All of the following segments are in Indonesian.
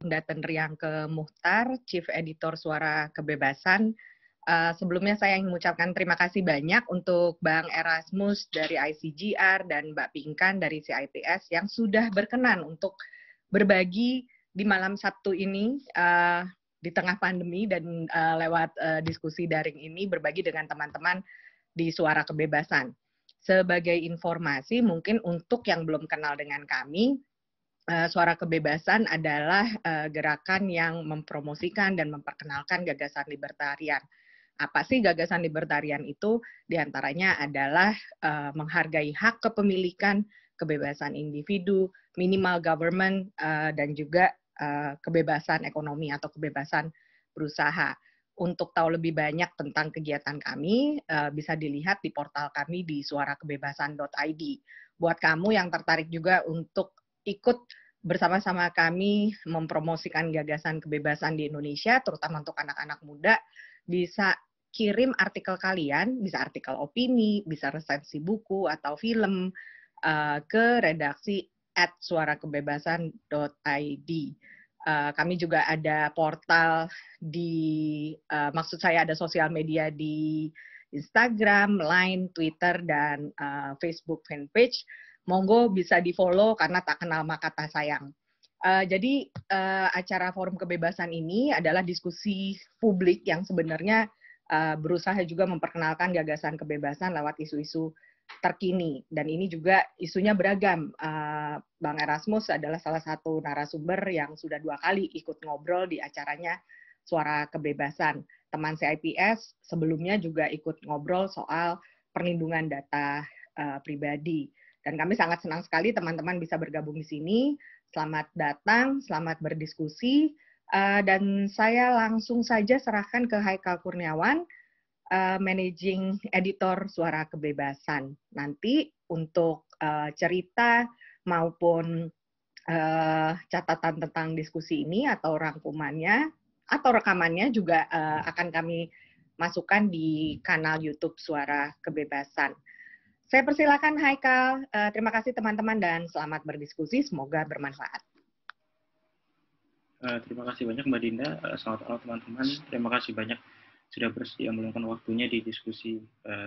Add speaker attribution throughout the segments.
Speaker 1: Datan ke Muhtar, Chief Editor Suara Kebebasan. Uh, sebelumnya saya ingin mengucapkan terima kasih banyak untuk Bang Erasmus dari ICGR dan Mbak Pingkan dari CIPS yang sudah berkenan untuk berbagi di malam Sabtu ini uh, di tengah pandemi dan uh, lewat uh, diskusi daring ini berbagi dengan teman-teman di Suara Kebebasan. Sebagai informasi mungkin untuk yang belum kenal dengan kami, Eh, suara Kebebasan adalah eh, gerakan yang mempromosikan dan memperkenalkan gagasan libertarian. Apa sih gagasan libertarian itu? Di antaranya adalah eh, menghargai hak kepemilikan, kebebasan individu, minimal government, dan juga kebebasan ekonomi atau kebebasan berusaha. Untuk tahu lebih banyak tentang kegiatan kami, bisa dilihat di portal kami di suarakebebasan.id. Buat kamu yang tertarik juga untuk ikut bersama-sama kami mempromosikan gagasan kebebasan di Indonesia, terutama untuk anak-anak muda, bisa kirim artikel kalian, bisa artikel opini, bisa resensi buku atau film uh, ke redaksi at suarakebebasan.id. Uh, eh, kami juga ada portal di, uh, maksud saya ada sosial media di Instagram, Line, Twitter, dan uh, Facebook fanpage monggo bisa di follow karena tak kenal maka tak sayang. Uh, jadi uh, acara forum kebebasan ini adalah diskusi publik yang sebenarnya uh, berusaha juga memperkenalkan gagasan kebebasan lewat isu-isu terkini dan ini juga isunya beragam. Uh, Bang Erasmus adalah salah satu narasumber yang sudah dua kali ikut ngobrol di acaranya Suara Kebebasan. Teman CIPS sebelumnya juga ikut ngobrol soal perlindungan data uh, pribadi. Dan kami sangat senang sekali teman-teman bisa bergabung di sini. Selamat datang, selamat berdiskusi. Uh, dan saya langsung saja serahkan ke Haikal Kurniawan, uh, Managing Editor Suara Kebebasan. Nanti untuk uh, cerita maupun uh, catatan tentang diskusi ini atau rangkumannya atau rekamannya juga uh, akan kami masukkan di kanal YouTube Suara Kebebasan. Saya persilakan Haikal. Eh, terima kasih teman-teman dan selamat berdiskusi. Semoga bermanfaat.
Speaker 2: Eh, terima kasih banyak Mbak Dinda. Eh, selamat malam teman-teman. Terima kasih banyak sudah bersedia meluangkan waktunya di diskusi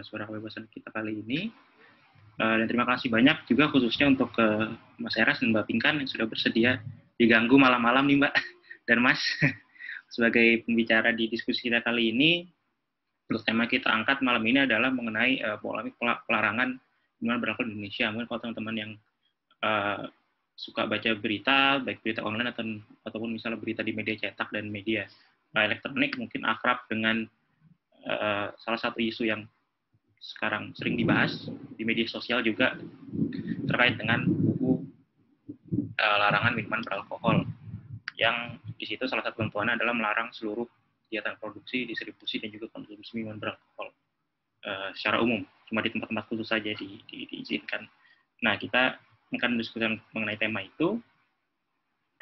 Speaker 2: suara kebebasan kita kali ini. dan terima kasih banyak juga khususnya untuk Mas Eras dan Mbak Pingkan yang sudah bersedia diganggu malam-malam nih Mbak dan Mas sebagai pembicara di diskusi kita kali ini untuk tema kita angkat malam ini adalah mengenai uh, eh, polemik pelarangan minuman beralkohol di Indonesia. Mungkin kalau teman-teman yang uh, suka baca berita, baik berita online atau ataupun misalnya berita di media cetak dan media eh, elektronik, mungkin akrab dengan uh, salah satu isu yang sekarang sering dibahas di media sosial juga terkait dengan buku uh, larangan minuman beralkohol yang di situ salah satu tentuannya adalah melarang seluruh kegiatan produksi, distribusi, dan juga konsumsi minuman beralkohol uh, secara umum, cuma di tempat-tempat khusus saja di, di, diizinkan. Nah, kita akan mendiskusikan mengenai tema itu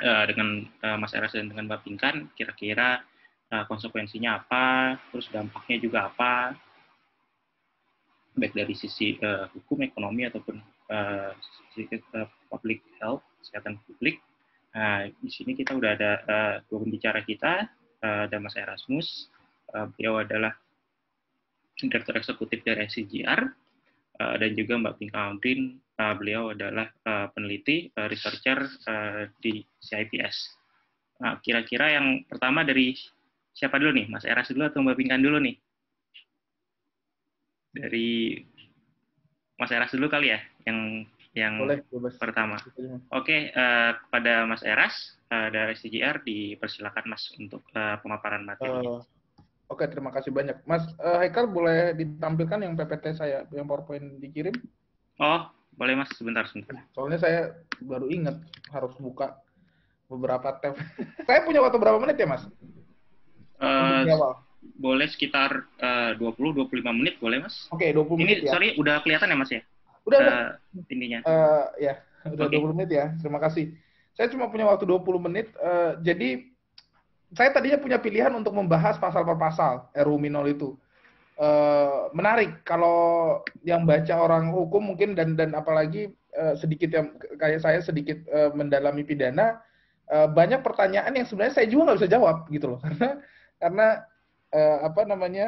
Speaker 2: uh, dengan uh, Mas Eras dan dengan Mbak Pingkan, kira-kira uh, konsekuensinya apa, terus dampaknya juga apa, baik dari sisi uh, hukum, ekonomi, ataupun sisi uh, public health, kesehatan publik, Nah, di sini kita udah ada uh, dua pembicara kita. Eh, ada Mas Erasmus. Uh, beliau adalah Direktur Eksekutif dari SCGR uh, eh, dan juga Mbak Pinka Uh, beliau adalah uh, peneliti, uh, researcher uh, di CIPS. kira nah, kira-kira yang pertama dari siapa dulu nih? Mas Eras dulu atau Mbak Pinkan dulu nih? Dari Mas Eras dulu kali ya, yang yang Boleh, pertama. Oke, okay, uh, kepada Mas Eras, uh, dari CGR dipersilakan Mas untuk uh, pemaparan materi. Uh,
Speaker 3: Oke, okay, terima kasih banyak. Mas uh, Haikal boleh ditampilkan yang PPT saya, yang PowerPoint dikirim?
Speaker 2: Oh, boleh Mas, sebentar sebentar.
Speaker 3: Soalnya saya baru ingat harus buka beberapa tab. saya punya waktu berapa menit ya, Mas?
Speaker 2: Uh, boleh sekitar uh, 20 25 menit boleh, Mas? Oke, okay, 20 menit Ini ya. sorry udah kelihatan ya, Mas ya?
Speaker 3: Udah, uh, udah. Uh, ya, udah okay. 20 menit ya. Terima kasih. Saya cuma punya waktu 20 menit, uh, jadi saya tadinya punya pilihan untuk membahas pasal per pasal RUU Minol itu. Uh, menarik kalau yang baca orang hukum mungkin dan dan apalagi uh, sedikit yang kayak saya sedikit uh, mendalami pidana uh, banyak pertanyaan yang sebenarnya saya juga nggak bisa jawab gitu loh karena karena uh, apa namanya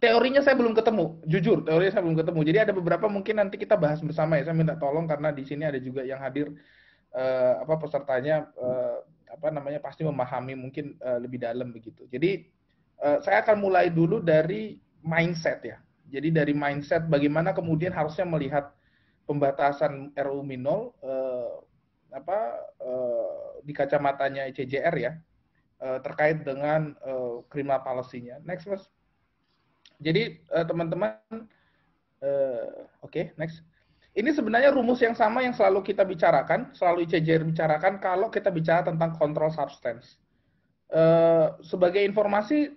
Speaker 3: teorinya saya belum ketemu, jujur teorinya saya belum ketemu. Jadi ada beberapa mungkin nanti kita bahas bersama ya. Saya minta tolong karena di sini ada juga yang hadir uh, apa pesertanya uh, apa namanya pasti memahami mungkin uh, lebih dalam begitu. Jadi uh, saya akan mulai dulu dari mindset ya. Jadi dari mindset bagaimana kemudian harusnya melihat pembatasan RU minol uh, apa uh, di kacamatanya ICJR e ya uh, terkait dengan uh, criminal policy-nya. Next mas. Jadi teman-teman uh, oke, okay, next. Ini sebenarnya rumus yang sama yang selalu kita bicarakan, selalu ICJR bicarakan kalau kita bicara tentang kontrol substance. Uh, sebagai informasi,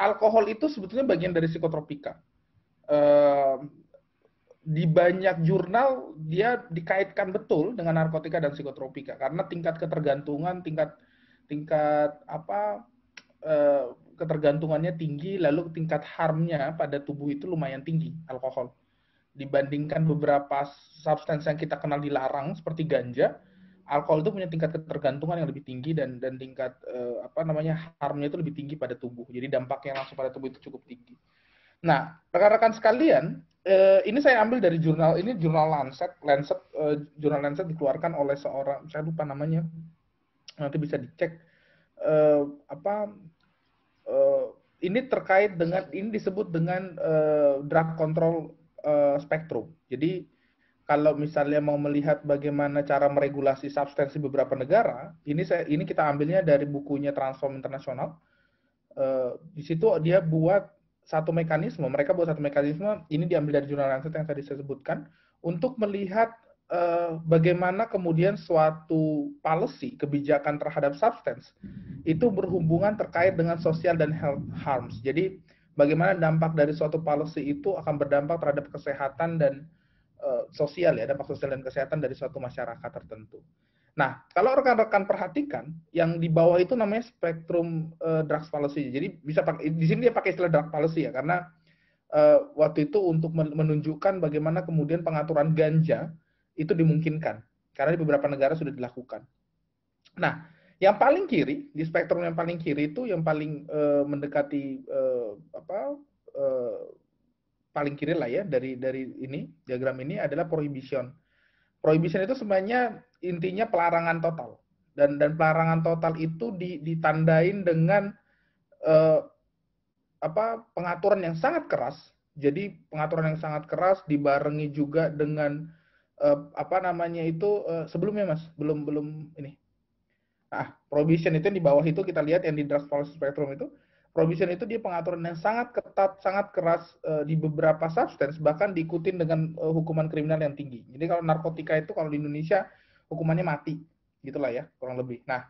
Speaker 3: alkohol itu sebetulnya bagian dari psikotropika. Uh, di banyak jurnal dia dikaitkan betul dengan narkotika dan psikotropika karena tingkat ketergantungan, tingkat tingkat apa uh, ketergantungannya tinggi, lalu tingkat harmnya pada tubuh itu lumayan tinggi alkohol dibandingkan beberapa substansi yang kita kenal dilarang seperti ganja, alkohol itu punya tingkat ketergantungan yang lebih tinggi dan dan tingkat eh, apa namanya harmnya itu lebih tinggi pada tubuh. Jadi dampaknya langsung pada tubuh itu cukup tinggi. Nah, rekan-rekan sekalian, eh, ini saya ambil dari jurnal ini jurnal Lancet, Lancet eh, jurnal Lancet dikeluarkan oleh seorang saya lupa namanya. Nanti bisa dicek eh, apa eh, ini terkait dengan ini disebut dengan eh, drug control uh, spektrum. Jadi kalau misalnya mau melihat bagaimana cara meregulasi substansi beberapa negara, ini saya ini kita ambilnya dari bukunya Transform Internasional. Uh, eh, di situ dia buat satu mekanisme, mereka buat satu mekanisme, ini diambil dari jurnal Lancet yang tadi saya sebutkan, untuk melihat uh, bagaimana kemudian suatu policy, kebijakan terhadap substance, itu berhubungan terkait dengan sosial dan health harms. Jadi bagaimana dampak dari suatu policy itu akan berdampak terhadap kesehatan dan uh, sosial ya, dampak sosial dan kesehatan dari suatu masyarakat tertentu. Nah, kalau rekan-rekan perhatikan, yang di bawah itu namanya spektrum uh, drugs policy. Jadi bisa pakai di sini dia pakai istilah drug policy ya, karena uh, waktu itu untuk menunjukkan bagaimana kemudian pengaturan ganja itu dimungkinkan, karena di beberapa negara sudah dilakukan. Nah, yang paling kiri di spektrum yang paling kiri itu yang paling uh, mendekati uh, apa uh, paling kiri lah ya dari dari ini diagram ini adalah prohibition. Prohibition itu sebenarnya intinya pelarangan total dan dan pelarangan total itu ditandain dengan apa pengaturan yang sangat keras. Jadi pengaturan yang sangat keras dibarengi juga dengan apa namanya itu sebelumnya Mas, belum belum ini Nah, provision itu yang di bawah itu kita lihat yang di draft policy spectrum itu, provision itu dia pengaturan yang sangat ketat, sangat keras e, di beberapa substance, bahkan diikutin dengan e, hukuman kriminal yang tinggi. Jadi kalau narkotika itu kalau di Indonesia hukumannya mati, gitulah ya kurang lebih. Nah,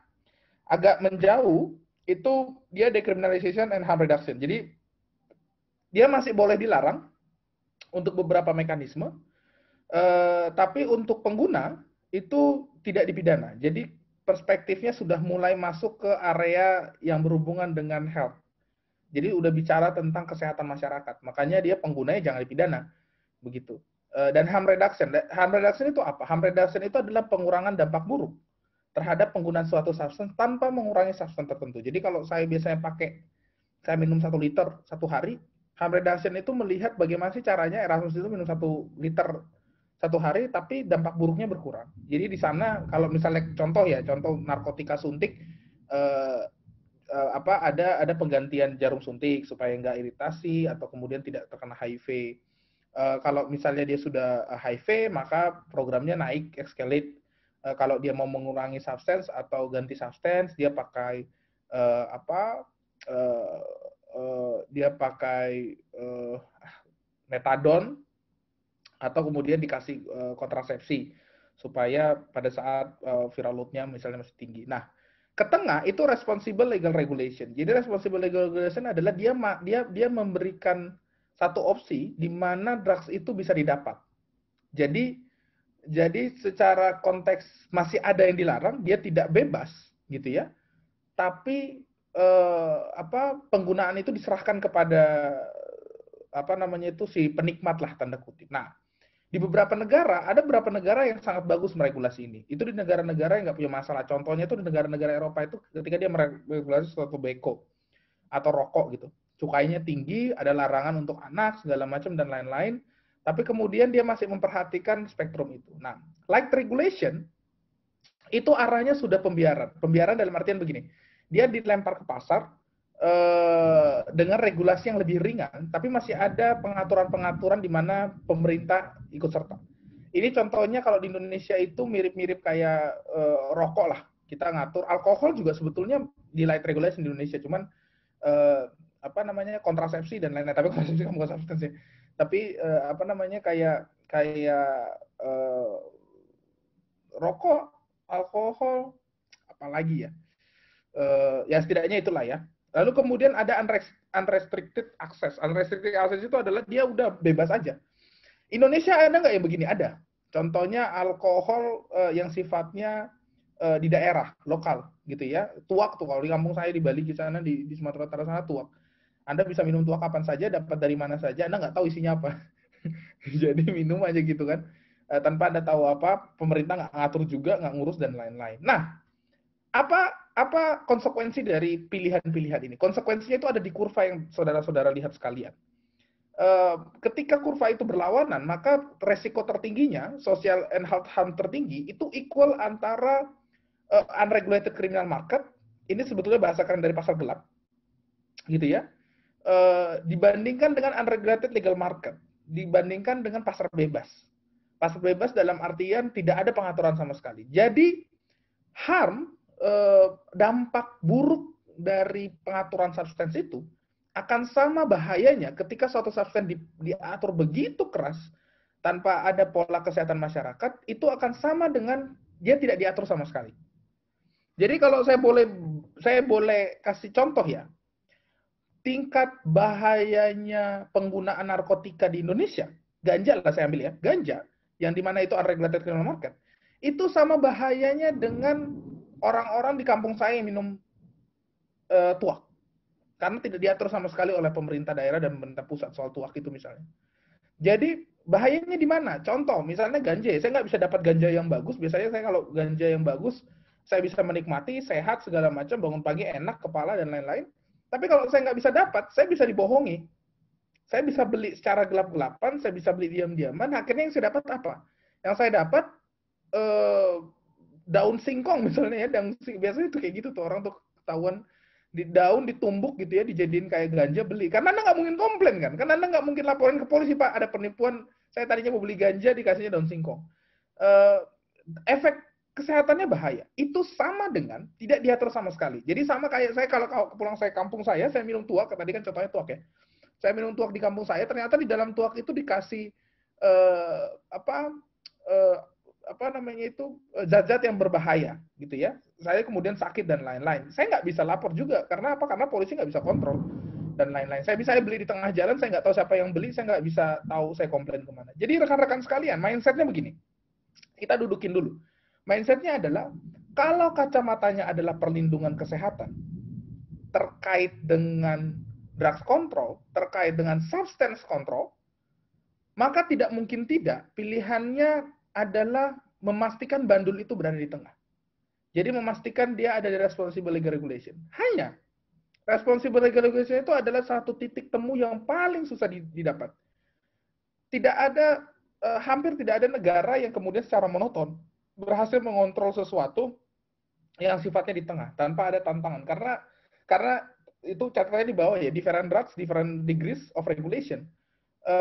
Speaker 3: agak menjauh itu dia decriminalization and harm reduction. Jadi dia masih boleh dilarang untuk beberapa mekanisme, e, tapi untuk pengguna itu tidak dipidana. Jadi perspektifnya sudah mulai masuk ke area yang berhubungan dengan health. Jadi udah bicara tentang kesehatan masyarakat. Makanya dia penggunanya jangan dipidana. Begitu. E, dan harm reduction. Harm reduction itu apa? Harm reduction itu adalah pengurangan dampak buruk terhadap penggunaan suatu substance tanpa mengurangi substance tertentu. Jadi kalau saya biasanya pakai, saya minum satu liter satu hari, harm reduction itu melihat bagaimana sih caranya Erasmus itu minum satu liter satu hari tapi dampak buruknya berkurang. Jadi di sana kalau misalnya contoh ya contoh narkotika suntik eh, eh, apa ada ada penggantian jarum suntik supaya nggak iritasi atau kemudian tidak terkena HIV. Eh, kalau misalnya dia sudah HIV eh, maka programnya naik escalate. Eh, kalau dia mau mengurangi substance atau ganti substance dia pakai eh, apa eh, eh, dia pakai eh, ah, metadon atau kemudian dikasih eh, kontrasepsi supaya pada saat uh, viral loadnya misalnya masih tinggi. Nah, ke tengah itu responsible legal regulation. Jadi responsible legal regulation adalah dia dia dia memberikan satu opsi di mana drugs itu bisa didapat. Jadi jadi secara konteks masih ada yang dilarang, dia tidak bebas gitu ya. Tapi eh, apa penggunaan itu diserahkan kepada apa namanya itu si penikmat lah tanda kutip. Nah, di beberapa negara ada beberapa negara yang sangat bagus meregulasi ini. Itu di negara-negara yang nggak punya masalah. Contohnya itu di negara-negara Eropa itu ketika dia meregulasi suatu beko atau rokok gitu, cukainya tinggi, ada larangan untuk anak segala macam dan lain-lain. Tapi kemudian dia masih memperhatikan spektrum itu. Nah, light regulation itu arahnya sudah pembiaran. Pembiaran dalam artian begini, dia dilempar ke pasar, Eh, dengan regulasi yang lebih ringan, tapi masih ada pengaturan-pengaturan di mana pemerintah ikut serta. Ini contohnya kalau di Indonesia itu mirip-mirip kayak uh, rokok lah. Kita ngatur alkohol juga sebetulnya di light regulation di Indonesia, cuman uh, apa namanya kontrasepsi dan lain-lain. Tapi kontrasepsi kamu kan bukan sih. Ya. Tapi uh, apa namanya kayak kayak uh, rokok, alkohol, apalagi ya. Uh, ya setidaknya itulah ya Lalu kemudian ada unrestricted access. Unrestricted access itu adalah dia udah bebas aja. Indonesia ada nggak yang begini? Ada. Contohnya alkohol eh, yang sifatnya eh, di daerah lokal gitu ya. Tuak tuh kalau di kampung saya di Bali di sana di, di Sumatera Utara sana tuak. Anda bisa minum tuak kapan saja, dapat dari mana saja, Anda nggak tahu isinya apa. Jadi minum aja gitu kan. Eh, tanpa Anda tahu apa, pemerintah nggak ngatur juga, nggak ngurus dan lain-lain. Nah, apa apa konsekuensi dari pilihan-pilihan ini? Konsekuensinya itu ada di kurva yang saudara-saudara lihat sekalian. Ehm, ketika kurva itu berlawanan, maka resiko tertingginya, social and health harm tertinggi, itu equal antara eh, unregulated criminal market, ini sebetulnya bahasakan dari pasar gelap, gitu ya, eh, dibandingkan dengan unregulated legal market, dibandingkan dengan pasar bebas. Pasar bebas dalam artian tidak ada pengaturan sama sekali. Jadi, harm Eh, dampak buruk dari pengaturan substance itu akan sama bahayanya ketika suatu substance di, diatur begitu keras tanpa ada pola kesehatan masyarakat itu akan sama dengan dia tidak diatur sama sekali. Jadi kalau saya boleh saya boleh kasih contoh ya. Tingkat bahayanya penggunaan narkotika di Indonesia, ganja lah saya ambil ya, ganja yang dimana itu unregulated criminal market, itu sama bahayanya dengan orang-orang di kampung saya yang minum uh, tuak karena tidak diatur sama sekali oleh pemerintah daerah dan pemerintah pusat soal tuak itu misalnya. Jadi bahayanya di mana? Contoh, misalnya ganja. Saya nggak bisa dapat ganja yang bagus. Biasanya saya kalau ganja yang bagus, saya bisa menikmati, sehat, segala macam, bangun pagi enak, kepala, dan lain-lain. Tapi kalau saya nggak bisa dapat, saya bisa dibohongi. Saya bisa beli secara gelap-gelapan, saya bisa beli diam-diaman. Akhirnya yang saya dapat apa? Yang saya dapat eh, daun singkong misalnya ya, daun biasanya itu kayak gitu tuh orang tuh ketahuan di daun ditumbuk gitu ya dijadiin kayak ganja beli karena anda nggak mungkin komplain kan karena anda nggak mungkin laporin ke polisi pak ada penipuan saya tadinya mau beli ganja dikasihnya daun singkong uh, efek kesehatannya bahaya itu sama dengan tidak diatur sama sekali jadi sama kayak saya kalau pulang saya kampung saya saya minum tuak tadi kan contohnya tuak ya saya minum tuak di kampung saya ternyata di dalam tuak itu dikasih uh, apa eh, apa namanya itu e, zat-zat yang berbahaya gitu ya saya kemudian sakit dan lain-lain saya nggak bisa lapor juga karena apa karena polisi nggak bisa kontrol dan lain-lain saya bisa beli di tengah jalan saya nggak tahu siapa yang beli saya nggak bisa tahu saya komplain kemana jadi rekan-rekan sekalian mindsetnya begini kita dudukin dulu mindsetnya adalah kalau kacamatanya adalah perlindungan kesehatan terkait dengan drugs control terkait dengan substance control maka tidak mungkin tidak pilihannya adalah memastikan bandul itu berada di tengah. Jadi memastikan dia ada di responsible legal regulation. Hanya responsible legal regulation itu adalah satu titik temu yang paling susah didapat. Tidak ada e, hampir tidak ada negara yang kemudian secara monoton berhasil mengontrol sesuatu yang sifatnya di tengah tanpa ada tantangan karena karena itu catatannya di bawah ya different drugs different degrees of regulation. E,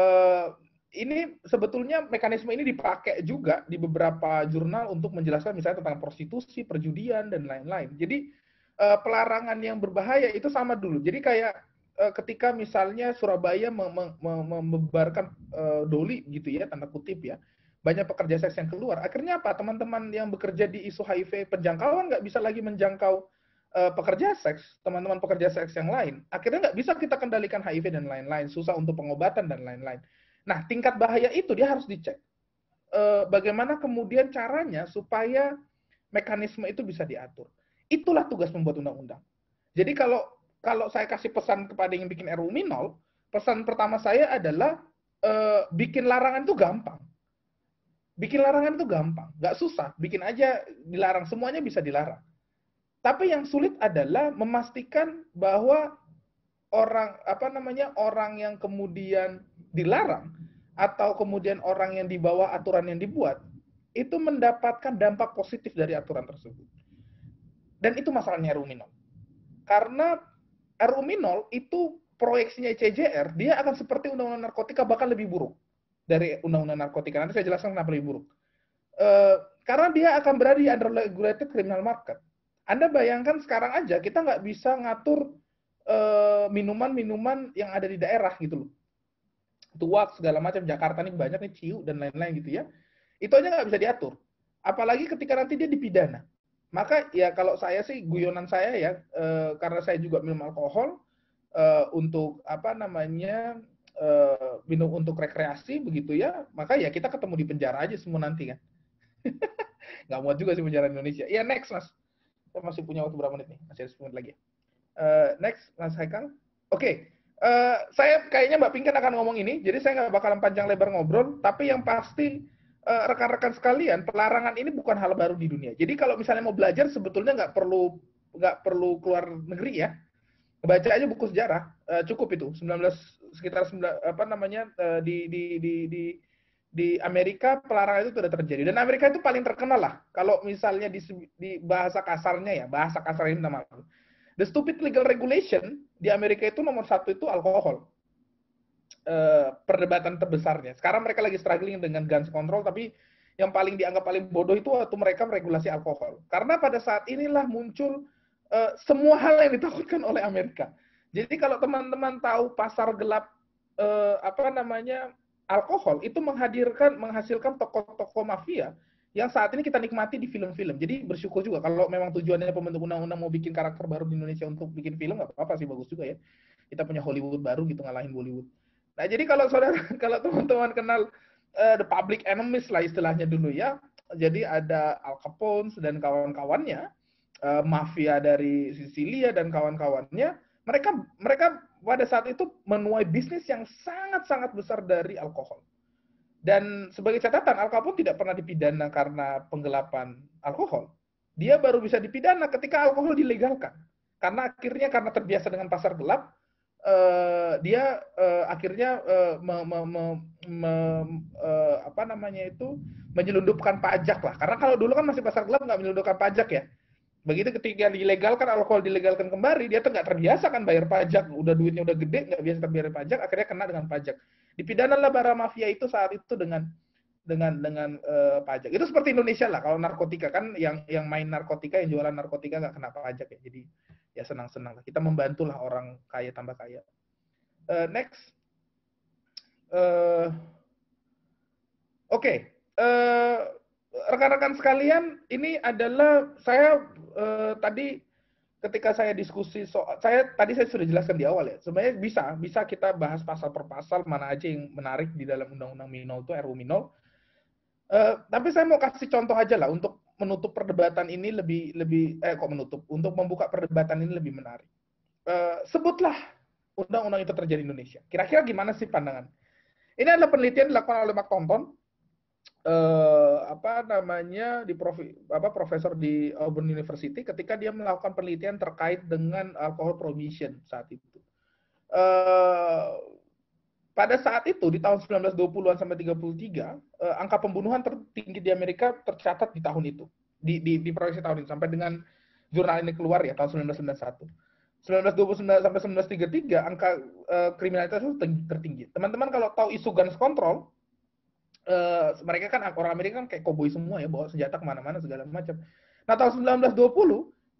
Speaker 3: ini sebetulnya mekanisme ini dipakai juga di beberapa jurnal untuk menjelaskan misalnya tentang prostitusi, perjudian dan lain-lain. Jadi uh, pelarangan yang berbahaya itu sama dulu. Jadi kayak eh, ketika misalnya Surabaya membebarkan eh, doli gitu ya tanda kutip ya, banyak pekerja seks yang keluar. Akhirnya apa? Teman-teman yang bekerja di isu HIV penjangkauan nggak bisa lagi menjangkau pekerja seks, teman-teman pekerja seks yang lain. Akhirnya nggak bisa kita kendalikan HIV dan lain-lain, susah untuk pengobatan dan lain-lain. Nah, tingkat bahaya itu dia harus dicek. E, bagaimana kemudian caranya supaya mekanisme itu bisa diatur. Itulah tugas membuat undang-undang. Jadi kalau kalau saya kasih pesan kepada yang bikin RUU Minol, pesan pertama saya adalah e, bikin larangan itu gampang. Bikin larangan itu gampang, nggak susah. Bikin aja dilarang, semuanya bisa dilarang. Tapi yang sulit adalah memastikan bahwa orang apa namanya orang yang kemudian dilarang atau kemudian orang yang dibawa aturan yang dibuat itu mendapatkan dampak positif dari aturan tersebut. Dan itu masalahnya Ruminol. Karena Ruminol itu proyeksinya cjr dia akan seperti undang-undang narkotika bahkan lebih buruk dari undang-undang narkotika. Nanti saya jelaskan kenapa lebih buruk. E, karena dia akan berada di regulated criminal market. Anda bayangkan sekarang aja kita nggak bisa ngatur Eh, minuman-minuman yang ada di daerah gitu loh. Tuak segala macam Jakarta nih banyak nih ciu dan lain-lain gitu ya. Itu aja nggak bisa diatur. Apalagi ketika nanti dia dipidana. Maka ya kalau saya sih guyonan saya ya uh, karena saya juga minum alkohol uh, untuk apa namanya uh, minum untuk rekreasi begitu ya. Maka ya kita ketemu di penjara aja semua nanti kan. nggak muat juga sih penjara di Indonesia. Ya next mas. saya masih punya waktu berapa menit nih? Masih ada 10 menit lagi ya. Eh, next, Mas Haikal. Oke, okay. uh, eh, saya kayaknya Mbak Pinkan akan ngomong ini, jadi saya nggak bakalan panjang lebar ngobrol, tapi yang pasti eh, rekan-rekan uh, sekalian, pelarangan ini bukan hal baru di dunia. Jadi kalau misalnya mau belajar, sebetulnya nggak perlu nggak perlu keluar negeri ya. Baca aja buku sejarah, uh, cukup itu. 19 sekitar 9, apa namanya uh, di, di di di di Amerika pelarangan itu sudah terjadi dan Amerika itu paling terkenal lah kalau misalnya di, di bahasa kasarnya ya bahasa kasar ini nama The stupid legal regulation di Amerika itu nomor satu itu alkohol. Uh, perdebatan terbesarnya. Sekarang mereka lagi struggling dengan guns control, tapi yang paling dianggap paling bodoh itu waktu mereka meregulasi alkohol. Karena pada saat inilah muncul uh, semua hal yang ditakutkan oleh Amerika. Jadi kalau teman-teman tahu pasar gelap uh, apa namanya alkohol itu menghadirkan menghasilkan tokoh-tokoh mafia yang saat ini kita nikmati di film-film. Jadi bersyukur juga kalau memang tujuannya pembentuk undang-undang mau bikin karakter baru di Indonesia untuk bikin film nggak apa-apa sih bagus juga ya. Kita punya Hollywood baru gitu ngalahin Bollywood. Nah jadi kalau saudara kalau teman-teman kenal uh, the public enemies lah istilahnya dulu ya. Jadi ada Al Capone dan kawan-kawannya, uh, mafia dari Sicilia dan kawan-kawannya. Mereka mereka pada saat itu menuai bisnis yang sangat-sangat besar dari alkohol dan sebagai catatan, Al Capone tidak pernah dipidana karena penggelapan alkohol. Dia baru bisa dipidana ketika alkohol dilegalkan. Karena akhirnya karena terbiasa dengan pasar gelap, eh, dia eh, akhirnya eh, me, me, me, me, eh, apa namanya itu menyelundupkan pajak lah. Karena kalau dulu kan masih pasar gelap nggak menyelundupkan pajak ya. Begitu ketika dilegalkan alkohol dilegalkan kembali, dia tuh nggak terbiasa kan bayar pajak. Udah duitnya udah gede nggak biasa terbiasa bayar pajak, akhirnya kena dengan pajak. Dipidana lah bara mafia itu saat itu dengan dengan dengan uh, pajak. Itu seperti Indonesia lah kalau narkotika kan yang yang main narkotika yang jualan narkotika nggak kena pajak ya. Jadi ya senang-senang lah. Kita membantulah orang kaya tambah kaya. Uh, next. Uh, Oke. Okay. Uh, rekan-rekan sekalian, ini adalah saya uh, tadi ketika saya diskusi soal saya tadi saya sudah jelaskan di awal ya sebenarnya bisa bisa kita bahas pasal per pasal mana aja yang menarik di dalam undang-undang minol itu RU minol uh, eh, tapi saya mau kasih contoh aja lah untuk menutup perdebatan ini lebih lebih eh kok menutup untuk membuka perdebatan ini lebih menarik uh, sebutlah undang-undang itu terjadi di Indonesia kira-kira gimana sih pandangan ini adalah penelitian dilakukan oleh Mak Tonton eh, apa namanya di profi, apa profesor di Auburn University ketika dia melakukan penelitian terkait dengan alkohol prohibition saat itu. Eh, pada saat itu di tahun 1920-an sampai 33 eh, angka pembunuhan tertinggi di Amerika tercatat di tahun itu di di, di proyeksi tahun ini sampai dengan jurnal ini keluar ya tahun 1991. 1929 sampai 1933 angka eh, kriminalitas itu tertinggi. Teman-teman kalau tahu isu guns control uh, mereka kan orang Amerika kan kayak koboi semua ya, bawa senjata kemana-mana segala macam. Nah tahun 1920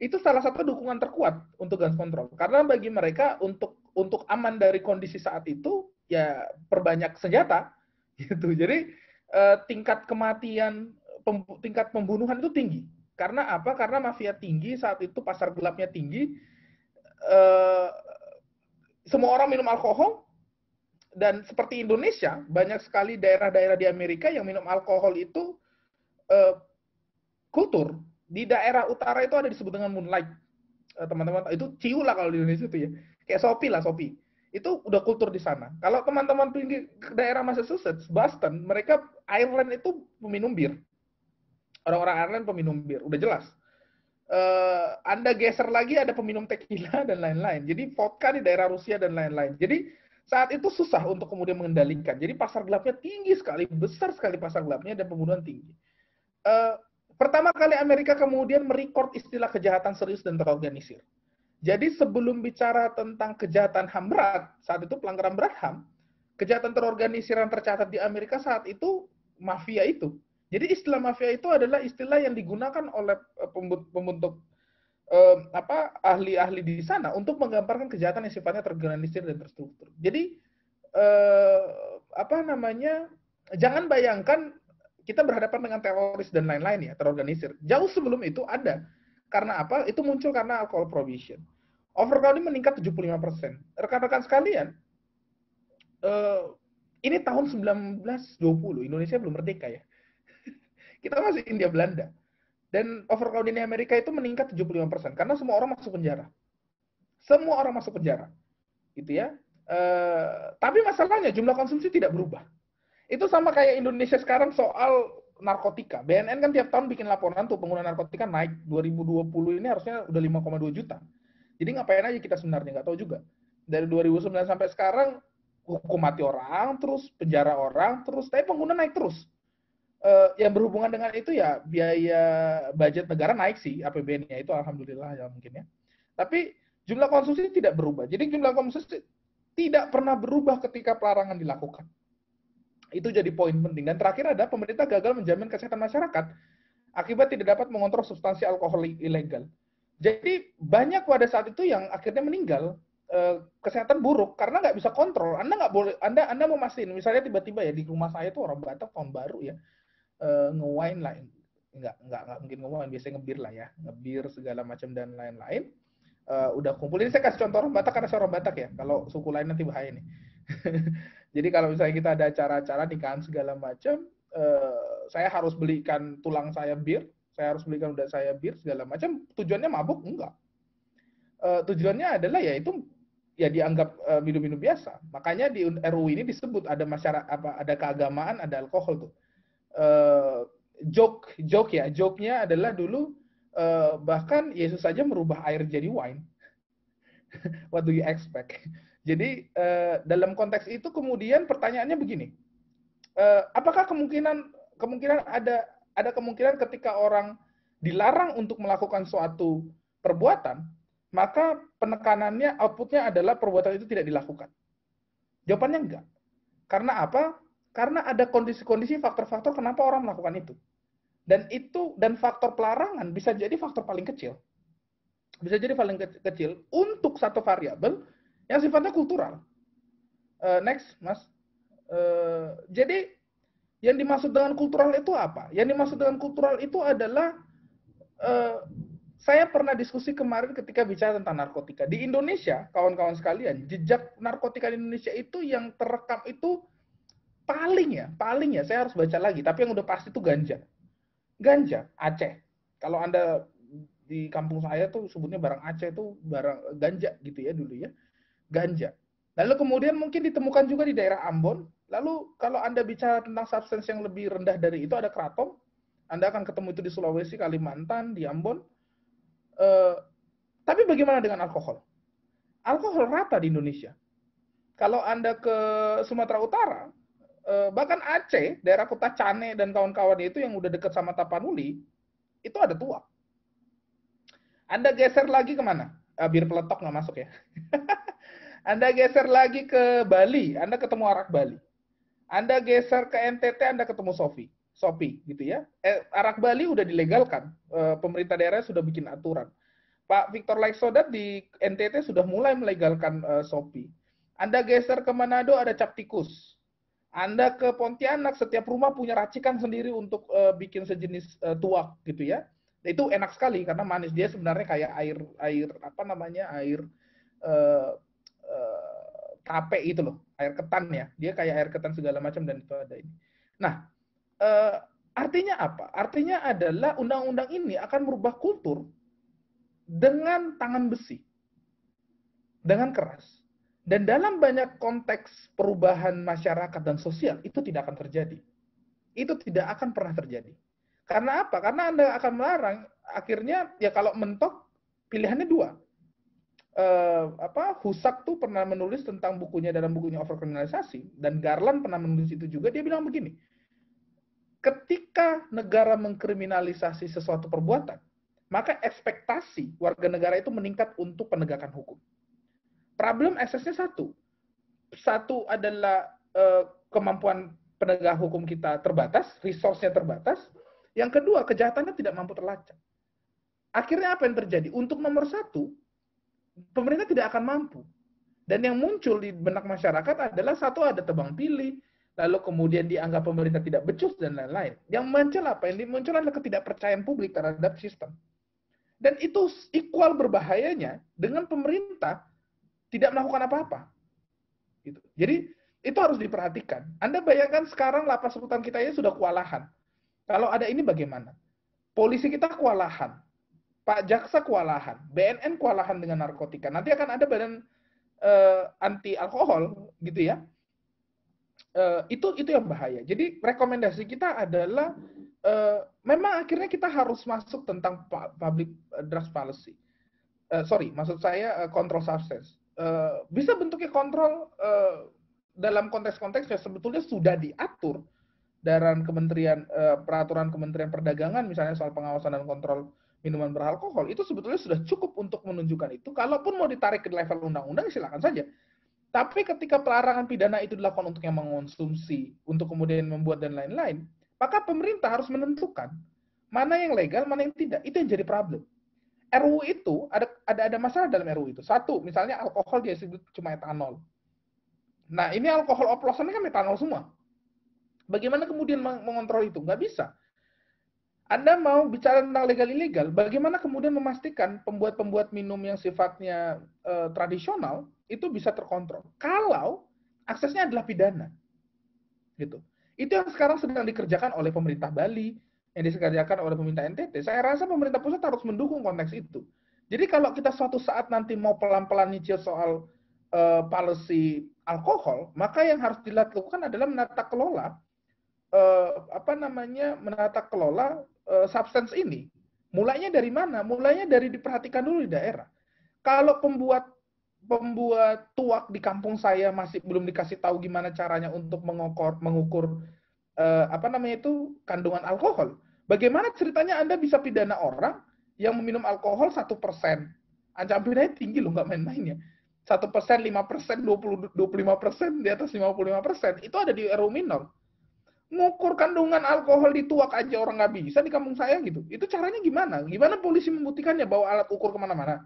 Speaker 3: itu salah satu dukungan terkuat untuk guns control karena bagi mereka untuk untuk aman dari kondisi saat itu ya perbanyak senjata gitu. Jadi uh, tingkat kematian pem, tingkat pembunuhan itu tinggi. Karena apa? Karena mafia tinggi saat itu pasar gelapnya tinggi. Uh, semua orang minum alkohol, dan seperti Indonesia, banyak sekali daerah-daerah di Amerika yang minum alkohol itu uh, kultur. Di daerah utara itu ada disebut dengan moonlight. Eh, teman-teman, uh, itu ciu lah kalau di Indonesia itu ya. Kayak sopi lah, sopi. Itu udah kultur di sana. Kalau teman-teman pergi ke daerah Massachusetts, Boston, mereka Ireland itu peminum bir. Orang-orang Ireland peminum bir, udah jelas. Eh, Anda geser lagi ada peminum tequila dan lain-lain. Jadi vodka di daerah Rusia dan lain-lain. Jadi saat itu susah untuk kemudian mengendalikan. Hmm. Jadi pasar gelapnya tinggi sekali, besar sekali pasar gelapnya dan pembunuhan tinggi. Uh, pertama kali Amerika kemudian merekord istilah kejahatan serius dan terorganisir. Jadi sebelum bicara tentang kejahatan HAM berat, saat itu pelanggaran berat HAM, kejahatan terorganisir yang tercatat di Amerika saat itu mafia itu. Jadi istilah mafia itu adalah istilah yang digunakan oleh eh, pembentuk eh, apa ahli-ahli di sana untuk menggambarkan kejahatan yang sifatnya tergeneralisir dan terstruktur. Jadi eh, apa namanya? Jangan bayangkan kita berhadapan dengan teroris dan lain-lain ya, terorganisir. Jauh sebelum itu ada. Karena apa? Itu muncul karena alcohol prohibition. Overcrowding meningkat 75%. Rekan-rekan sekalian, eh, ini tahun 1920, Indonesia belum merdeka ya. kita masih India Belanda dan overcrowding di Amerika itu meningkat 75% karena semua orang masuk penjara. Semua orang masuk penjara. Gitu ya. E, tapi masalahnya jumlah konsumsi tidak berubah. Itu sama kayak Indonesia sekarang soal narkotika. BNN kan tiap tahun bikin laporan tuh pengguna narkotika naik 2020 ini harusnya udah 5,2 juta. Jadi ngapain aja kita sebenarnya nggak tahu juga. Dari 2009 sampai sekarang hukum mati orang terus, penjara orang terus, tapi pengguna naik terus uh, eh, yang berhubungan dengan itu ya biaya budget negara naik sih APBN-nya itu alhamdulillah ya mungkin ya. Tapi jumlah konsumsi tidak berubah. Jadi jumlah konsumsi tidak pernah berubah ketika pelarangan dilakukan. Itu jadi poin penting. Dan terakhir ada pemerintah gagal menjamin kesehatan masyarakat akibat tidak dapat mengontrol substansi alkohol ilegal. Jadi banyak pada saat itu yang akhirnya meninggal eh, kesehatan buruk karena nggak bisa kontrol. Anda nggak boleh, Anda Anda mau masin misalnya tiba-tiba ya di rumah saya itu orang Batak tahun baru ya, uh, lah nggak nggak nggak mungkin ngomong biasanya ngebir lah ya ngebir segala macam dan lain-lain uh, udah kumpul ini saya kasih contoh orang Batak karena saya orang Batak ya kalau suku lain nanti bahaya nih jadi kalau misalnya kita ada acara-acara nikahan segala macam uh, saya harus belikan tulang saya bir saya harus belikan udah saya bir segala macam tujuannya mabuk enggak uh, tujuannya adalah ya itu ya dianggap minum-minum uh, biasa makanya di RU ini disebut ada masyarakat apa ada keagamaan ada alkohol tuh uh, joke joke ya joke-nya adalah dulu uh, bahkan Yesus saja merubah air jadi wine what do you expect jadi uh, dalam konteks itu kemudian pertanyaannya begini uh, apakah kemungkinan kemungkinan ada ada kemungkinan ketika orang dilarang untuk melakukan suatu perbuatan, maka penekanannya outputnya adalah perbuatan itu tidak dilakukan. Jawabannya enggak. Karena apa? Karena ada kondisi-kondisi faktor-faktor kenapa orang melakukan itu. Dan itu dan faktor pelarangan bisa jadi faktor paling kecil. Bisa jadi paling kecil untuk satu variabel yang sifatnya kultural. Uh, next, Mas. Uh, jadi yang dimaksud dengan kultural itu apa? Yang dimaksud dengan kultural itu adalah uh, saya pernah diskusi kemarin ketika bicara tentang narkotika. Di Indonesia, kawan-kawan sekalian, jejak narkotika di Indonesia itu yang terekam itu paling ya, paling ya, saya harus baca lagi. Tapi yang udah pasti itu ganja. Ganja, Aceh. Kalau Anda di kampung saya tuh sebutnya barang Aceh itu barang ganja gitu ya dulu ya. Ganja. Lalu kemudian mungkin ditemukan juga di daerah Ambon. Lalu kalau Anda bicara tentang substansi yang lebih rendah dari itu ada kratom. Anda akan ketemu itu di Sulawesi, Kalimantan, di Ambon. Uh, tapi bagaimana dengan alkohol? Alkohol rata di Indonesia. Kalau Anda ke Sumatera Utara, Eh, bahkan Aceh, daerah kota Cane dan kawan kawan itu yang udah dekat sama Tapanuli, itu ada tua. Anda geser lagi kemana? Ah, bir peletok nggak masuk ya. Anda geser lagi ke Bali, Anda ketemu arak Bali. Anda geser ke NTT, Anda ketemu Sofi. Sofi gitu ya. Eh, arak Bali udah dilegalkan. Eh, pemerintah daerah sudah bikin aturan. Pak Victor Laiksodat di NTT sudah mulai melegalkan uh, eh, Sopi. Anda geser ke Manado ada cap anda ke Pontianak, setiap rumah punya racikan sendiri untuk uh, bikin sejenis uh, tuak gitu ya. Itu enak sekali karena manis dia sebenarnya kayak air air apa namanya air uh, uh, tape itu loh, air ketan ya. Dia kayak air ketan segala macam dan itu ada ini. Nah, uh, artinya apa? Artinya adalah undang-undang ini akan merubah kultur dengan tangan besi, dengan keras dan dalam banyak konteks perubahan masyarakat dan sosial itu tidak akan terjadi. Itu tidak akan pernah terjadi. Karena apa? Karena Anda akan melarang akhirnya ya kalau mentok pilihannya dua. Uh, apa Husak tuh pernah menulis tentang bukunya dalam bukunya overkriminalisasi dan Garland pernah menulis itu juga dia bilang begini. Ketika negara mengkriminalisasi sesuatu perbuatan, maka ekspektasi warga negara itu meningkat untuk penegakan hukum problem esesnya satu. Satu adalah uh, kemampuan penegak hukum kita terbatas, resource-nya terbatas. Yang kedua, kejahatannya tidak mampu terlacak. Akhirnya apa yang terjadi? Untuk nomor satu, pemerintah tidak akan mampu. Dan yang muncul di benak masyarakat adalah satu ada tebang pilih, lalu kemudian dianggap pemerintah tidak becus dan lain-lain. Yang muncul apa? Yang muncul adalah ketidakpercayaan publik terhadap sistem. Dan itu equal berbahayanya dengan pemerintah tidak melakukan apa-apa. Gitu. Jadi itu harus diperhatikan. Anda bayangkan sekarang lapas rutan kita ini sudah kewalahan. Kalau ada ini bagaimana? Polisi kita kewalahan. Pak Jaksa kewalahan. BNN kewalahan dengan narkotika. Nanti akan ada badan uh, eh, anti alkohol gitu ya. Uh, itu itu yang bahaya. Jadi rekomendasi kita adalah uh, memang akhirnya kita harus masuk tentang public drugs policy. Uh, sorry, maksud saya uh, control substance Eh, bisa bentuknya kontrol uh, dalam konteks-konteks yang sebetulnya sudah diatur dalam kementerian uh, peraturan Kementerian Perdagangan misalnya soal pengawasan dan kontrol minuman beralkohol itu sebetulnya sudah cukup untuk menunjukkan itu. Kalaupun mau ditarik ke level undang-undang silakan saja. Tapi ketika pelarangan pidana itu dilakukan untuk yang mengonsumsi, untuk kemudian membuat dan lain-lain, maka pemerintah harus menentukan mana yang legal, mana yang tidak. Itu yang jadi problem. RUU itu ada ada ada masalah dalam RU itu. Satu, misalnya alkohol dia sebut cuma etanol. Nah, ini alkohol oplosan kan etanol semua. Bagaimana kemudian mengontrol itu? Nggak bisa. Anda mau bicara tentang legal ilegal, bagaimana kemudian memastikan pembuat-pembuat minum yang sifatnya e, tradisional itu bisa terkontrol? Kalau aksesnya adalah pidana, gitu. Itu yang sekarang sedang dikerjakan oleh pemerintah Bali, yang dikerjakan oleh pemerintah NTT, saya rasa pemerintah pusat harus mendukung konteks itu. Jadi kalau kita suatu saat nanti mau pelan-pelan nyicil soal uh, eh, policy alkohol, maka yang harus dilakukan adalah menata kelola uh, apa namanya menata kelola uh, substance ini. Mulainya dari mana? Mulainya dari diperhatikan dulu di daerah. Kalau pembuat pembuat tuak di kampung saya masih belum dikasih tahu gimana caranya untuk mengukur mengukur eh, apa namanya itu kandungan alkohol Bagaimana ceritanya Anda bisa pidana orang yang meminum alkohol satu persen? Ancaman pidananya tinggi loh, nggak main-main ya. Satu persen, lima persen, dua puluh lima persen, di atas lima puluh lima persen. Itu ada di RU minor. Ngukur kandungan alkohol dituak aja orang nggak bisa di kampung saya gitu. Itu caranya gimana? Gimana polisi membuktikannya bawa alat ukur kemana-mana?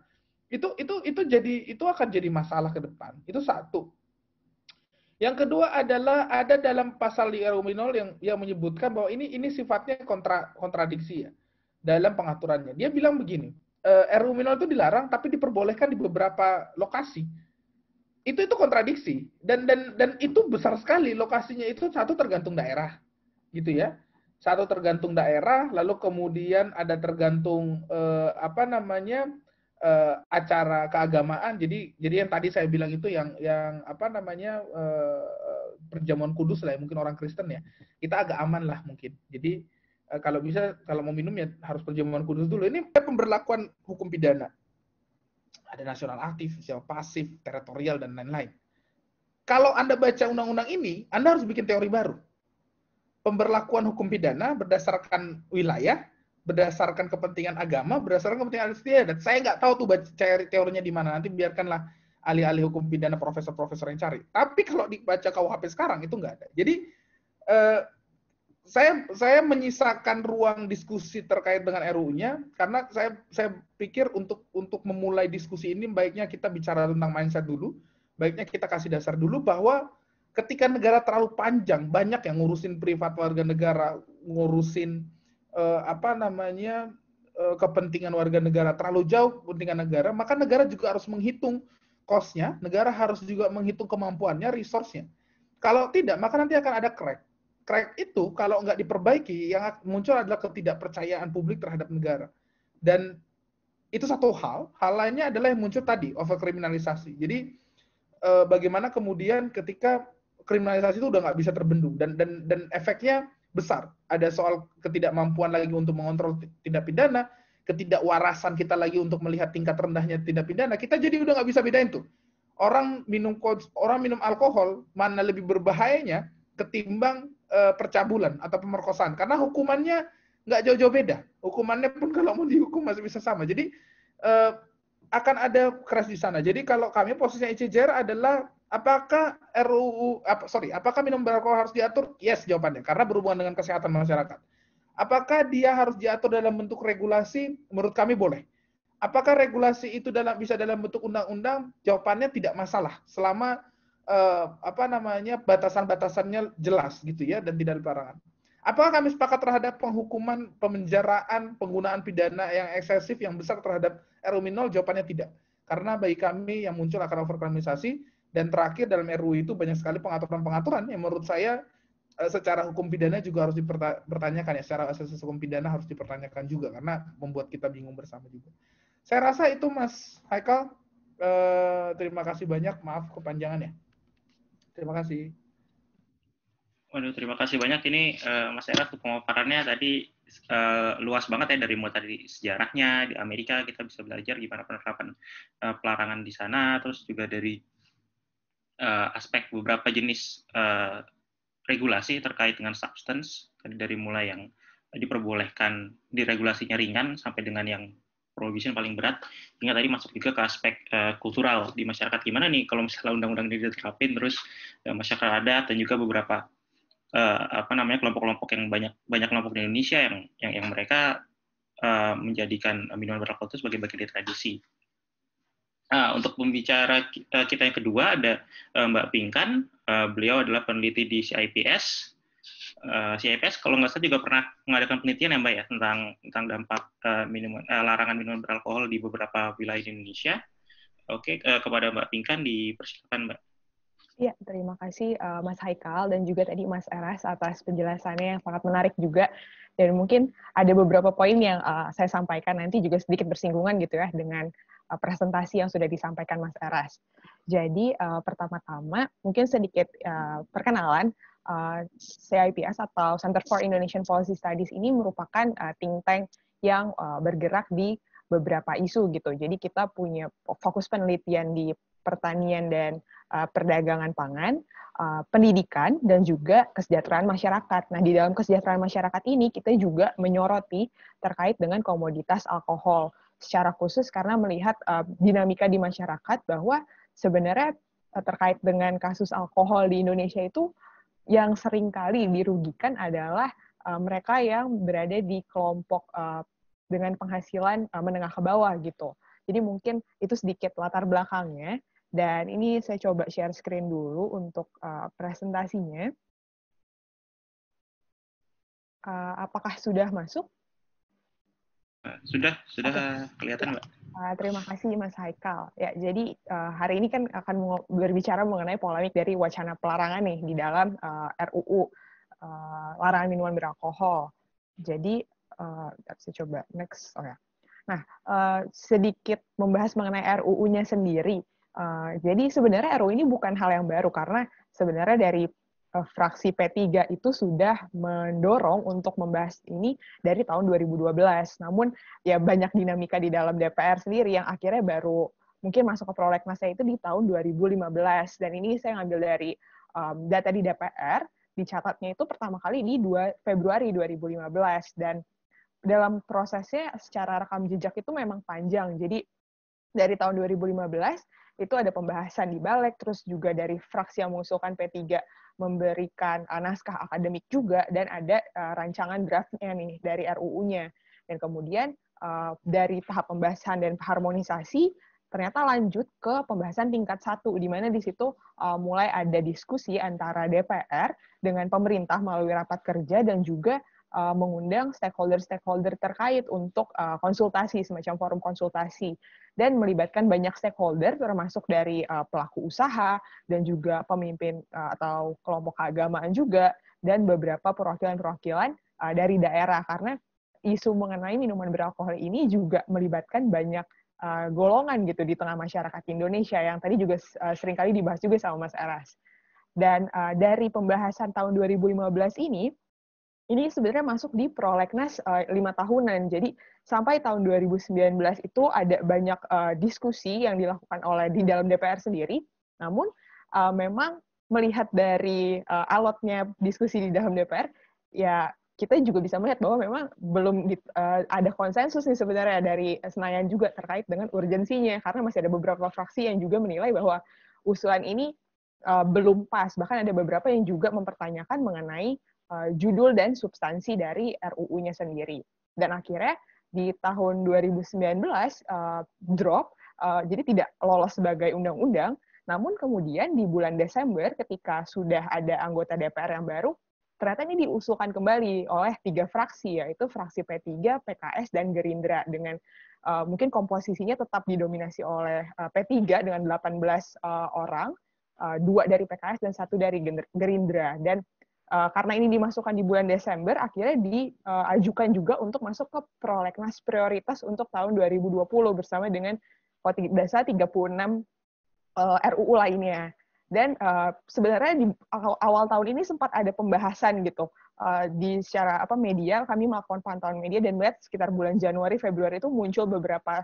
Speaker 3: Itu itu itu jadi itu akan jadi masalah ke depan. Itu satu. Yang kedua adalah ada dalam pasal di Ruminol yang yang menyebutkan bahwa ini ini sifatnya kontra kontradiksi ya dalam pengaturannya. Dia bilang begini, e, eh, Ruminol itu dilarang tapi diperbolehkan di beberapa lokasi. Itu itu kontradiksi dan dan dan itu besar sekali lokasinya itu satu tergantung daerah gitu ya. Satu tergantung daerah, lalu kemudian ada tergantung eh, apa namanya uh, acara keagamaan jadi jadi yang tadi saya bilang itu yang yang apa namanya uh, perjamuan kudus lah ya mungkin orang Kristen ya kita agak aman lah mungkin jadi uh, kalau bisa kalau mau minum ya harus perjamuan kudus dulu ini pemberlakuan hukum pidana ada nasional aktif, sosial pasif, teritorial dan lain-lain. Kalau Anda baca undang-undang ini, Anda harus bikin teori baru. Pemberlakuan hukum pidana berdasarkan wilayah berdasarkan kepentingan agama, berdasarkan kepentingan dan Saya nggak tahu tuh cari teorinya di mana. Nanti biarkanlah ahli-ahli hukum pidana profesor-profesor yang cari. Tapi kalau dibaca KUHP sekarang itu nggak ada. Jadi eh, saya saya menyisakan ruang diskusi terkait dengan RUU-nya karena saya saya pikir untuk untuk memulai diskusi ini baiknya kita bicara tentang mindset dulu. Baiknya kita kasih dasar dulu bahwa ketika negara terlalu panjang, banyak yang ngurusin privat warga negara, ngurusin eh, apa namanya eh, kepentingan warga negara terlalu jauh kepentingan negara, maka negara juga harus menghitung costnya, negara harus juga menghitung kemampuannya, resource-nya. Kalau tidak, maka nanti akan ada crack. Crack itu kalau nggak diperbaiki, yang muncul adalah ketidakpercayaan publik terhadap negara. Dan itu satu hal. Hal lainnya adalah yang muncul tadi, overkriminalisasi. Jadi eh, bagaimana kemudian ketika kriminalisasi itu udah nggak bisa terbendung dan dan dan efeknya besar. Ada soal ketidakmampuan lagi untuk mengontrol tindak pidana, ketidakwarasan kita lagi untuk melihat tingkat rendahnya tindak pidana. Kita jadi udah nggak bisa bedain tuh. Orang minum orang minum alkohol mana lebih berbahayanya ketimbang uh, percabulan atau pemerkosaan karena hukumannya nggak jauh-jauh beda. Hukumannya pun kalau mau dihukum masih bisa sama. Jadi uh, akan ada keras di sana. Jadi kalau kami posisinya ICJR adalah Apakah RUU, ap, sorry, apakah minum beralkohol harus diatur? Yes jawabannya, karena berhubungan dengan kesehatan masyarakat. Apakah dia harus diatur dalam bentuk regulasi? Menurut kami boleh. Apakah regulasi itu dalam bisa dalam bentuk undang-undang? Jawabannya tidak masalah, selama eh, apa namanya batasan-batasannya jelas gitu ya dan tidak dilarangan. Apakah kami sepakat terhadap penghukuman, pemenjaraan, penggunaan pidana yang eksesif yang besar terhadap RUU minol? Jawabannya tidak. Karena bagi kami yang muncul akan overkriminalisasi, dan terakhir dalam RUU itu banyak sekali pengaturan-pengaturan yang menurut saya eh, secara hukum pidana juga harus dipertanyakan ya secara asas hukum pidana harus dipertanyakan juga karena membuat kita bingung bersama juga. Saya rasa itu Mas Haikal eh, terima kasih banyak maaf kepanjangan ya. Terima kasih.
Speaker 2: Waduh terima kasih banyak ini eh, Mas Erat pemaparannya tadi uh, luas banget ya dari mulai tadi sejarahnya di Amerika kita bisa belajar gimana penerapan uh, pelarangan di sana terus juga dari uh, aspek beberapa jenis uh, regulasi terkait dengan substance dari mulai yang diperbolehkan diregulasinya ringan sampai dengan yang prohibition paling berat hingga tadi masuk juga ke aspek uh, kultural di masyarakat gimana nih kalau misalnya undang-undang ini diterapin terus uh, masyarakat ada dan juga beberapa uh, apa namanya kelompok-kelompok yang banyak banyak kelompok di Indonesia yang yang, yang mereka uh, menjadikan minuman beralkohol itu sebagai bagian dari tradisi Nah, untuk pembicara eh, kita, yang kedua ada eh, Mbak Pingkan. Eh, beliau adalah peneliti di CIPS. Uh, CIPS kalau nggak salah juga pernah mengadakan penelitian ya Mbak ya tentang tentang dampak minuman larangan minuman beralkohol di beberapa wilayah di Indonesia. Oke, kepada Mbak Pingkan dipersilakan Mbak.
Speaker 4: Iya, terima kasih uh, Mas Haikal dan juga tadi Mas Eras atas penjelasannya yang sangat menarik juga. Dan mungkin ada beberapa poin yang uh, saya sampaikan nanti juga sedikit bersinggungan gitu ya dengan Eh, presentasi yang sudah disampaikan Mas Eras. Jadi uh, pertama-tama mungkin sedikit uh, perkenalan uh, CIPS atau Center for Indonesian Policy Studies ini merupakan uh, think tank yang uh, bergerak di beberapa isu gitu. Jadi kita punya fokus penelitian di pertanian dan uh, perdagangan pangan, uh, pendidikan, dan juga kesejahteraan masyarakat. Nah, di dalam kesejahteraan masyarakat ini kita juga menyoroti terkait dengan komoditas alkohol secara khusus karena melihat uh, dinamika di masyarakat bahwa sebenarnya uh, terkait dengan kasus alkohol di Indonesia itu yang seringkali dirugikan adalah uh, mereka yang berada di kelompok uh, dengan penghasilan uh, menengah ke bawah gitu. Jadi mungkin itu sedikit latar belakangnya dan ini saya coba share screen dulu untuk uh, presentasinya. Uh, apakah sudah masuk?
Speaker 5: Sudah, sudah okay. kelihatan, Mbak.
Speaker 4: Uh, terima kasih, Mas Haikal. Ya, jadi uh, hari ini kan akan berbicara mengenai polemik dari wacana pelarangan nih di dalam uh, eh, RUU uh, eh, larangan minuman beralkohol. Jadi, uh, saya coba next. Oh ya. Nah, uh, sedikit membahas mengenai RUU-nya sendiri. Uh, jadi sebenarnya RUU ini bukan hal yang baru karena sebenarnya dari Eh, fraksi P3 itu sudah mendorong untuk membahas ini dari tahun 2012. Namun ya banyak dinamika di dalam DPR sendiri yang akhirnya baru mungkin masuk ke prolegnasnya itu di tahun 2015. Dan ini saya ngambil dari um, data di DPR, dicatatnya itu pertama kali di 2 Februari 2015 dan dalam prosesnya secara rekam jejak itu memang panjang. Jadi dari tahun 2015 itu ada pembahasan di Balek, terus juga dari fraksi yang mengusulkan P3 memberikan uh, naskah akademik juga, dan ada uh, rancangan draftnya nih dari RUU-nya. Dan kemudian uh, dari tahap pembahasan dan harmonisasi, ternyata lanjut ke pembahasan tingkat satu, di mana di situ uh, mulai ada diskusi antara DPR dengan pemerintah melalui rapat kerja dan juga uh, mengundang stakeholder-stakeholder terkait untuk uh, konsultasi semacam forum konsultasi dan melibatkan banyak stakeholder termasuk dari uh, pelaku usaha dan juga pemimpin uh, atau kelompok keagamaan juga dan beberapa perwakilan-perwakilan uh, dari daerah karena isu mengenai minuman beralkohol ini juga melibatkan banyak uh, golongan gitu di tengah masyarakat Indonesia yang tadi juga uh, seringkali dibahas juga sama Mas Eras Dan uh, dari pembahasan tahun 2015 ini, ini sebenarnya masuk di prolegnas eh, lima tahunan. Jadi sampai tahun 2019 itu ada banyak uh, diskusi yang dilakukan oleh di dalam DPR sendiri. Namun uh, memang melihat dari uh, alotnya diskusi di dalam DPR, ya kita juga bisa melihat bahwa memang belum di, uh, ada konsensus nih sebenarnya dari Senayan juga terkait dengan urgensinya karena masih ada beberapa fraksi yang juga menilai bahwa usulan ini belum pas bahkan ada beberapa yang juga mempertanyakan mengenai Eh, judul dan substansi dari RUU-nya sendiri. Dan akhirnya di tahun 2019 uh, eh, drop, uh, jadi tidak lolos sebagai undang-undang, namun kemudian di bulan Desember ketika sudah ada anggota DPR yang baru, ternyata ini diusulkan kembali oleh tiga fraksi, yaitu fraksi P3, PKS, dan Gerindra dengan uh, mungkin komposisinya tetap didominasi oleh uh, P3 dengan 18 uh, orang, uh, dua dari PKS dan satu dari Gerindra. Dan Eh, karena ini dimasukkan di bulan Desember, akhirnya diajukan eh, juga untuk masuk ke prolegnas prioritas untuk tahun 2020 bersama dengan oh, dasar 36 uh, RUU lainnya. Dan uh, sebenarnya di awal tahun ini sempat ada pembahasan gitu uh, di secara apa media kami melakukan pantauan media dan melihat sekitar bulan Januari Februari itu muncul beberapa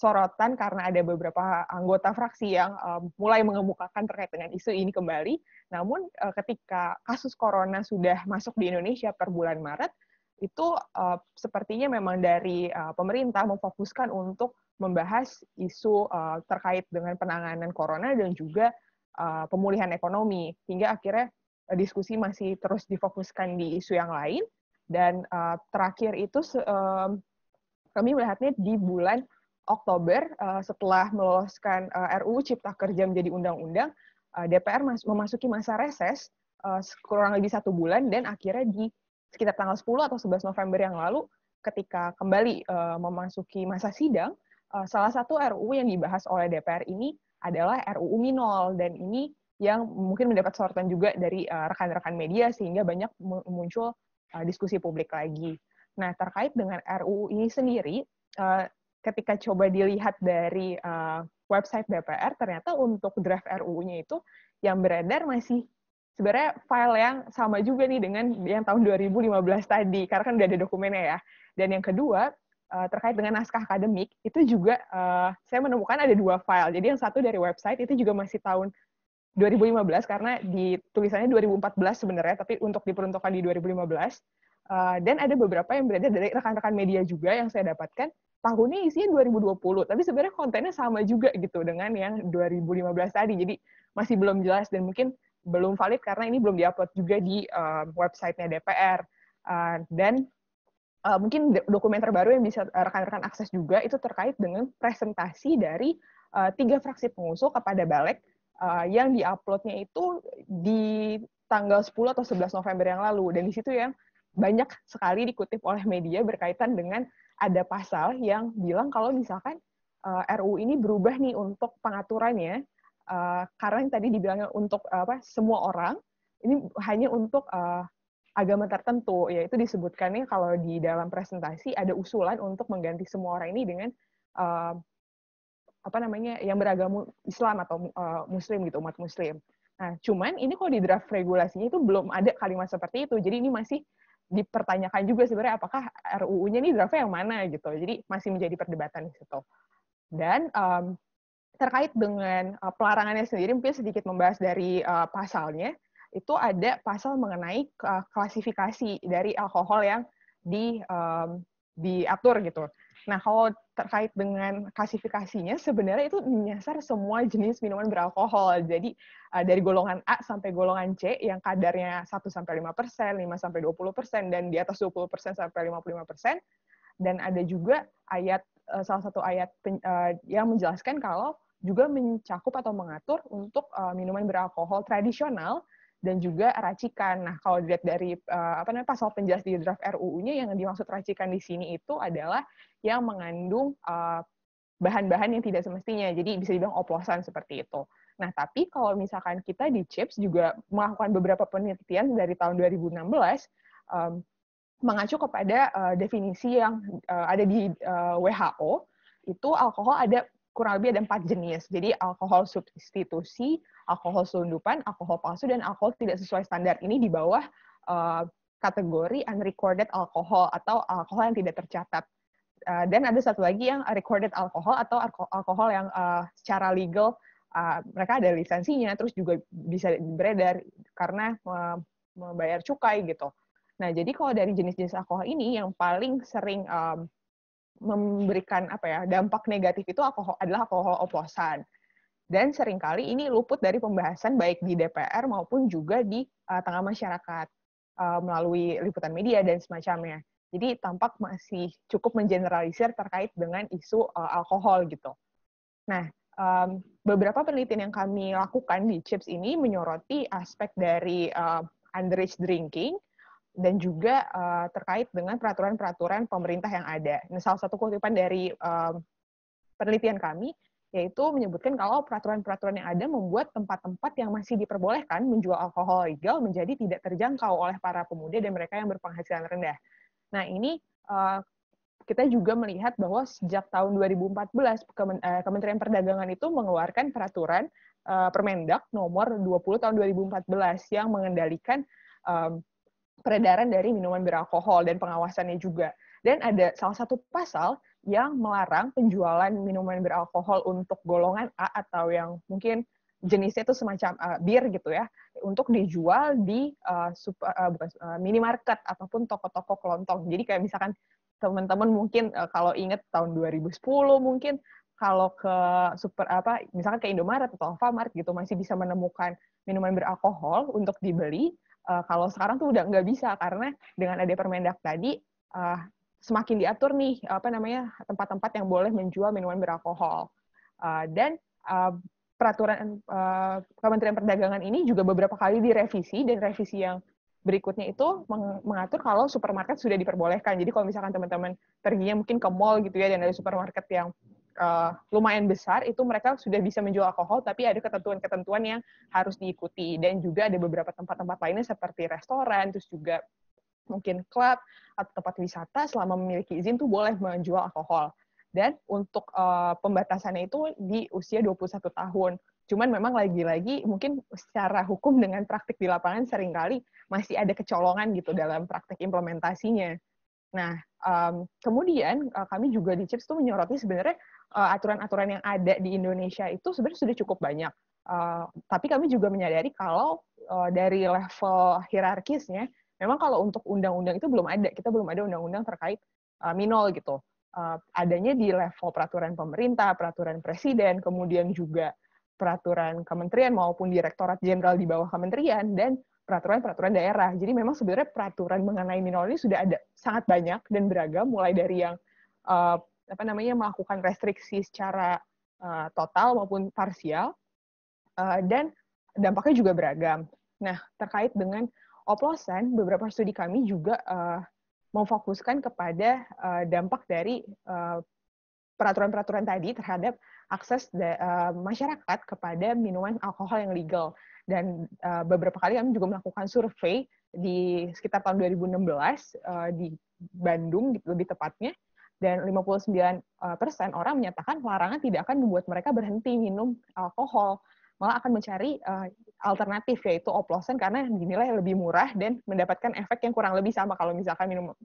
Speaker 4: sorotan karena ada beberapa anggota fraksi yang um, mulai mengemukakan terkait dengan isu ini kembali. Namun uh, ketika kasus corona sudah masuk di Indonesia per bulan Maret, itu uh, sepertinya memang dari uh, pemerintah memfokuskan untuk membahas isu uh, terkait dengan penanganan corona dan juga uh, pemulihan ekonomi hingga akhirnya uh, diskusi masih terus difokuskan di isu yang lain dan uh, terakhir itu uh, kami melihatnya di bulan Oktober uh, setelah meloloskan uh, eh, RUU Cipta Kerja menjadi undang-undang, uh, eh, DPR mas memasuki masa reses uh, kurang lebih satu bulan dan akhirnya di sekitar tanggal 10 atau 11 November yang lalu ketika kembali uh, memasuki masa sidang, uh, salah satu RUU yang dibahas oleh DPR ini adalah RUU Minol dan ini yang mungkin mendapat sorotan juga dari rekan-rekan uh, media sehingga banyak muncul uh, diskusi publik lagi. Nah, terkait dengan RUU ini sendiri, uh, ketika coba dilihat dari uh, website DPR, ternyata untuk draft RUU-nya itu yang beredar masih sebenarnya file yang sama juga nih dengan yang tahun 2015 tadi, karena kan udah ada dokumennya ya. Dan yang kedua, uh, terkait dengan naskah akademik, itu juga uh, saya menemukan ada dua file. Jadi yang satu dari website, itu juga masih tahun 2015, karena ditulisannya 2014 sebenarnya, tapi untuk diperuntukkan di 2015. Uh, dan ada beberapa yang berada dari rekan-rekan media juga yang saya dapatkan, tahun isinya 2020, tapi sebenarnya kontennya sama juga gitu dengan yang 2015 tadi. Jadi masih belum jelas dan mungkin belum valid karena ini belum diupload juga di uh, websitenya DPR. Uh, dan uh, mungkin dokumen terbaru yang bisa rekan-rekan akses juga itu terkait dengan presentasi dari uh, tiga fraksi pengusul kepada Balek uh, yang diuploadnya itu di tanggal 10 atau 11 November yang lalu. Dan di situ yang banyak sekali dikutip oleh media berkaitan dengan ada pasal yang bilang kalau misalkan uh, eh, RU ini berubah nih untuk pengaturannya uh, karena yang tadi dibilangnya untuk uh, apa semua orang ini hanya untuk uh, agama tertentu yaitu disebutkannya kalau di dalam presentasi ada usulan untuk mengganti semua orang ini dengan uh, apa namanya yang beragama Islam atau uh, Muslim gitu umat Muslim. Nah, cuman ini kalau di draft regulasinya itu belum ada kalimat seperti itu. Jadi ini masih dipertanyakan juga sebenarnya apakah RUU-nya ini draftnya yang mana gitu. Jadi masih menjadi perdebatan di situ. Dan um, terkait dengan uh, pelarangannya sendiri mungkin sedikit membahas dari uh, pasalnya itu ada pasal mengenai uh, klasifikasi dari alkohol yang di um, diatur gitu. Nah, kalau terkait dengan klasifikasinya sebenarnya itu menyasar semua jenis minuman beralkohol. Jadi eh, dari golongan A sampai golongan C yang kadarnya 1 sampai 5%, 5 sampai 20% dan di atas 20% sampai 55%. Dan ada juga ayat eh, salah satu ayat eh, yang menjelaskan kalau juga mencakup atau mengatur untuk minuman beralkohol tradisional dan juga racikan. Nah, kalau dilihat dari uh, apa namanya pasal penjelas di draft RUU-nya yang dimaksud racikan di sini itu adalah yang mengandung bahan eh, bahan-bahan yang tidak semestinya. Jadi bisa dibilang oplosan seperti itu. Nah, tapi kalau misalkan kita di CHIPS juga melakukan beberapa penelitian dari tahun 2016 um, mengacu kepada uh, definisi yang uh, ada di uh, WHO itu alkohol ada kurang lebih ada empat jenis. Jadi alkohol substitusi, alkohol selundupan, alkohol palsu, dan alkohol tidak sesuai standar. Ini di bawah uh, kategori unrecorded alkohol atau alkohol yang tidak tercatat. Uh, dan ada satu lagi yang recorded alkohol atau alkohol yang uh, secara legal uh, mereka ada lisensinya, terus juga bisa beredar karena uh, membayar cukai gitu. Nah, jadi kalau dari jenis-jenis alkohol ini yang paling sering um, memberikan apa ya dampak negatif itu alkohol adalah alkohol oplosan dan seringkali ini luput dari pembahasan baik di DPR maupun juga di uh, tengah masyarakat uh, melalui liputan media dan semacamnya. Jadi tampak masih cukup mengeneralisir terkait dengan isu uh, alkohol gitu. Nah, um, beberapa penelitian yang kami lakukan di CHIPS ini menyoroti aspek dari uh, underage drinking dan juga uh, terkait dengan peraturan-peraturan pemerintah yang ada. Nah, salah satu kutipan dari um, penelitian kami yaitu menyebutkan kalau peraturan-peraturan yang ada membuat tempat-tempat yang masih diperbolehkan menjual alkohol legal menjadi tidak terjangkau oleh para pemuda dan mereka yang berpenghasilan rendah. Nah, ini eh, kita juga melihat bahwa sejak tahun 2014 Kementerian Perdagangan itu mengeluarkan peraturan Permendak nomor 20 tahun 2014 yang mengendalikan peredaran dari minuman beralkohol dan pengawasannya juga. Dan ada salah satu pasal yang melarang penjualan minuman beralkohol untuk golongan A atau yang mungkin jenisnya itu semacam uh, bir gitu ya untuk dijual di uh, eh, super, uh, bukan, uh, minimarket ataupun toko-toko kelontong. Jadi kayak misalkan teman-teman mungkin uh, kalau ingat tahun 2010 mungkin kalau ke super apa misalkan ke Indomaret atau Alfamart gitu masih bisa menemukan minuman beralkohol untuk dibeli Uh, kalau sekarang tuh udah nggak bisa karena dengan ada Permendak tadi uh, semakin diatur nih apa namanya tempat-tempat yang boleh menjual minuman beralkohol uh, dan uh, peraturan uh, Kementerian Perdagangan ini juga beberapa kali direvisi dan revisi yang berikutnya itu mengatur kalau supermarket sudah diperbolehkan. Jadi kalau misalkan teman-teman perginya mungkin ke mall gitu ya dan ada supermarket yang uh, lumayan besar itu mereka sudah bisa menjual alkohol tapi ada ketentuan-ketentuan yang harus diikuti dan juga ada beberapa tempat-tempat lainnya seperti restoran terus juga mungkin klub atau tempat wisata selama memiliki izin tuh boleh menjual alkohol dan untuk uh, pembatasannya itu di usia 21 tahun. Cuman memang lagi-lagi mungkin secara hukum dengan praktik di lapangan seringkali masih ada kecolongan gitu dalam praktik implementasinya. Nah, um, kemudian uh, kami juga di chips tuh menyoroti sebenarnya Eh, aturan-aturan yang ada di Indonesia itu sebenarnya sudah cukup banyak. Uh, tapi kami juga menyadari kalau uh, dari level hierarkisnya, memang kalau untuk undang-undang itu belum ada, kita belum ada undang-undang terkait uh, minol gitu. Uh, adanya di level peraturan pemerintah, peraturan presiden, kemudian juga peraturan kementerian maupun direktorat jenderal di bawah kementerian dan peraturan-peraturan daerah. Jadi memang sebenarnya peraturan mengenai minol ini sudah ada sangat banyak dan beragam, mulai dari yang uh, apa namanya melakukan restriksi secara uh, total maupun parsial uh, dan dampaknya juga beragam. Nah, terkait dengan oplosan, beberapa studi kami juga uh, memfokuskan kepada uh, dampak dari peraturan peraturan-peraturan tadi terhadap akses da, uh, masyarakat kepada minuman alkohol yang legal. Dan uh, beberapa kali kami juga melakukan survei di sekitar tahun 2016 uh, di Bandung lebih tepatnya dan 59% eh, persen orang menyatakan larangan tidak akan membuat mereka berhenti minum alkohol, malah akan mencari eh, alternatif yaitu oplosan karena dinilai lebih murah dan mendapatkan efek yang kurang lebih sama kalau misalkan minum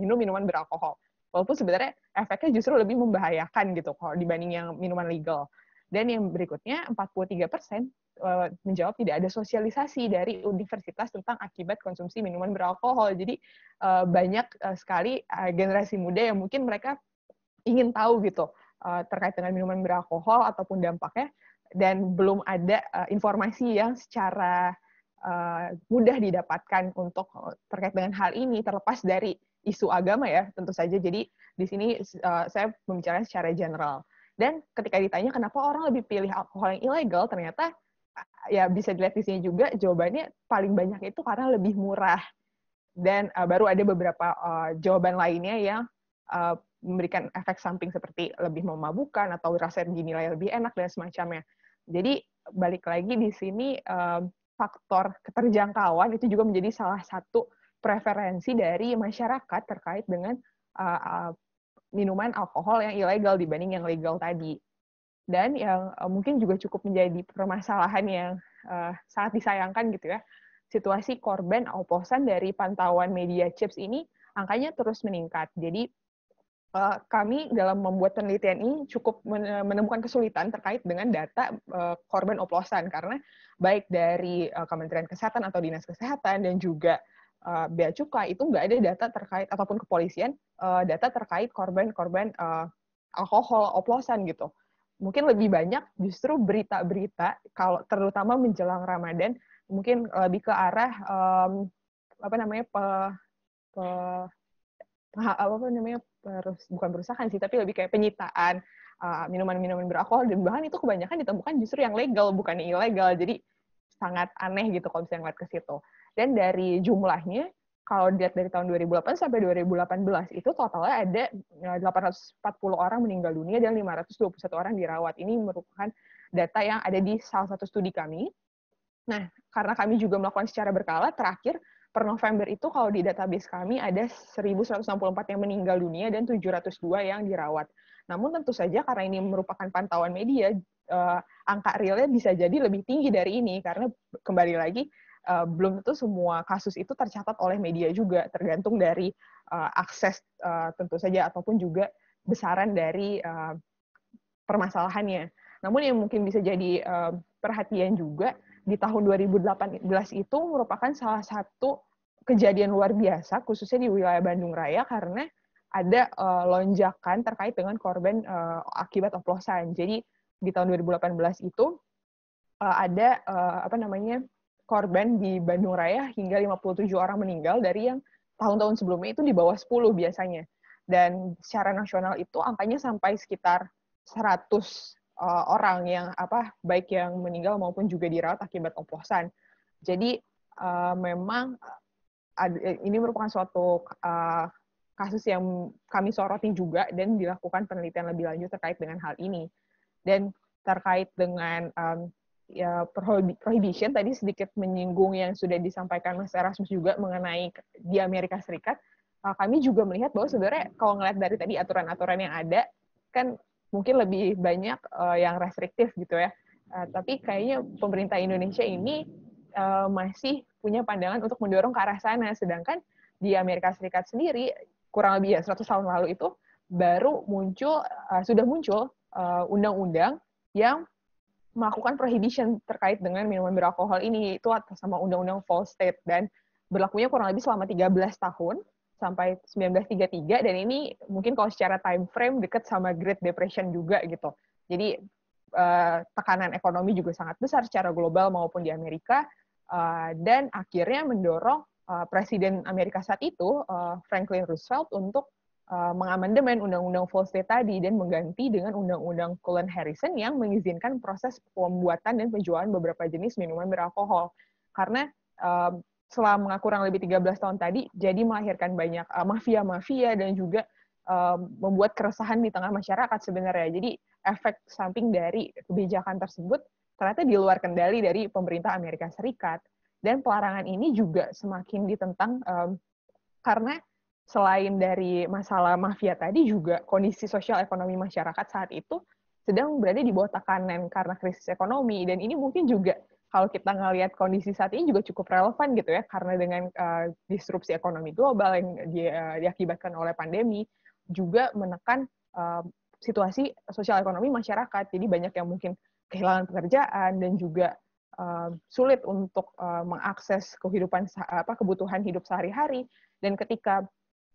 Speaker 4: minum minuman beralkohol. Walaupun sebenarnya efeknya justru lebih membahayakan gitu kalau dibanding yang minuman legal. Dan yang berikutnya 43% persen. Eh, menjawab tidak ada sosialisasi dari universitas tentang akibat konsumsi minuman beralkohol. Jadi eh, banyak eh, sekali generasi muda yang mungkin mereka ingin tahu gitu terkait dengan minuman beralkohol ataupun dampaknya dan belum ada informasi yang secara mudah didapatkan untuk terkait dengan hal ini terlepas dari isu agama ya tentu saja. Jadi di sini saya membicarakan secara general. Dan ketika ditanya kenapa orang lebih pilih alkohol yang ilegal, ternyata ya bisa dilihat di sini juga jawabannya paling banyak itu karena lebih murah dan uh, baru ada beberapa uh, jawaban lainnya yang uh, memberikan efek samping seperti lebih memabukan atau rasa dinilai lebih enak dan semacamnya. Jadi balik lagi di sini uh, faktor keterjangkauan itu juga menjadi salah satu preferensi dari masyarakat terkait dengan uh, uh, minuman alkohol yang ilegal dibanding yang legal tadi dan yang uh, mungkin juga cukup menjadi permasalahan yang uh, sangat disayangkan gitu ya. Situasi korban oposan dari pantauan media chips ini angkanya terus meningkat. Jadi uh, kami dalam membuat penelitian ini cukup menemukan kesulitan terkait dengan data uh, korban oplosan karena baik dari uh, Kementerian Kesehatan atau Dinas Kesehatan dan juga Bea Cukai itu nggak ada data terkait ataupun kepolisian data terkait korban-korban alkohol oplosan gitu mungkin lebih banyak justru berita-berita kalau terutama menjelang Ramadan mungkin eh, lebih ke arah um, apa namanya pe, pe apa namanya perus, bukan perusahaan sih tapi lebih kayak penyitaan eh, minuman-minuman uh, beralkohol dan bahan itu kebanyakan ditemukan justru yang legal bukan ilegal jadi sangat aneh gitu kalau misalnya ngeliat ke situ dan dari jumlahnya kalau dilihat dari tahun 2008 sampai 2018 itu totalnya ada 840 eh, orang meninggal dunia dan 521 orang dirawat. Ini merupakan data yang ada di salah satu studi kami. Nah, karena kami juga melakukan secara berkala, terakhir per November itu kalau di database kami ada 1.164 yang meninggal dunia dan 702 yang dirawat. Namun tentu saja karena ini merupakan pantauan media, eh, angka realnya bisa jadi lebih tinggi dari ini karena kembali lagi uh, belum tentu semua kasus itu tercatat oleh media juga, tergantung dari uh, akses uh, tentu saja ataupun juga besaran dari uh, permasalahannya. Namun yang mungkin bisa jadi uh, perhatian juga di tahun 2018 itu merupakan salah satu kejadian luar biasa khususnya di wilayah Bandung Raya karena ada uh, lonjakan terkait dengan korban uh, akibat oplosan. Jadi di tahun 2018 itu uh, ada uh, apa namanya korban di Bandung Raya hingga 57 orang meninggal dari yang tahun-tahun sebelumnya itu di bawah 10 biasanya. Dan secara nasional itu angkanya sampai sekitar 100 uh, eh, orang yang apa baik yang meninggal maupun juga dirawat akibat oplosan. Jadi uh, memang eh, ada, ini merupakan suatu uh, kasus yang kami soroti juga dan dilakukan penelitian lebih lanjut terkait dengan hal ini. Dan terkait dengan um, ya prohibition tadi sedikit menyinggung yang sudah disampaikan Mas Erasmus juga mengenai di Amerika Serikat ah, kami juga melihat bahwa sebenarnya kalau ngelihat dari tadi aturan-aturan yang ada kan mungkin lebih banyak uh, yang restriktif gitu ya. Uh, tapi kayaknya pemerintah Indonesia ini uh, masih punya pandangan untuk mendorong ke arah sana. Sedangkan di Amerika Serikat sendiri kurang lebih ya 100 tahun lalu itu baru muncul uh, sudah muncul eh, undang-undang uh, yang melakukan prohibition terkait dengan minuman beralkohol ini itu atas sama undang-undang False State dan berlakunya kurang lebih selama 13 tahun sampai 1933 dan ini mungkin kalau secara time frame dekat sama Great Depression juga gitu. Jadi eh, tekanan ekonomi juga sangat besar secara global maupun di Amerika eh, dan akhirnya mendorong eh, Presiden Amerika saat itu Franklin Roosevelt untuk uh, mengamandemen Undang-Undang Volstead tadi dan mengganti dengan Undang-Undang Cullen Harrison yang mengizinkan proses pembuatan dan penjualan beberapa jenis minuman beralkohol. Karena um, selama kurang lebih 13 tahun tadi, jadi melahirkan banyak eh, mafia-mafia uh, dan juga um, membuat keresahan di tengah masyarakat sebenarnya. Jadi efek samping dari kebijakan tersebut ternyata di luar kendali dari pemerintah Amerika Serikat. Dan pelarangan ini juga semakin ditentang um, karena selain dari masalah mafia tadi juga kondisi sosial ekonomi masyarakat saat itu sedang berada di bawah tekanan karena krisis ekonomi dan ini mungkin juga kalau kita ngelihat kondisi saat ini juga cukup relevan gitu ya karena dengan uh, disrupsi ekonomi global yang di, uh, diakibatkan oleh pandemi juga menekan uh, situasi sosial ekonomi masyarakat jadi banyak yang mungkin kehilangan pekerjaan dan juga uh, sulit untuk uh, mengakses kehidupan apa kebutuhan hidup sehari-hari dan ketika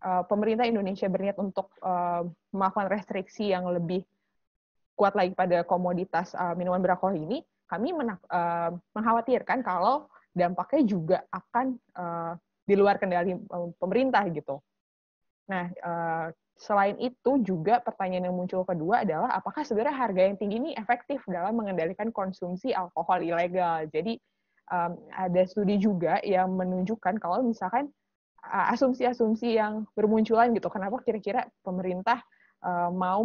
Speaker 4: Eh, pemerintah Indonesia berniat untuk uh, melakukan restriksi yang lebih kuat lagi pada komoditas uh, minuman beralkohol ini, kami menak, uh, mengkhawatirkan kalau dampaknya juga akan uh, di luar kendali pemerintah gitu. Nah, uh, selain itu juga pertanyaan yang muncul kedua adalah apakah sebenarnya harga yang tinggi ini efektif dalam mengendalikan konsumsi alkohol ilegal? Jadi um, ada studi juga yang menunjukkan kalau misalkan asumsi-asumsi yang bermunculan gitu. Kenapa kira-kira pemerintah eh, mau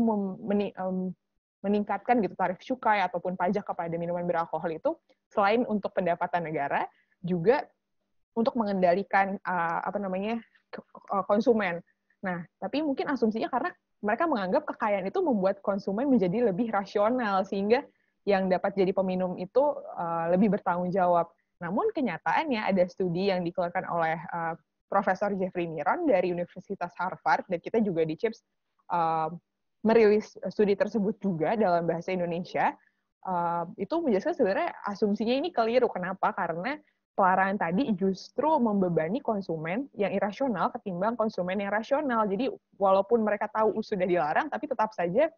Speaker 4: meningkatkan gitu tarif cukai ataupun pajak kepada minuman beralkohol itu selain untuk pendapatan negara juga untuk mengendalikan apa namanya eh, konsumen. Nah, tapi mungkin asumsinya karena mereka menganggap kekayaan itu membuat konsumen menjadi lebih rasional sehingga yang dapat jadi peminum itu eh, lebih bertanggung jawab. Namun kenyataannya ada studi yang dikeluarkan oleh Profesor Jeffrey Miron dari Universitas Harvard dan kita juga di CHIPS uh, merilis studi tersebut juga dalam bahasa Indonesia. Uh, itu menjelaskan sebenarnya asumsinya ini keliru. Kenapa? Karena pelarangan tadi justru membebani konsumen yang irasional ketimbang konsumen yang rasional. Jadi walaupun mereka tahu sudah dilarang, tapi tetap saja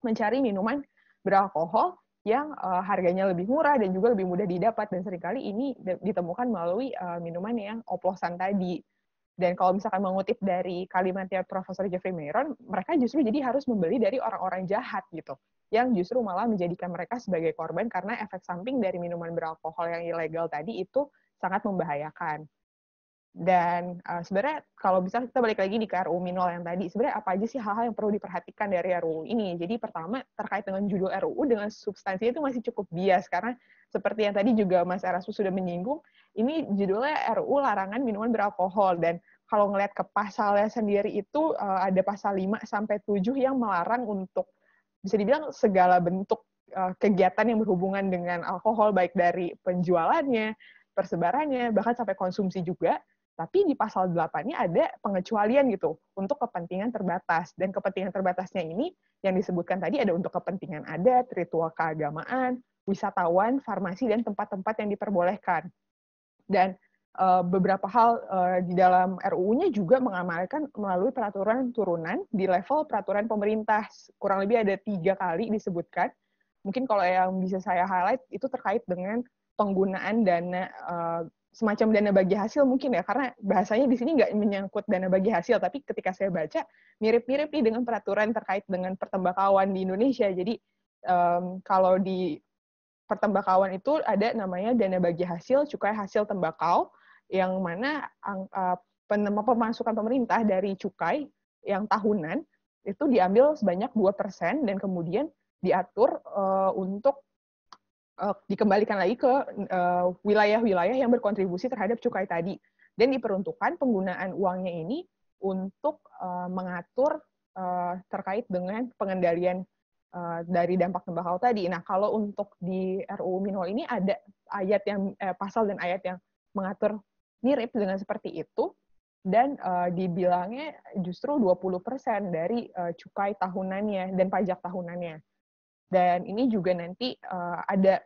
Speaker 4: mencari minuman beralkohol yang uh, harganya lebih murah dan juga lebih mudah didapat dan seringkali ini ditemukan melalui uh, minuman yang oplosan tadi. Dan kalau misalkan mengutip dari kalimatnya Profesor Jeffrey Meron, mereka justru jadi harus membeli dari orang-orang jahat gitu, yang justru malah menjadikan mereka sebagai korban karena efek samping dari minuman beralkohol yang ilegal tadi itu sangat membahayakan. Dan uh, sebenarnya kalau bisa kita balik lagi di RUU Minol yang tadi, sebenarnya apa aja sih hal-hal yang perlu diperhatikan dari RUU ini? Jadi pertama terkait dengan judul RUU dengan substansinya itu masih cukup bias karena seperti yang tadi juga Mas Erasmus sudah menyinggung, ini judulnya RUU larangan minuman beralkohol dan kalau ngelihat ke pasalnya sendiri itu uh, ada pasal 5 sampai 7 yang melarang untuk bisa dibilang segala bentuk uh, kegiatan yang berhubungan dengan alkohol baik dari penjualannya, persebarannya, bahkan sampai konsumsi juga tapi di pasal 8 ini ada pengecualian gitu untuk kepentingan terbatas. Dan kepentingan terbatasnya ini yang disebutkan tadi ada untuk kepentingan adat, ritual keagamaan, wisatawan, farmasi, dan tempat-tempat yang diperbolehkan. Dan uh, beberapa hal uh, di dalam RUU-nya juga mengamalkan melalui peraturan turunan di level peraturan pemerintah. Kurang lebih ada tiga kali disebutkan. Mungkin kalau yang bisa saya highlight itu terkait dengan penggunaan dana uh, semacam dana bagi hasil mungkin ya karena bahasanya di sini nggak menyangkut dana bagi hasil tapi ketika saya baca mirip-mirip nih dengan peraturan terkait dengan pertembakawan di Indonesia jadi um, kalau di pertembakawan itu ada namanya dana bagi hasil cukai hasil tembakau yang mana uh, pemasukan pemerintah dari cukai yang tahunan itu diambil sebanyak 2% dan kemudian diatur uh, untuk uh, dikembalikan lagi ke eh, wilayah-wilayah uh, yang berkontribusi terhadap cukai tadi dan diperuntukkan penggunaan uangnya ini untuk uh, mengatur uh, terkait dengan pengendalian uh, dari dampak tembakau tadi. Nah, kalau untuk di RUU Minol ini ada ayat yang eh, pasal dan ayat yang mengatur mirip dengan seperti itu dan uh, dibilangnya justru 20% dari uh, cukai tahunannya dan pajak tahunannya. Dan ini juga nanti uh, ada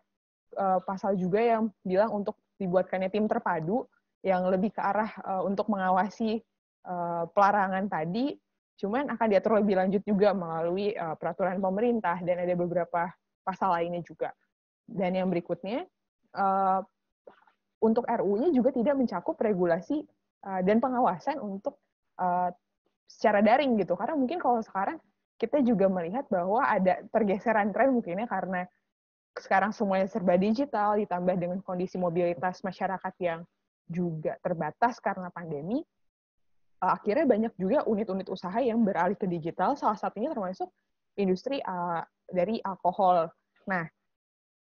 Speaker 4: uh, pasal juga yang bilang untuk dibuatkannya tim terpadu yang lebih ke arah uh, untuk mengawasi uh, pelarangan tadi, cuman akan diatur lebih lanjut juga melalui uh, peraturan pemerintah dan ada beberapa pasal lainnya juga. Dan yang berikutnya, uh, untuk RU-nya juga tidak mencakup regulasi uh, dan pengawasan untuk uh, secara daring gitu, karena mungkin kalau sekarang kita juga melihat bahwa ada pergeseran tren mungkinnya karena sekarang semuanya serba digital, ditambah dengan kondisi mobilitas masyarakat yang juga terbatas karena pandemi, eh, akhirnya banyak juga unit-unit usaha yang beralih ke digital, salah satunya termasuk industri eh, dari alkohol. Nah,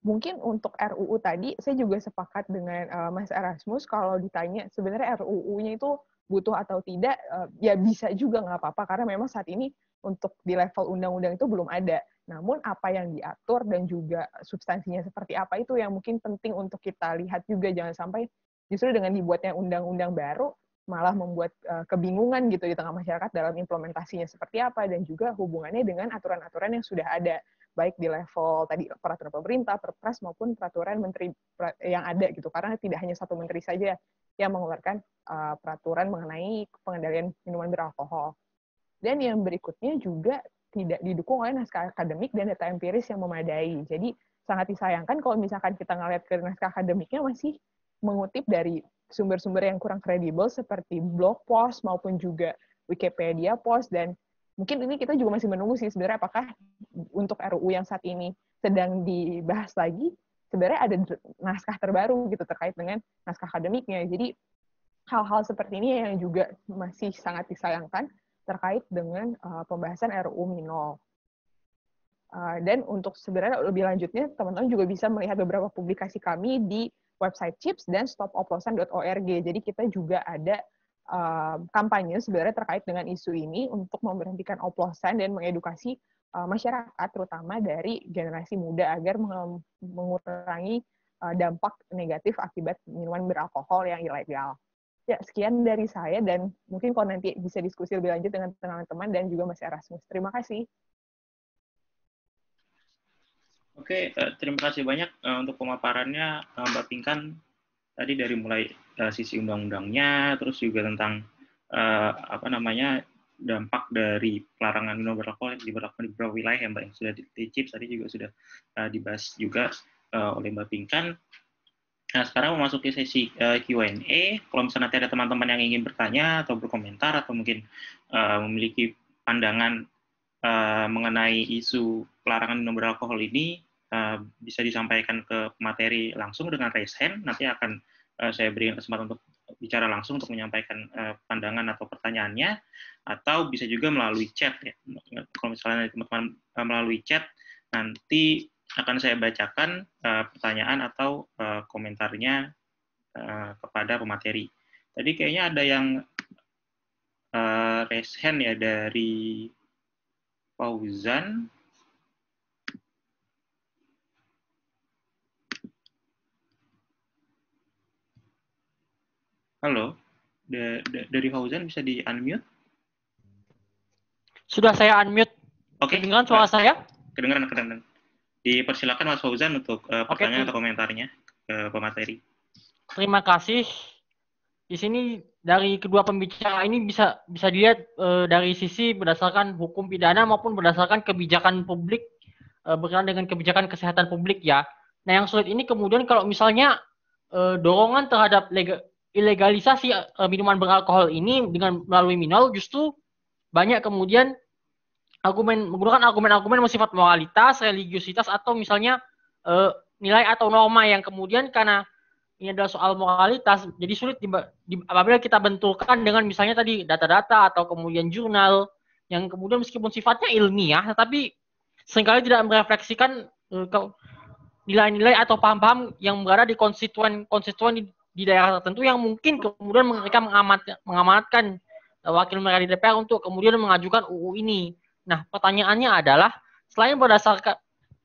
Speaker 4: mungkin untuk RUU tadi, saya juga sepakat dengan eh, Mas Erasmus kalau ditanya sebenarnya RUU-nya itu butuh atau tidak, ya bisa juga nggak apa-apa, karena memang saat ini untuk di level undang-undang itu belum ada. Namun apa yang diatur dan juga substansinya seperti apa itu yang mungkin penting untuk kita lihat juga jangan sampai justru dengan dibuatnya undang-undang baru malah membuat eh, kebingungan gitu di tengah masyarakat dalam implementasinya seperti apa dan juga hubungannya dengan aturan-aturan yang sudah ada baik di level tadi peraturan pemerintah, perpres maupun peraturan menteri yang ada gitu karena tidak hanya satu menteri saja yang mengeluarkan eh, peraturan mengenai pengendalian minuman beralkohol. Dan yang berikutnya juga tidak didukung oleh naskah akademik dan data empiris yang memadai. Jadi sangat disayangkan kalau misalkan kita ngeliat ke naskah akademiknya masih mengutip dari sumber-sumber yang kurang kredibel seperti blog post maupun juga Wikipedia post dan mungkin ini kita juga masih menunggu sih sebenarnya apakah untuk RUU yang saat ini sedang dibahas lagi sebenarnya ada naskah terbaru gitu terkait dengan naskah akademiknya. Jadi hal-hal seperti ini yang juga masih sangat disayangkan terkait dengan uh, pembahasan RUU Minol. Uh, eh, dan untuk sebenarnya lebih lanjutnya, teman-teman juga bisa melihat beberapa publikasi kami di website CHIPS dan stopoplosan.org. Jadi kita juga ada uh, kampanye sebenarnya terkait dengan isu ini untuk memberhentikan oplosan dan mengedukasi uh, masyarakat, terutama dari generasi muda, agar mengurangi uh, dampak negatif akibat minuman beralkohol yang ilegal. Ya, sekian dari saya dan mungkin kalau nanti bisa diskusi lebih lanjut dengan teman-teman dan juga Mas Erasmus. Terima kasih.
Speaker 2: Oke, eh, terima kasih banyak eh, untuk pemaparannya eh, Mbak Pingkan tadi dari mulai sisi undang-undangnya, terus juga tentang apa namanya dampak dari pelarangan minum beralkohol yang diberlakukan di beberapa wilayah ya, Mbak yang sudah dicip tadi juga sudah dibahas juga oleh Mbak Pingkan. Nah, sekarang memasuki sesi uh, eh, Q&A. Kalau misalnya nanti ada teman-teman yang ingin bertanya atau berkomentar atau mungkin uh, memiliki pandangan uh, mengenai isu pelarangan minum beralkohol ini, uh, bisa disampaikan ke materi langsung dengan raise hand. Nanti akan uh, saya beri kesempatan untuk bicara langsung untuk menyampaikan uh, pandangan atau pertanyaannya, atau bisa juga melalui chat. Ya. Kalau misalnya teman-teman uh, melalui chat, nanti akan saya bacakan uh, pertanyaan atau uh, komentarnya uh, kepada pemateri. Tadi kayaknya ada yang uh, raise hand ya dari Fauzan. Halo, da da dari Fauzan bisa di unmute?
Speaker 6: Sudah saya unmute.
Speaker 2: Oke. Okay. Kedengaran suara nah, saya? Kedengaran, kedengaran. Dipersilakan Mas Fauzan untuk uh, pertanyaan okay. atau komentarnya ke pemateri.
Speaker 6: Terima kasih. Di sini dari kedua pembicara ini bisa bisa dilihat e, dari sisi berdasarkan hukum pidana maupun berdasarkan kebijakan publik e, berkenaan dengan kebijakan kesehatan publik ya. Nah yang sulit ini kemudian kalau misalnya e, dorongan terhadap lega, ilegalisasi e, minuman beralkohol ini dengan melalui minol justru banyak kemudian argumen menggunakan argumen-argumen sifat moralitas, religiositas atau misalnya e, nilai atau norma yang kemudian karena ini adalah soal moralitas, jadi sulit di, di, apabila kita benturkan dengan misalnya tadi data-data atau kemudian jurnal yang kemudian meskipun sifatnya ilmiah, tetapi seringkali tidak merefleksikan nilai eh, nilai-nilai atau paham-paham yang berada di konstituen-konstituen di, di daerah tertentu yang mungkin kemudian mereka mengamat, mengamatkan eh, wakil mereka di DPR untuk kemudian mengajukan UU ini Nah, pertanyaannya adalah selain berdasarkan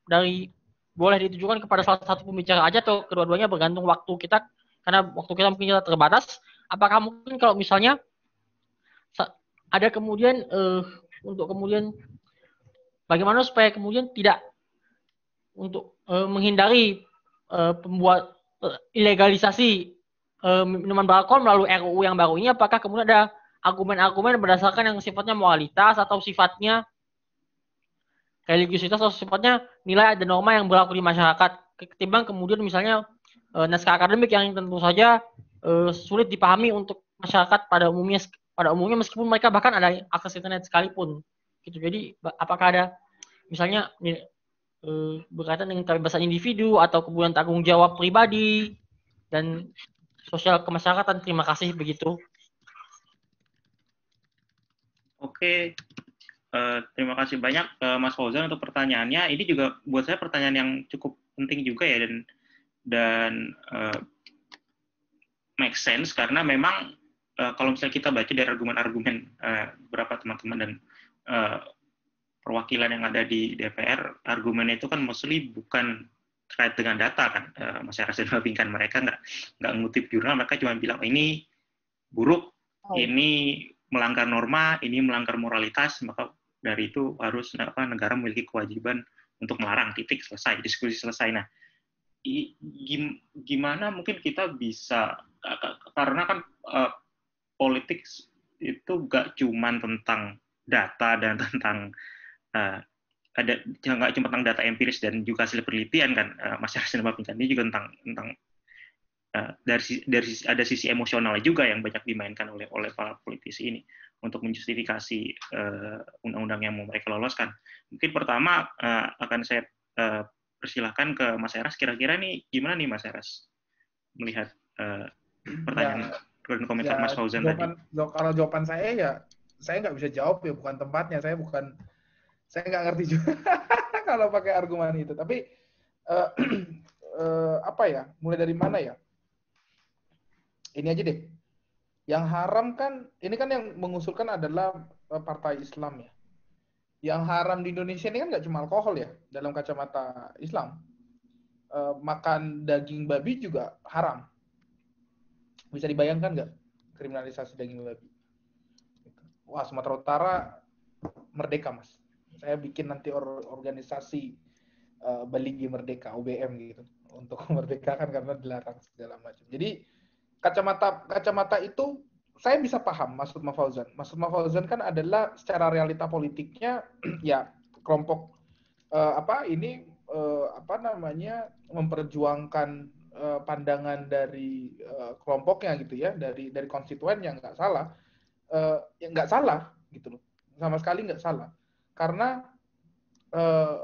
Speaker 6: dari boleh ditujukan kepada salah satu pembicara aja atau kedua-duanya bergantung waktu kita karena waktu kita mungkin kita terbatas. Apakah mungkin kalau misalnya ada kemudian uh, untuk kemudian bagaimana supaya kemudian tidak untuk uh, menghindari uh, pembuat ilegalisasi minuman beralkohol melalui RUU yang baru ini apakah kemudian ada argumen-argumen berdasarkan yang sifatnya moralitas atau sifatnya religiusitas atau sifatnya nilai dan norma yang berlaku di masyarakat ketimbang kemudian misalnya e, naskah akademik yang tentu saja e, sulit dipahami untuk masyarakat pada umumnya pada umumnya meskipun mereka bahkan ada akses internet sekalipun gitu jadi apakah ada misalnya e, berkaitan dengan kebebasan individu atau kemudian tanggung jawab pribadi dan sosial kemasyarakatan terima kasih begitu
Speaker 2: oke Eh, terima kasih banyak uh, Mas Fauzan untuk pertanyaannya. Ini juga buat saya pertanyaan yang cukup penting juga ya dan dan uh, make sense karena memang uh, kalau misalnya kita baca dari argumen-argumen uh, beberapa teman-teman dan uh, perwakilan yang ada di DPR, argumen itu kan mostly bukan terkait dengan data kan. Uh, masyarakat membingkan mereka nggak nggak ngutip jurnal, mereka cuma bilang ini buruk, oh. ini melanggar norma, ini melanggar moralitas, maka dari itu harus nah, apa negara memiliki kewajiban untuk melarang titik selesai diskusi selesai nah gimana mungkin kita bisa karena kan uh, politik itu gak cuman tentang data dan tentang uh, ada nggak cuma tentang data empiris dan juga hasil penelitian kan uh, eh, masyarakat sinema ini juga tentang tentang uh, dari dari ada sisi emosionalnya juga yang banyak dimainkan oleh oleh para politisi ini untuk menjustifikasi eh, undang-undang yang mau mereka loloskan. Mungkin pertama eh, akan saya eh, persilahkan ke Mas Eras. Kira-kira nih gimana nih Mas Eras melihat ya, pertanyaan ya, dan komentar ya, Mas
Speaker 3: Fauzan jawaban, tadi? Kalau jawaban saya ya saya nggak bisa jawab ya bukan tempatnya. Saya bukan saya nggak ngerti juga kalau pakai argumen itu. Tapi uh, uh, apa ya? Mulai dari mana ya? Ini aja deh yang haram kan, ini kan yang mengusulkan adalah eh, partai Islam ya. Yang haram di Indonesia ini kan nggak cuma alkohol ya, dalam kacamata Islam. Eh, makan daging babi juga haram. Bisa dibayangkan nggak kriminalisasi daging babi? Wah, Sumatera Utara merdeka, Mas. Saya bikin nanti organisasi eh, Baligi Merdeka, UBM gitu. Untuk memerdekakan karena dilarang segala macam. Jadi, kacamata kacamata itu saya bisa paham maksud Mafauzan. Maksud Mafauzan kan adalah secara realita politiknya ya kelompok uh, apa ini uh, apa namanya memperjuangkan uh, pandangan dari uh, kelompoknya gitu ya dari dari konstituen yang nggak salah uh, yang nggak salah gitu loh sama sekali nggak salah karena uh,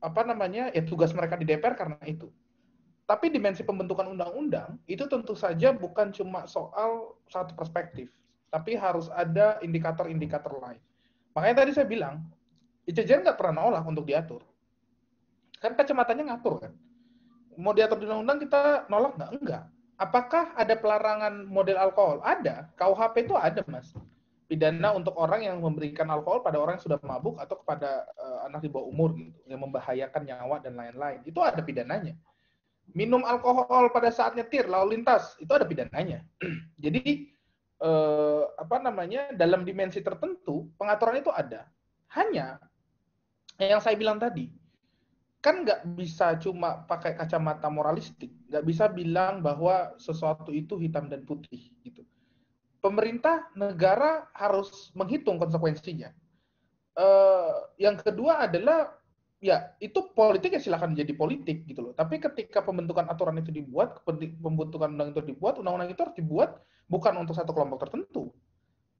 Speaker 3: apa namanya ya tugas mereka di DPR karena itu tapi dimensi pembentukan undang-undang itu tentu saja bukan cuma soal satu perspektif, tapi harus ada indikator-indikator lain. Makanya tadi saya bilang, ICJN nggak pernah nolak untuk diatur. Kan kacamatanya ngatur kan. Mau diatur di undang-undang kita nolak nggak? Enggak. Apakah ada pelarangan model alkohol? Ada. KUHP itu ada, Mas. Pidana untuk orang yang memberikan alkohol pada orang yang sudah mabuk atau kepada uh, anak di bawah umur gitu, yang membahayakan nyawa dan lain-lain. Itu ada pidananya minum alkohol pada saat nyetir lalu lintas itu ada pidananya. Jadi eh, apa namanya dalam dimensi tertentu pengaturan itu ada. Hanya yang saya bilang tadi kan nggak bisa cuma pakai kacamata moralistik, nggak bisa bilang bahwa sesuatu itu hitam dan putih gitu. Pemerintah negara harus menghitung konsekuensinya. Eh, yang kedua adalah ya itu politik ya silahkan jadi politik gitu loh. Tapi ketika pembentukan aturan itu dibuat, pembentukan undang undang itu dibuat, undang-undang itu harus dibuat bukan untuk satu kelompok tertentu.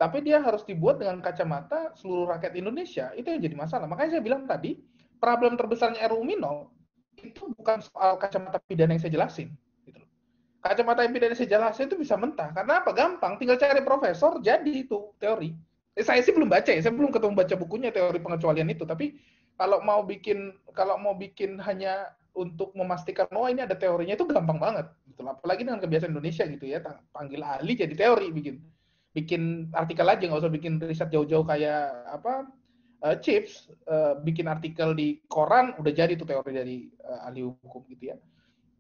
Speaker 3: Tapi dia harus dibuat dengan kacamata seluruh rakyat Indonesia. Itu yang jadi masalah. Makanya saya bilang tadi, problem terbesarnya RUU Minol itu bukan soal kacamata pidana yang saya jelasin. Gitu loh. Kacamata yang pidana yang saya jelasin itu bisa mentah. Karena apa? Gampang. Tinggal cari profesor, jadi itu teori. Eh, saya sih belum baca ya. Saya belum ketemu baca bukunya teori pengecualian itu. Tapi kalau mau bikin kalau mau bikin hanya untuk memastikan oh ini ada teorinya itu gampang banget gitu apalagi dengan kebiasaan Indonesia gitu ya panggil ahli jadi teori bikin bikin artikel aja nggak usah bikin riset jauh-jauh kayak apa uh, chips uh, bikin artikel di koran udah jadi itu teori dari uh, ahli hukum gitu ya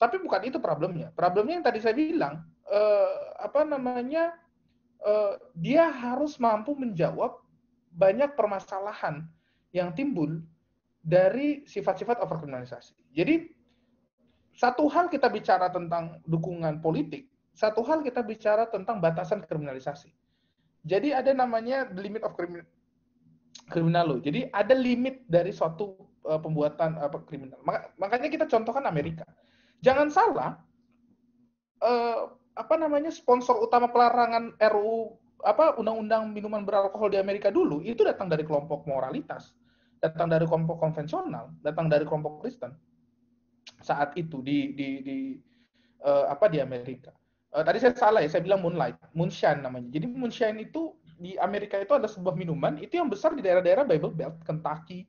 Speaker 3: tapi bukan itu problemnya problemnya yang tadi saya bilang uh, apa namanya uh, dia harus mampu menjawab banyak permasalahan yang timbul dari sifat-sifat overkriminalisasi. Jadi satu hal kita bicara tentang dukungan politik, satu hal kita bicara tentang batasan kriminalisasi. Jadi ada namanya the limit of criminal kriminal lo. Jadi ada limit dari suatu eh, pembuatan uh, kriminal. makanya kita contohkan Amerika. Jangan salah uh, apa namanya sponsor utama pelarangan RU apa undang-undang minuman beralkohol di Amerika dulu itu datang dari kelompok moralitas datang dari kelompok konvensional, datang dari kelompok Kristen saat itu di di di uh, apa di Amerika. Uh, tadi saya salah ya, saya bilang moonlight, moonshine namanya. Jadi moonshine itu di Amerika itu ada sebuah minuman itu yang besar di daerah-daerah Bible Belt, Kentucky.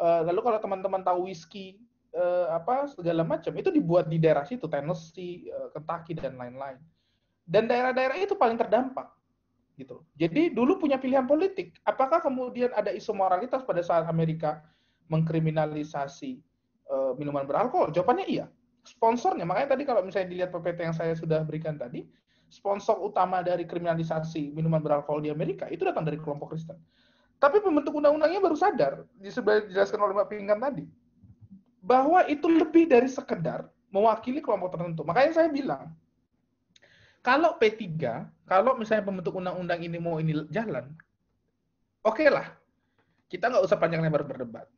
Speaker 3: Uh, lalu kalau teman-teman tahu whiskey uh, apa segala macam itu dibuat di daerah situ, Tennessee, uh, Kentucky dan lain-lain. Dan daerah-daerah itu paling terdampak gitu. Jadi dulu punya pilihan politik. Apakah kemudian ada isu moralitas pada saat Amerika mengkriminalisasi uh, minuman beralkohol? Jawabannya iya. Sponsornya, makanya tadi kalau misalnya dilihat PPT yang saya sudah berikan tadi, sponsor utama dari kriminalisasi minuman beralkohol di Amerika itu datang dari kelompok Kristen. Tapi pembentuk undang-undangnya baru sadar, dijelaskan oleh Mbak Pinggan tadi, bahwa itu lebih dari sekedar mewakili kelompok tertentu. Makanya saya bilang, kalau P3, kalau misalnya pembentuk undang-undang ini mau ini jalan, oke okay lah. Kita nggak usah panjang lebar berdebat.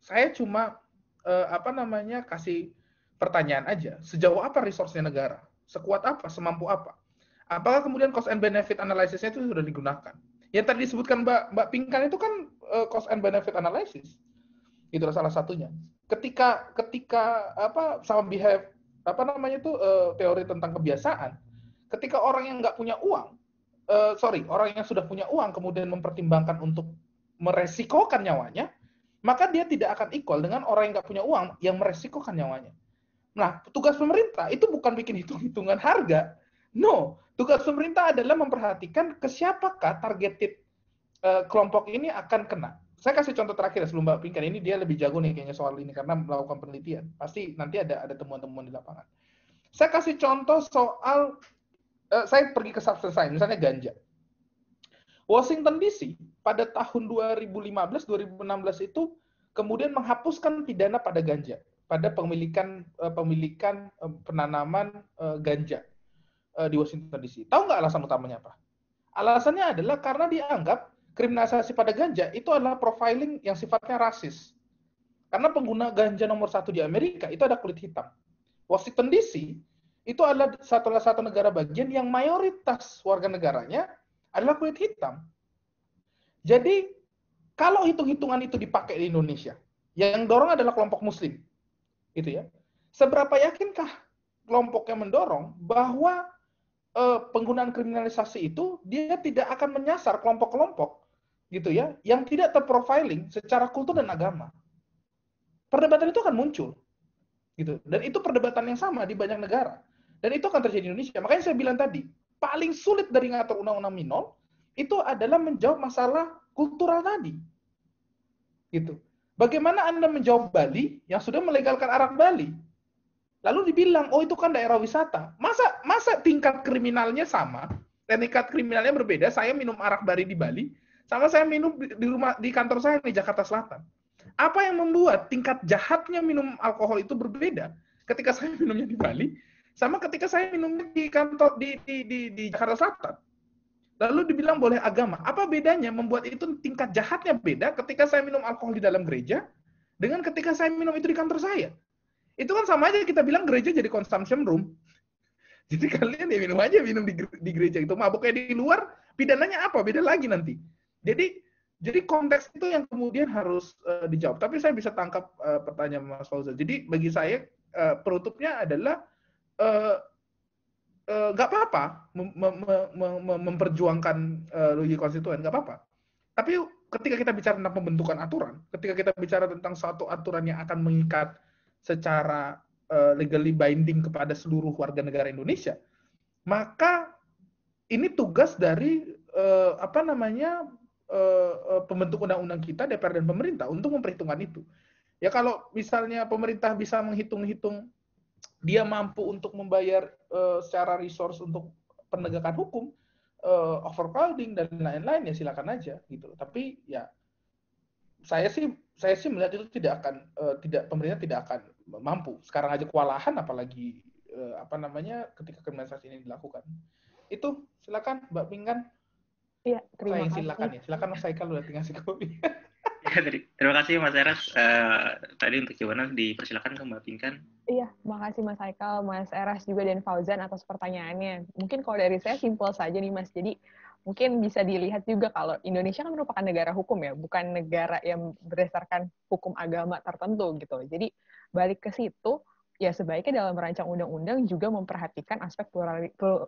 Speaker 3: Saya cuma eh, apa namanya kasih pertanyaan aja. Sejauh apa resource-nya negara? Sekuat apa? Semampu apa? Apakah kemudian cost and benefit analysis-nya itu sudah digunakan? Yang tadi disebutkan Mbak Mbak Pingkan itu kan eh, cost and benefit analysis. Itulah salah satunya. Ketika ketika apa sama behave apa namanya itu eh, teori tentang kebiasaan ketika orang yang nggak punya uang, uh, sorry, orang yang sudah punya uang kemudian mempertimbangkan untuk meresikokan nyawanya, maka dia tidak akan equal dengan orang yang nggak punya uang yang meresikokan nyawanya. Nah, tugas pemerintah itu bukan bikin hitung-hitungan harga. No, tugas pemerintah adalah memperhatikan ke siapakah targeted uh, kelompok ini akan kena. Saya kasih contoh terakhir ya, sebelum Mbak Pinkan ini dia lebih jago nih kayaknya soal ini karena melakukan penelitian. Pasti nanti ada ada temuan-temuan di lapangan. Saya kasih contoh soal Eh, saya pergi ke substance lain, misalnya ganja. Washington DC pada tahun 2015-2016 itu kemudian menghapuskan pidana pada ganja, pada pemilikan eh, pemilikan eh, penanaman uh, ganja di Washington DC. Tahu nggak alasan utamanya apa? Alasannya adalah karena dianggap kriminalisasi pada ganja itu adalah profiling yang sifatnya rasis. Karena pengguna ganja nomor satu di Amerika itu ada kulit hitam. Washington DC itu adalah satu satu negara bagian yang mayoritas warga negaranya adalah kulit hitam. Jadi kalau hitung-hitungan itu dipakai di Indonesia, yang dorong adalah kelompok muslim. Gitu ya. Seberapa yakinkah kelompok yang mendorong bahwa eh, penggunaan kriminalisasi itu dia tidak akan menyasar kelompok-kelompok gitu ya yang tidak terprofiling secara kultur dan agama. Perdebatan itu akan muncul. Gitu. Dan itu perdebatan yang sama di banyak negara. Dan itu akan terjadi di Indonesia. Makanya saya bilang tadi, paling sulit dari ngatur undang-undang minor itu adalah menjawab masalah kultural tadi. Gitu. Bagaimana Anda menjawab Bali yang sudah melegalkan arak Bali? Lalu dibilang, oh itu kan daerah wisata. Masa masa tingkat kriminalnya sama, dan tingkat kriminalnya berbeda. Saya minum arak Bali di Bali, sama saya minum di rumah di kantor saya di Jakarta Selatan. Apa yang membuat tingkat jahatnya minum alkohol itu berbeda ketika saya minumnya di Bali sama ketika saya minum di kantor di di di, di Jakarta Selatan. Lalu dibilang boleh agama. Apa bedanya membuat itu tingkat jahatnya beda ketika saya minum alkohol di dalam gereja dengan ketika saya minum itu di kantor saya. Itu kan sama aja kita bilang gereja jadi consumption room. Jadi kalian ya minum aja minum di, di gereja itu mabuknya di luar pidananya apa? Beda lagi nanti. Jadi jadi konteks itu yang kemudian harus uh, dijawab. Tapi saya bisa tangkap uh, pertanyaan Mas Fauzan. Jadi bagi saya uh, eh, penutupnya adalah Eh, eh, nggak uh, uh, apa-apa mem mem mem memperjuangkan uh, eh, logi konstituen, nggak apa-apa. Tapi ketika kita bicara tentang pembentukan aturan, ketika kita bicara tentang suatu aturan yang akan mengikat secara uh, legally binding kepada seluruh warga negara Indonesia, maka ini tugas dari uh, apa namanya uh, pembentuk undang-undang kita DPR dan pemerintah untuk memperhitungkan itu. Ya kalau misalnya pemerintah bisa menghitung-hitung dia mampu untuk membayar uh, secara resource untuk penegakan hukum uh, overcrowding dan lain-lain ya silakan aja gitu tapi ya saya sih saya sih melihat itu tidak akan uh, tidak pemerintah tidak akan mampu sekarang aja kewalahan apalagi uh, apa namanya ketika kriminalisasi ini dilakukan itu silakan mbak
Speaker 4: Pingkan Iya, terima saya kasih. silakan ya. Silakan Mas Haikal udah tinggal si
Speaker 2: Terima kasih Mas Eras. Uh, tadi untuk jawaban dipersilakan ke Mbak Pinkan.
Speaker 4: Iya, makasih Mas Haikal, Mas Eras juga dan Fauzan atas pertanyaannya. Mungkin kalau dari saya simpel saja nih Mas. Jadi mungkin bisa dilihat juga kalau Indonesia kan merupakan negara hukum ya, bukan negara yang berdasarkan hukum agama tertentu gitu. Jadi balik ke situ, ya sebaiknya dalam merancang undang-undang juga memperhatikan aspek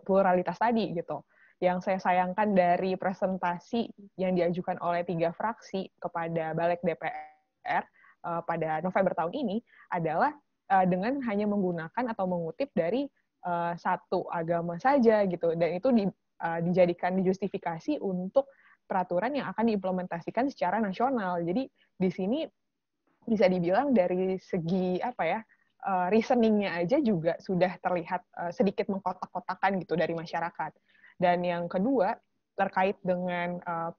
Speaker 4: pluralitas tadi gitu yang saya sayangkan dari presentasi yang diajukan oleh tiga fraksi kepada Balik DPR uh, eh, pada November tahun ini adalah uh, dengan hanya menggunakan atau mengutip dari uh, satu agama saja gitu dan itu di, uh, dijadikan justifikasi untuk peraturan yang akan diimplementasikan secara nasional. Jadi di sini bisa dibilang dari segi apa ya reasoningnya aja juga sudah terlihat sedikit mengkotak-kotakan gitu dari masyarakat. Dan yang kedua, terkait dengan uh,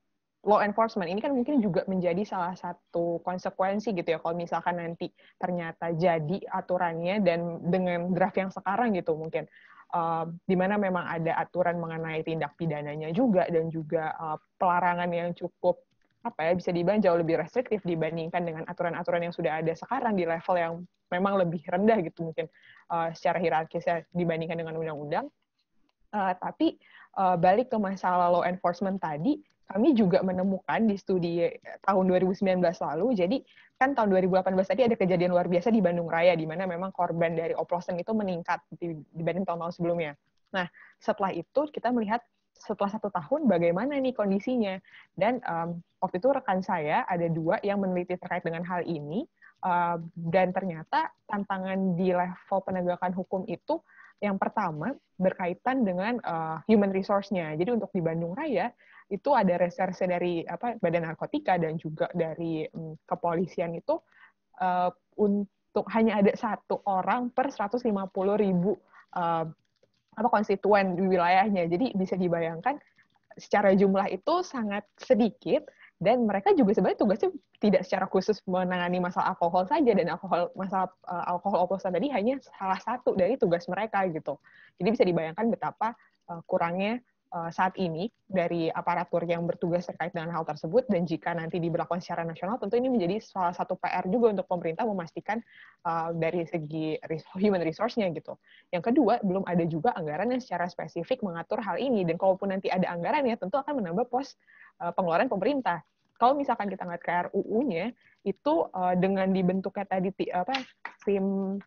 Speaker 4: law enforcement ini kan mungkin juga menjadi salah satu konsekuensi gitu ya kalau misalkan nanti ternyata jadi aturannya dan dengan draft yang sekarang gitu mungkin uh, di mana memang ada aturan mengenai tindak pidananya juga dan juga uh, pelarangan yang cukup apa ya bisa dibilang jauh lebih restriktif dibandingkan dengan aturan-aturan yang sudah ada sekarang di level yang memang lebih rendah gitu mungkin uh, secara hierarkis dibandingkan dengan undang-undang. Uh, tapi uh, balik ke masalah law enforcement tadi, kami juga menemukan di studi eh, tahun 2019 lalu, jadi kan tahun 2018 tadi ada kejadian luar biasa di Bandung Raya, di mana memang korban dari oplosan itu meningkat dibanding tahun-tahun sebelumnya. Nah, setelah itu kita melihat setelah satu tahun bagaimana nih kondisinya. Dan um, waktu itu rekan saya ada dua yang meneliti terkait dengan hal ini, uh, dan ternyata tantangan di level penegakan hukum itu yang pertama berkaitan dengan uh, human resource-nya. Jadi untuk di Bandung Raya itu ada reserse dari apa Badan Narkotika dan juga dari um, kepolisian itu uh, untuk hanya ada satu orang per 150 ribu uh, apa konstituen di wilayahnya. Jadi bisa dibayangkan secara jumlah itu sangat sedikit dan mereka juga sebenarnya tugasnya tidak secara khusus menangani masalah alkohol saja dan alkohol masalah uh, alkohol oplosan tadi hanya salah satu dari tugas mereka gitu jadi bisa dibayangkan betapa uh, kurangnya Eh, saat ini dari aparatur yang bertugas terkait dengan hal tersebut dan jika nanti diberlakukan secara nasional tentu ini menjadi salah satu PR juga untuk pemerintah memastikan uh, dari segi human resource-nya gitu. Yang kedua, belum ada juga anggaran yang secara spesifik mengatur hal ini dan kalaupun nanti ada anggaran ya tentu akan menambah pos uh, pengeluaran pemerintah. Kalau misalkan kita ngeliat ke RUU-nya itu uh, dengan dibentuknya tadi apa tim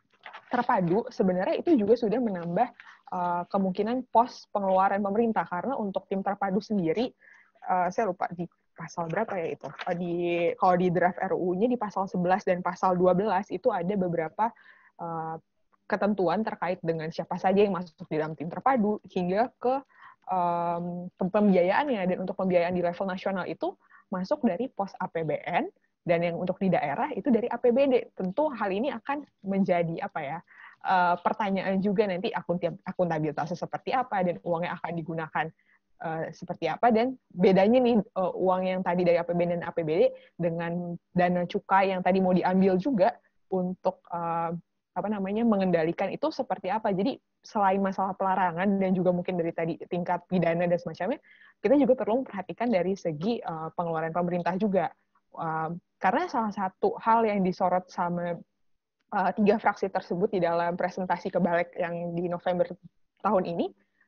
Speaker 4: terpadu sebenarnya itu juga sudah menambah Eh, kemungkinan pos pengeluaran pemerintah karena untuk tim terpadu sendiri uh, saya lupa di pasal berapa ya itu eh, di kalau di draft RUU-nya di pasal 11 dan pasal 12 itu ada beberapa uh, ketentuan terkait dengan siapa saja yang masuk di dalam tim terpadu hingga ke um, pembiayaannya dan untuk pembiayaan di level nasional itu masuk dari pos APBN dan yang untuk di daerah itu dari APBD tentu hal ini akan menjadi apa ya uh, pertanyaan juga nanti akun akuntabilitasnya seperti apa dan uangnya akan digunakan Uh, seperti apa dan bedanya nih uh, uang yang tadi dari APBN dan APBD dengan dana cukai yang tadi mau diambil juga untuk uh, apa namanya mengendalikan itu seperti apa. Jadi selain masalah pelarangan dan juga mungkin dari tadi tingkat pidana dan semacamnya, kita juga perlu memperhatikan dari segi uh, pengeluaran pemerintah juga. Uh, karena salah satu hal yang disorot sama uh, tiga fraksi tersebut di dalam presentasi kebalik yang di November tahun ini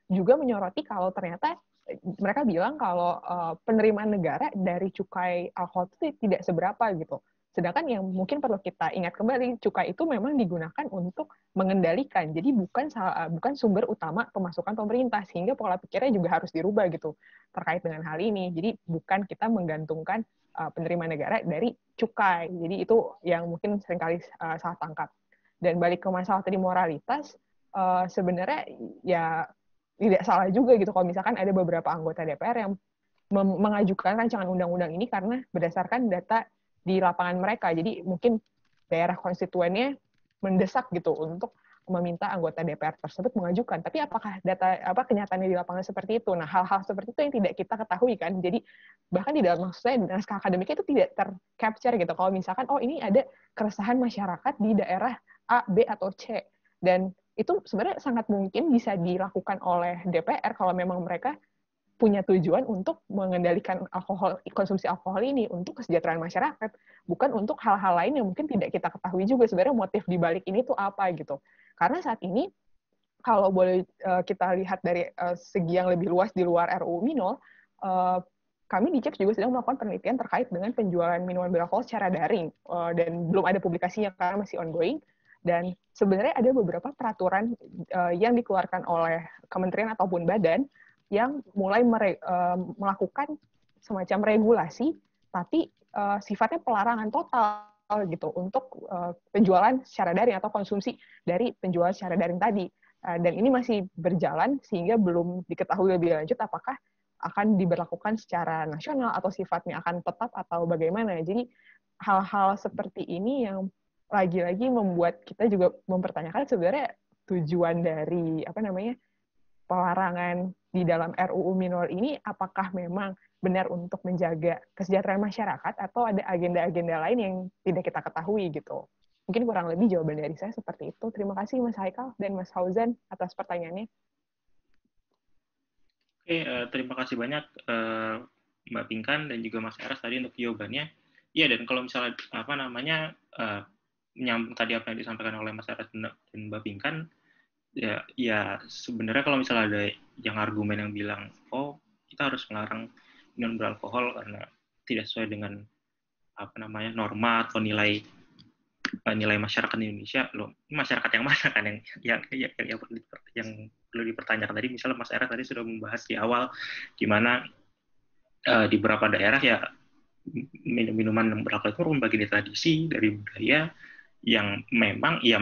Speaker 4: juga menyoroti kalau ternyata eh, mereka bilang kalau uh, penerimaan negara dari cukai alkohol itu tidak seberapa gitu. Sedangkan yang mungkin perlu kita ingat kembali, cukai itu memang digunakan untuk mengendalikan. Jadi bukan eh, bukan sumber utama pemasukan pemerintah sehingga pola pikirnya juga harus dirubah gitu terkait dengan hal ini. Jadi bukan kita menggantungkan eh, penerima negara dari cukai. Jadi itu yang mungkin seringkali eh, salah tangkap. Dan balik ke masalah tadi moralitas, sebenarnya ya tidak salah juga gitu kalau misalkan ada beberapa anggota DPR yang mengajukan rancangan undang-undang ini karena berdasarkan data di lapangan mereka. Jadi mungkin daerah konstituennya mendesak gitu untuk meminta anggota DPR tersebut mengajukan. Tapi apakah data apa kenyataannya di lapangan seperti itu? Nah, hal-hal seperti itu yang tidak kita ketahui kan. Jadi bahkan di dalam maksudnya naskah akademiknya itu tidak tercapture gitu. Kalau misalkan oh ini ada keresahan masyarakat di daerah A, B atau C dan itu sebenarnya sangat mungkin bisa dilakukan oleh DPR kalau memang mereka punya tujuan untuk mengendalikan alkohol konsumsi alkohol ini untuk kesejahteraan masyarakat bukan untuk hal-hal lain yang mungkin tidak kita ketahui juga sebenarnya motif di balik ini tuh apa gitu karena saat ini kalau boleh uh, kita lihat dari uh, segi yang lebih luas di luar RUU minol uh, kami di CEP juga sedang melakukan penelitian terkait dengan penjualan minuman beralkohol secara daring uh, dan belum ada publikasinya karena masih ongoing dan sebenarnya ada beberapa peraturan uh, yang dikeluarkan oleh kementerian ataupun badan yang mulai mere, uh, melakukan semacam regulasi, tapi uh, sifatnya pelarangan total gitu untuk uh, penjualan secara daring atau konsumsi dari penjualan secara daring tadi. Uh, dan ini masih berjalan sehingga belum diketahui lebih lanjut apakah akan diberlakukan secara nasional atau sifatnya akan tetap atau bagaimana. Jadi hal-hal seperti ini yang lagi-lagi membuat kita juga mempertanyakan sebenarnya tujuan dari apa namanya pelarangan di dalam RUU minor ini apakah memang benar untuk menjaga kesejahteraan masyarakat atau ada agenda-agenda lain yang tidak kita ketahui gitu. Mungkin kurang lebih jawaban dari saya seperti itu. Terima kasih Mas Haikal dan Mas Hauzen atas pertanyaannya.
Speaker 2: Oke, eh, terima kasih banyak eh, Mbak Pingkan dan juga Mas Eras tadi untuk jawabannya. Iya, dan kalau misalnya apa namanya uh, eh, menyambung tadi apa yang disampaikan oleh Mas Eras dan Mbak Pingkan, ya ya sebenarnya kalau misalnya ada yang argumen yang bilang oh kita harus melarang minuman beralkohol karena tidak sesuai dengan apa namanya norma atau nilai eh, nilai masyarakat Indonesia lo masyarakat yang mana kan yang yang yang, yang, yang, perlu, yang perlu dipertanyakan tadi misalnya Mas Era tadi sudah membahas di awal gimana uh, eh, di beberapa daerah ya minum minuman yang beralkohol itu bagi dari tradisi dari budaya yang memang ya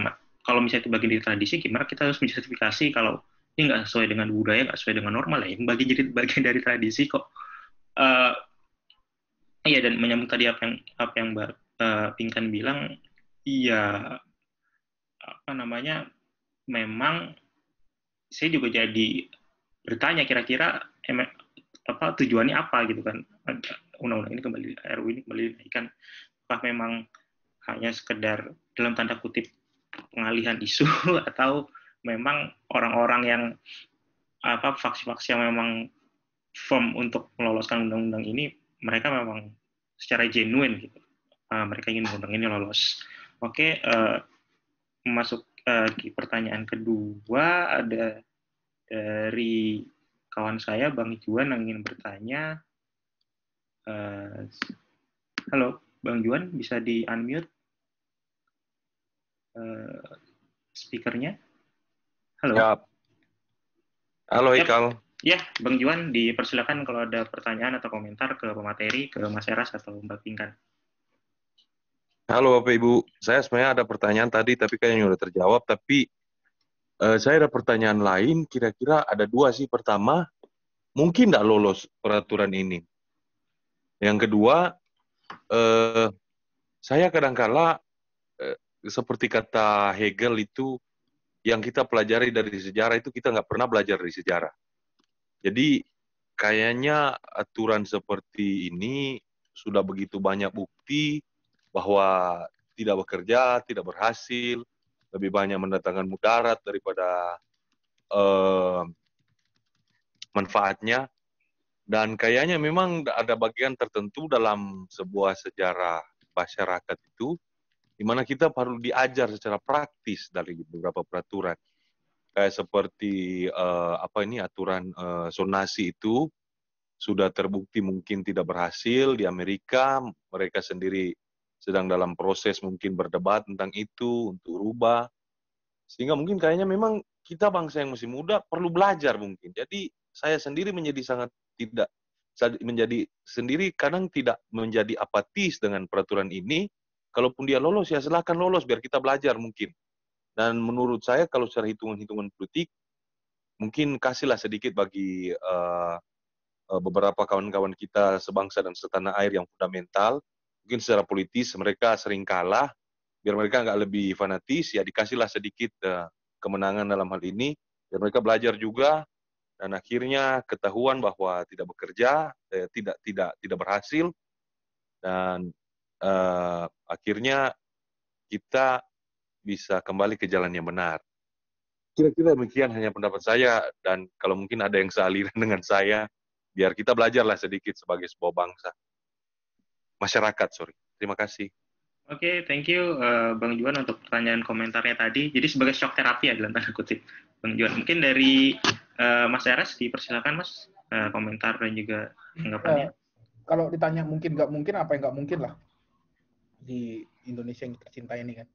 Speaker 2: kalau misalnya itu bagian dari tradisi, gimana kita harus menjustifikasi kalau ini nggak sesuai dengan budaya, nggak sesuai dengan normal ya, Bagi jadi bagian dari tradisi kok. Uh, iya dan menyambung tadi apa yang apa yang Mbak uh, eh, Pinkan bilang, iya apa namanya, memang saya juga jadi bertanya kira-kira apa tujuannya apa gitu kan undang-undang ini kembali RU ini kembali naikkan, apakah memang hanya sekedar dalam tanda kutip pengalihan isu atau memang orang-orang yang apa faksi-faksi yang memang firm untuk meloloskan undang-undang ini mereka memang secara genuine gitu uh, mereka ingin undang ini lolos oke okay, uh, eh, masuk uh, pertanyaan kedua ada dari kawan saya Bang Juan yang ingin bertanya uh, halo Bang Juan bisa di unmute uh, speakernya.
Speaker 5: Halo. Ya. Halo Ikal.
Speaker 2: Ya, Bang Juan, dipersilakan kalau ada pertanyaan atau komentar ke pemateri, ke Mas Eras atau Mbak Pingkan.
Speaker 5: Halo Bapak Ibu, saya sebenarnya ada pertanyaan tadi tapi kayaknya sudah terjawab. Tapi eh, saya ada pertanyaan lain, kira-kira ada dua sih. Pertama, mungkin nggak lolos peraturan ini. Yang kedua, eh, saya kadangkala seperti kata Hegel itu yang kita pelajari dari sejarah itu kita nggak pernah belajar dari sejarah. Jadi kayaknya aturan seperti ini sudah begitu banyak bukti bahwa tidak bekerja, tidak berhasil, lebih banyak mendatangkan mudarat daripada uh, manfaatnya. Dan kayaknya memang ada bagian tertentu dalam sebuah sejarah masyarakat itu di mana kita perlu diajar secara praktis dari beberapa peraturan kayak seperti uh, apa ini aturan uh, zonasi itu sudah terbukti mungkin tidak berhasil di Amerika mereka sendiri sedang dalam proses mungkin berdebat tentang itu untuk rubah sehingga mungkin kayaknya memang kita bangsa yang masih muda perlu belajar mungkin jadi saya sendiri menjadi sangat tidak menjadi sendiri kadang tidak menjadi apatis dengan peraturan ini Kalaupun dia lolos, ya silahkan lolos biar kita belajar mungkin. Dan menurut saya kalau secara hitungan-hitungan politik, mungkin kasihlah sedikit bagi uh, beberapa kawan-kawan kita sebangsa dan setanah air yang fundamental. Mungkin secara politis mereka sering kalah, biar mereka nggak lebih fanatis, ya dikasihlah sedikit uh, kemenangan dalam hal ini, biar mereka belajar juga, dan akhirnya ketahuan bahwa tidak bekerja, eh, tidak tidak tidak berhasil, dan uh, akhirnya kita bisa kembali ke jalan yang benar. Kira-kira demikian hanya pendapat saya dan kalau mungkin ada yang sealiran dengan saya, biar kita belajarlah sedikit sebagai sebuah bangsa. Masyarakat, sorry. Terima kasih.
Speaker 2: Oke, okay, thank you uh, Bang Juan untuk pertanyaan komentarnya tadi. Jadi sebagai shock terapi ya dalam tanda kutip, Bang Juan. Mungkin dari uh, Mas Eras dipersilakan Mas uh, komentar dan juga tanggapannya. Uh,
Speaker 3: kalau ditanya mungkin nggak mungkin apa yang nggak mungkin lah di Indonesia yang tercinta ini kan.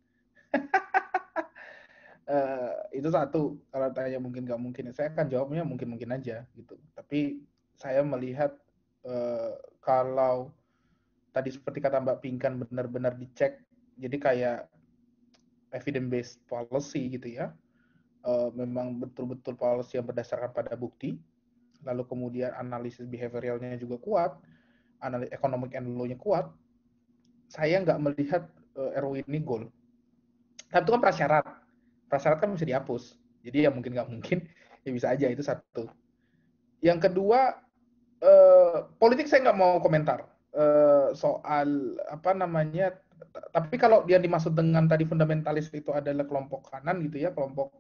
Speaker 3: uh, itu satu. Kalau tanya mungkin nggak mungkin, saya akan jawabnya mungkin mungkin aja gitu. Tapi saya melihat uh, kalau tadi seperti kata Mbak Pingkan benar-benar dicek, jadi kayak evidence based policy gitu ya. Uh, memang betul-betul policy yang berdasarkan pada bukti, lalu kemudian analisis behavioralnya juga kuat, analisis economic and law-nya kuat, saya nggak melihat uh, eh, RW ini gol. Tapi itu kan prasyarat. Prasyarat kan bisa dihapus. Jadi ya mungkin nggak mungkin, ya bisa aja itu satu. Yang kedua, uh, politik saya nggak mau komentar uh, soal apa namanya. Tapi kalau dia dimaksud dengan tadi fundamentalis itu adalah kelompok kanan gitu ya, kelompok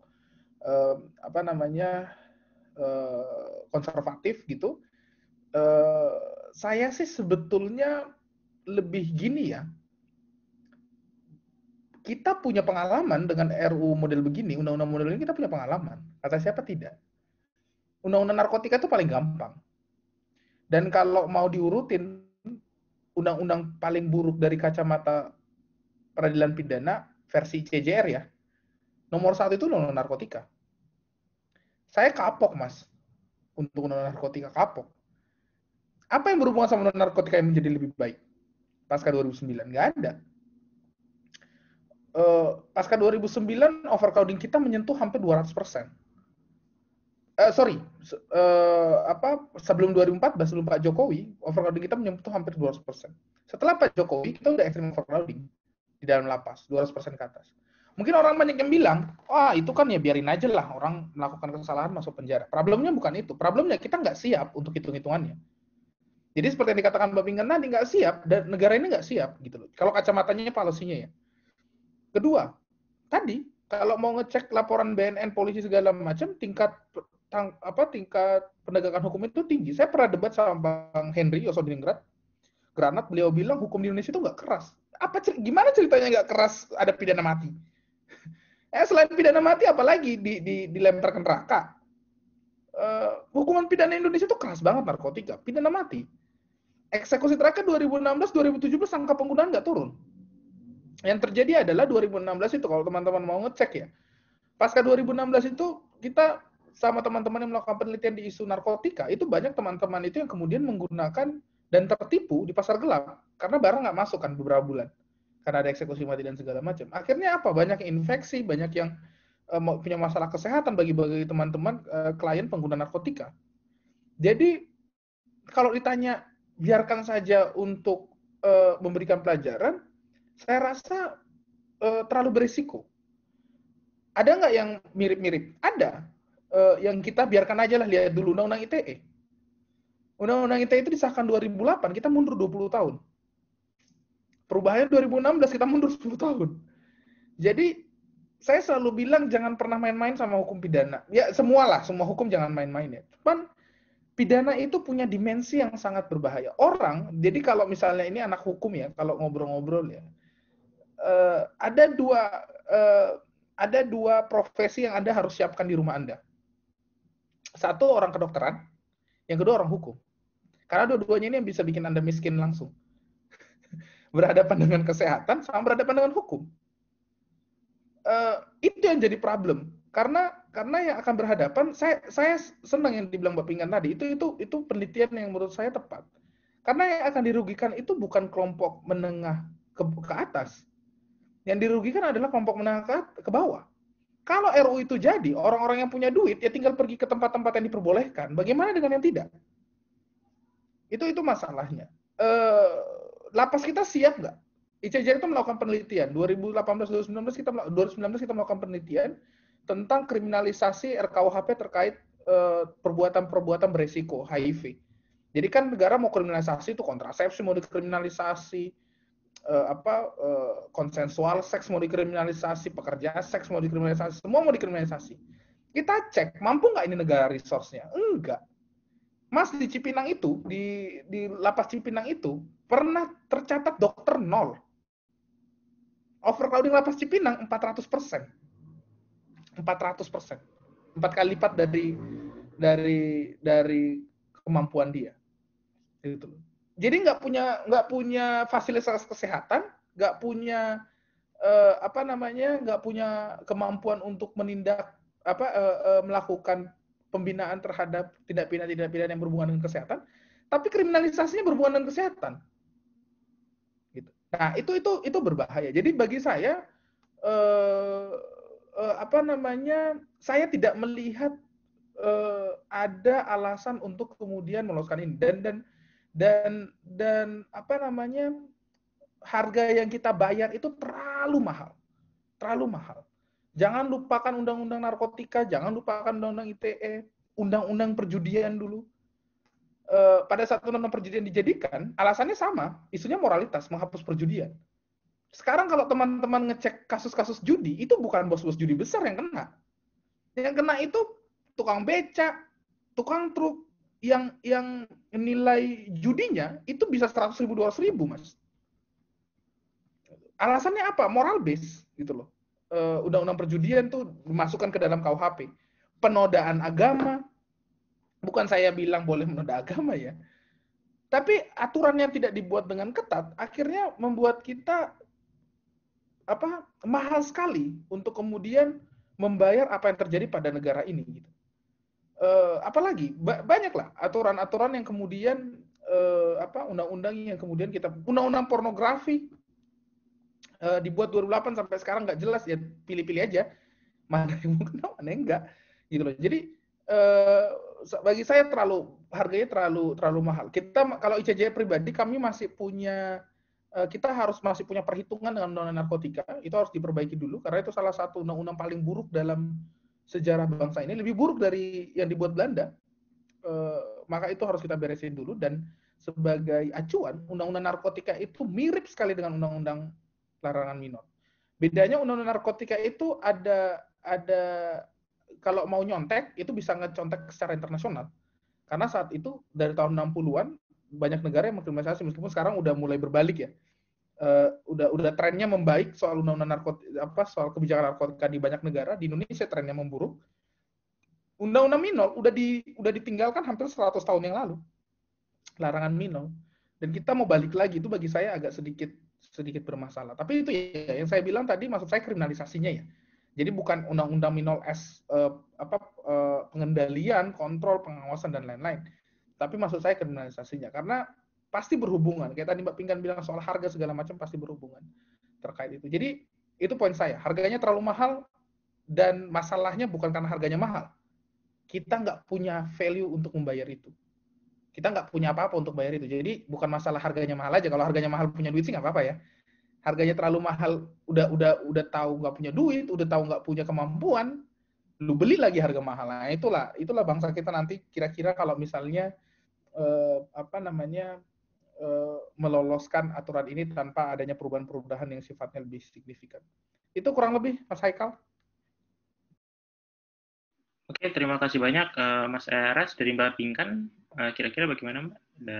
Speaker 3: uh, apa namanya uh, konservatif gitu. Uh, saya sih sebetulnya lebih gini ya. Kita punya pengalaman dengan RU model begini, undang-undang model ini kita punya pengalaman. Kata siapa tidak? Undang-undang narkotika itu paling gampang. Dan kalau mau diurutin, undang-undang paling buruk dari kacamata peradilan pidana versi CJR ya, nomor satu itu undang-undang narkotika. Saya kapok, Mas. Untuk undang-undang narkotika, kapok. Apa yang berhubungan sama undang narkotika yang menjadi lebih baik? pasca 2009 nggak ada. Uh, pasca 2009 overcrowding kita menyentuh hampir 200 persen. Uh, sorry, uh, apa sebelum 2014 sebelum Pak Jokowi overcrowding kita menyentuh hampir 200 persen. Setelah Pak Jokowi kita udah ekstrim overcrowding di dalam lapas 200 persen ke atas. Mungkin orang banyak yang bilang, wah oh, itu kan ya biarin aja lah orang melakukan kesalahan masuk penjara. Problemnya bukan itu. Problemnya kita nggak siap untuk hitung-hitungannya jadi seperti yang dikatakan Mbak Pingan tadi, nggak siap, dan negara ini nggak siap. gitu loh. Kalau kacamatanya palsinya ya. Kedua, tadi kalau mau ngecek laporan BNN polisi segala macam, tingkat tang, apa tingkat penegakan hukum itu tinggi. Saya pernah debat sama Bang Henry Yosodiningrat, Granat, beliau bilang hukum di Indonesia itu nggak keras. Apa gimana ceritanya nggak keras ada pidana mati? Eh selain pidana mati apalagi di, di ke neraka? Uh, hukuman pidana Indonesia itu keras banget narkotika, pidana mati eksekusi terakhir 2016 2017 angka penggunaan nggak turun. Yang terjadi adalah 2016 itu kalau teman-teman mau ngecek ya. Pasca 2016 itu kita sama teman-teman yang melakukan penelitian di isu narkotika itu banyak teman-teman itu yang kemudian menggunakan dan tertipu di pasar gelap karena barang nggak masuk kan beberapa bulan karena ada eksekusi mati dan segala macam. Akhirnya apa? Banyak infeksi, banyak yang uh, punya masalah kesehatan bagi bagi teman-teman uh, klien pengguna narkotika. Jadi kalau ditanya biarkan saja untuk uh, memberikan pelajaran, saya rasa uh, terlalu berisiko. Ada nggak yang mirip-mirip? Ada. Uh, yang kita biarkan aja lah lihat dulu undang-undang ITE. Undang-undang ITE itu disahkan 2008, kita mundur 20 tahun. Perubahannya 2016, kita mundur 10 tahun. Jadi saya selalu bilang jangan pernah main-main sama hukum pidana. Ya semualah, semua hukum jangan main-main ya. Cuman pidana itu punya dimensi yang sangat berbahaya. Orang, jadi kalau misalnya ini anak hukum ya, kalau ngobrol-ngobrol ya, eh, ada dua eh, ada dua profesi yang anda harus siapkan di rumah anda. Satu orang kedokteran, yang kedua orang hukum. Karena dua-duanya ini yang bisa bikin anda miskin langsung. berhadapan dengan kesehatan sama berhadapan dengan hukum. Eh, itu yang jadi problem karena karena yang akan berhadapan saya saya senang yang dibilang Mbak Pingan tadi itu itu itu penelitian yang menurut saya tepat karena yang akan dirugikan itu bukan kelompok menengah ke, ke atas yang dirugikan adalah kelompok menengah ke, ke bawah kalau RU itu jadi orang-orang yang punya duit ya tinggal pergi ke tempat-tempat yang diperbolehkan bagaimana dengan yang tidak itu itu masalahnya e, lapas kita siap nggak ICJ itu melakukan penelitian 2018 2019 kita 2019 kita melakukan penelitian tentang kriminalisasi RKUHP terkait eh, perbuatan-perbuatan uh, beresiko HIV. Jadi kan negara mau kriminalisasi itu kontrasepsi mau dikriminalisasi, uh, apa uh, konsensual seks mau dikriminalisasi, pekerja seks mau dikriminalisasi, semua mau dikriminalisasi. Kita cek mampu nggak ini negara resource-nya? Enggak. Mas di Cipinang itu, di di lapas Cipinang itu pernah tercatat dokter nol. Overcrowding lapas Cipinang 400 persen 400 persen, empat kali lipat dari dari dari kemampuan dia. Gitu. Jadi nggak punya nggak punya fasilitas kesehatan, nggak punya eh, apa namanya, nggak punya kemampuan untuk menindak apa eh, eh, melakukan pembinaan terhadap tindak pidana tindak pidana yang berhubungan dengan kesehatan, tapi kriminalisasinya berhubungan dengan kesehatan. Gitu. Nah itu itu itu berbahaya. Jadi bagi saya eh, Eh, apa namanya saya tidak melihat uh, ada alasan untuk kemudian meloloskan ini dan dan dan dan apa namanya harga yang kita bayar itu terlalu mahal terlalu mahal jangan lupakan undang-undang narkotika jangan lupakan undang-undang ITE undang-undang perjudian dulu eh, pada saat undang-undang perjudian dijadikan alasannya sama isunya moralitas menghapus perjudian sekarang kalau teman-teman ngecek kasus-kasus judi, itu bukan bos-bos judi besar yang kena. Yang kena itu tukang beca tukang truk, yang yang nilai judinya itu bisa 100 ribu, 200 ribu, Mas. Alasannya apa? Moral base, gitu loh. Eh, undang-undang perjudian tuh dimasukkan ke dalam KUHP. Penodaan agama, bukan saya bilang boleh menoda agama ya, tapi aturannya tidak dibuat dengan ketat akhirnya membuat kita apa mahal sekali untuk kemudian membayar apa yang terjadi pada negara ini gitu. E, apalagi ba banyaklah aturan-aturan yang kemudian e, apa undang-undang yang kemudian kita undang-undang pornografi e, dibuat 2008 sampai sekarang nggak jelas ya pilih-pilih aja mana yang mau kena mana yang enggak gitu loh. Jadi bagi saya terlalu harganya terlalu terlalu mahal. Kita kalau ICJ pribadi kami masih punya Eh, kita harus masih punya perhitungan dengan undang-undang narkotika. Itu harus diperbaiki dulu karena itu salah satu undang-undang paling buruk dalam sejarah bangsa ini, lebih buruk dari yang dibuat Belanda. E, maka itu harus kita beresin dulu dan sebagai acuan undang-undang narkotika itu mirip sekali dengan undang-undang larangan minor. Bedanya undang-undang narkotika itu ada ada kalau mau nyontek itu bisa ngecontek secara internasional. Karena saat itu dari tahun 60-an banyak negara yang mengkriminalisasi meskipun sekarang udah mulai berbalik ya. Uh, udah udah trennya membaik soal undang-undang narkotika apa soal kebijakan narkotika di banyak negara di Indonesia trennya memburuk undang-undang minol udah di udah ditinggalkan hampir 100 tahun yang lalu larangan minol dan kita mau balik lagi itu bagi saya agak sedikit sedikit bermasalah tapi itu ya yang saya bilang tadi maksud saya kriminalisasinya ya jadi bukan undang-undang minol s uh, eh, apa uh, pengendalian kontrol pengawasan dan lain-lain tapi maksud saya kriminalisasinya karena pasti berhubungan. Kayak tadi Mbak Pingkan bilang soal harga segala macam pasti berhubungan terkait itu. Jadi itu poin saya. Harganya terlalu mahal dan masalahnya bukan karena harganya mahal. Kita nggak punya value untuk membayar itu. Kita nggak punya apa-apa untuk bayar itu. Jadi bukan masalah harganya mahal aja. Kalau harganya mahal punya duit sih nggak apa-apa ya. Harganya terlalu mahal, udah udah udah tahu nggak punya duit, udah tahu nggak punya kemampuan, lu beli lagi harga mahal. Nah, itulah itulah bangsa kita nanti kira-kira kalau misalnya eh, apa namanya eh, meloloskan aturan ini tanpa adanya perubahan-perubahan yang sifatnya
Speaker 2: lebih signifikan.
Speaker 3: Itu kurang lebih Mas Haikal.
Speaker 2: Oke, terima kasih banyak uh, Mas Eras dari Mbak Pingkan. kira eh, kira-kira bagaimana Mbak? Ada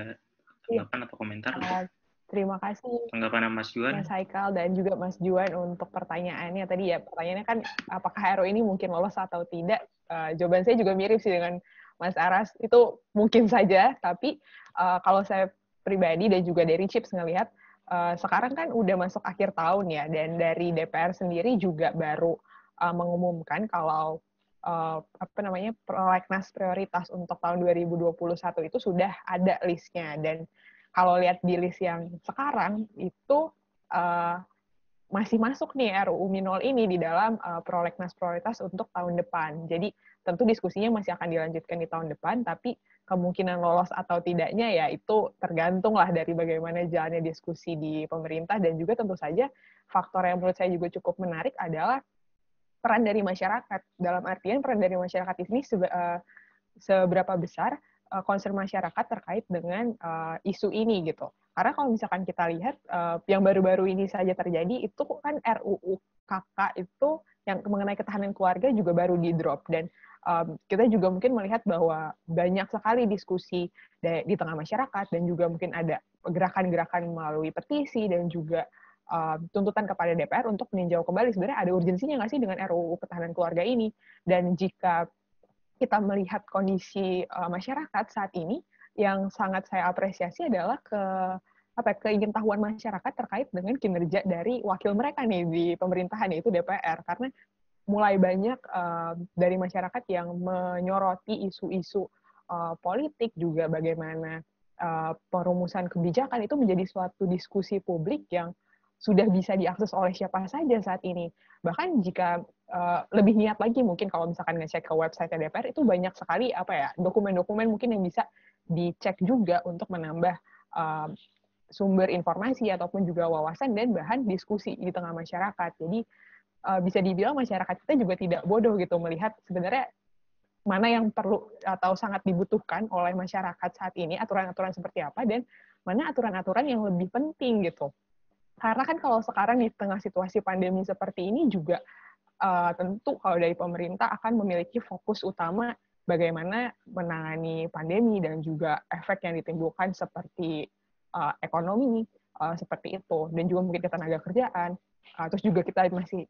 Speaker 2: tanggapan iya. atau komentar? Uh,
Speaker 4: Terima kasih.
Speaker 2: Tanggapan Mas Juan. Mas
Speaker 4: Haikal dan juga Mas Juan untuk pertanyaannya tadi ya. Pertanyaannya kan apakah RO ini mungkin lolos atau tidak? Uh, jawaban saya juga mirip sih dengan Mas Aras itu mungkin saja, tapi uh, kalau saya pribadi dan juga dari Chips ngelihat uh, sekarang kan udah masuk akhir tahun ya, dan dari DPR sendiri juga baru uh, mengumumkan kalau uh, apa namanya prolegnas prioritas untuk tahun 2021 itu sudah ada listnya dan kalau lihat di list yang sekarang itu uh, masih masuk nih RUU Minol ini di dalam uh, prolegnas prioritas untuk tahun depan. Jadi tentu diskusinya masih akan dilanjutkan di tahun depan, tapi kemungkinan lolos atau tidaknya ya itu tergantung lah dari bagaimana jalannya diskusi di pemerintah dan juga tentu saja faktor yang menurut saya juga cukup menarik adalah peran dari masyarakat. Dalam artian peran dari masyarakat ini eh, seberapa besar eh, concern masyarakat terkait dengan uh, isu ini gitu karena kalau misalkan kita lihat uh, yang baru-baru ini saja terjadi itu kan RUU KK itu yang mengenai ketahanan keluarga juga baru di drop dan um, kita juga mungkin melihat bahwa banyak sekali diskusi di tengah masyarakat dan juga mungkin ada gerakan-gerakan melalui petisi dan juga um, tuntutan kepada DPR untuk meninjau kembali sebenarnya ada urgensinya nggak sih dengan RUU ketahanan keluarga ini dan jika kita melihat kondisi uh, masyarakat saat ini yang sangat saya apresiasi adalah ke apa ya, keingintahuan masyarakat terkait dengan kinerja dari wakil mereka nih di pemerintahan yaitu DPR karena mulai banyak uh, dari masyarakat yang menyoroti isu-isu uh, politik juga bagaimana uh, perumusan kebijakan itu menjadi suatu diskusi publik yang sudah bisa diakses oleh siapa saja saat ini. Bahkan jika uh, lebih niat lagi mungkin kalau misalkan ngecek ke website DPR itu banyak sekali apa ya dokumen-dokumen mungkin yang bisa dicek juga untuk menambah uh, sumber informasi ataupun juga wawasan dan bahan diskusi di tengah masyarakat. Jadi uh, bisa dibilang masyarakat kita juga tidak bodoh gitu melihat sebenarnya mana yang perlu atau sangat dibutuhkan oleh masyarakat saat ini, aturan-aturan seperti apa, dan mana aturan-aturan yang lebih penting gitu. Karena kan kalau sekarang di tengah situasi pandemi seperti ini juga uh, tentu kalau dari pemerintah akan memiliki fokus utama bagaimana menangani pandemi dan juga efek yang ditimbulkan seperti uh, ekonomi uh, seperti itu dan juga mungkin tenaga kerjaan uh, terus juga kita masih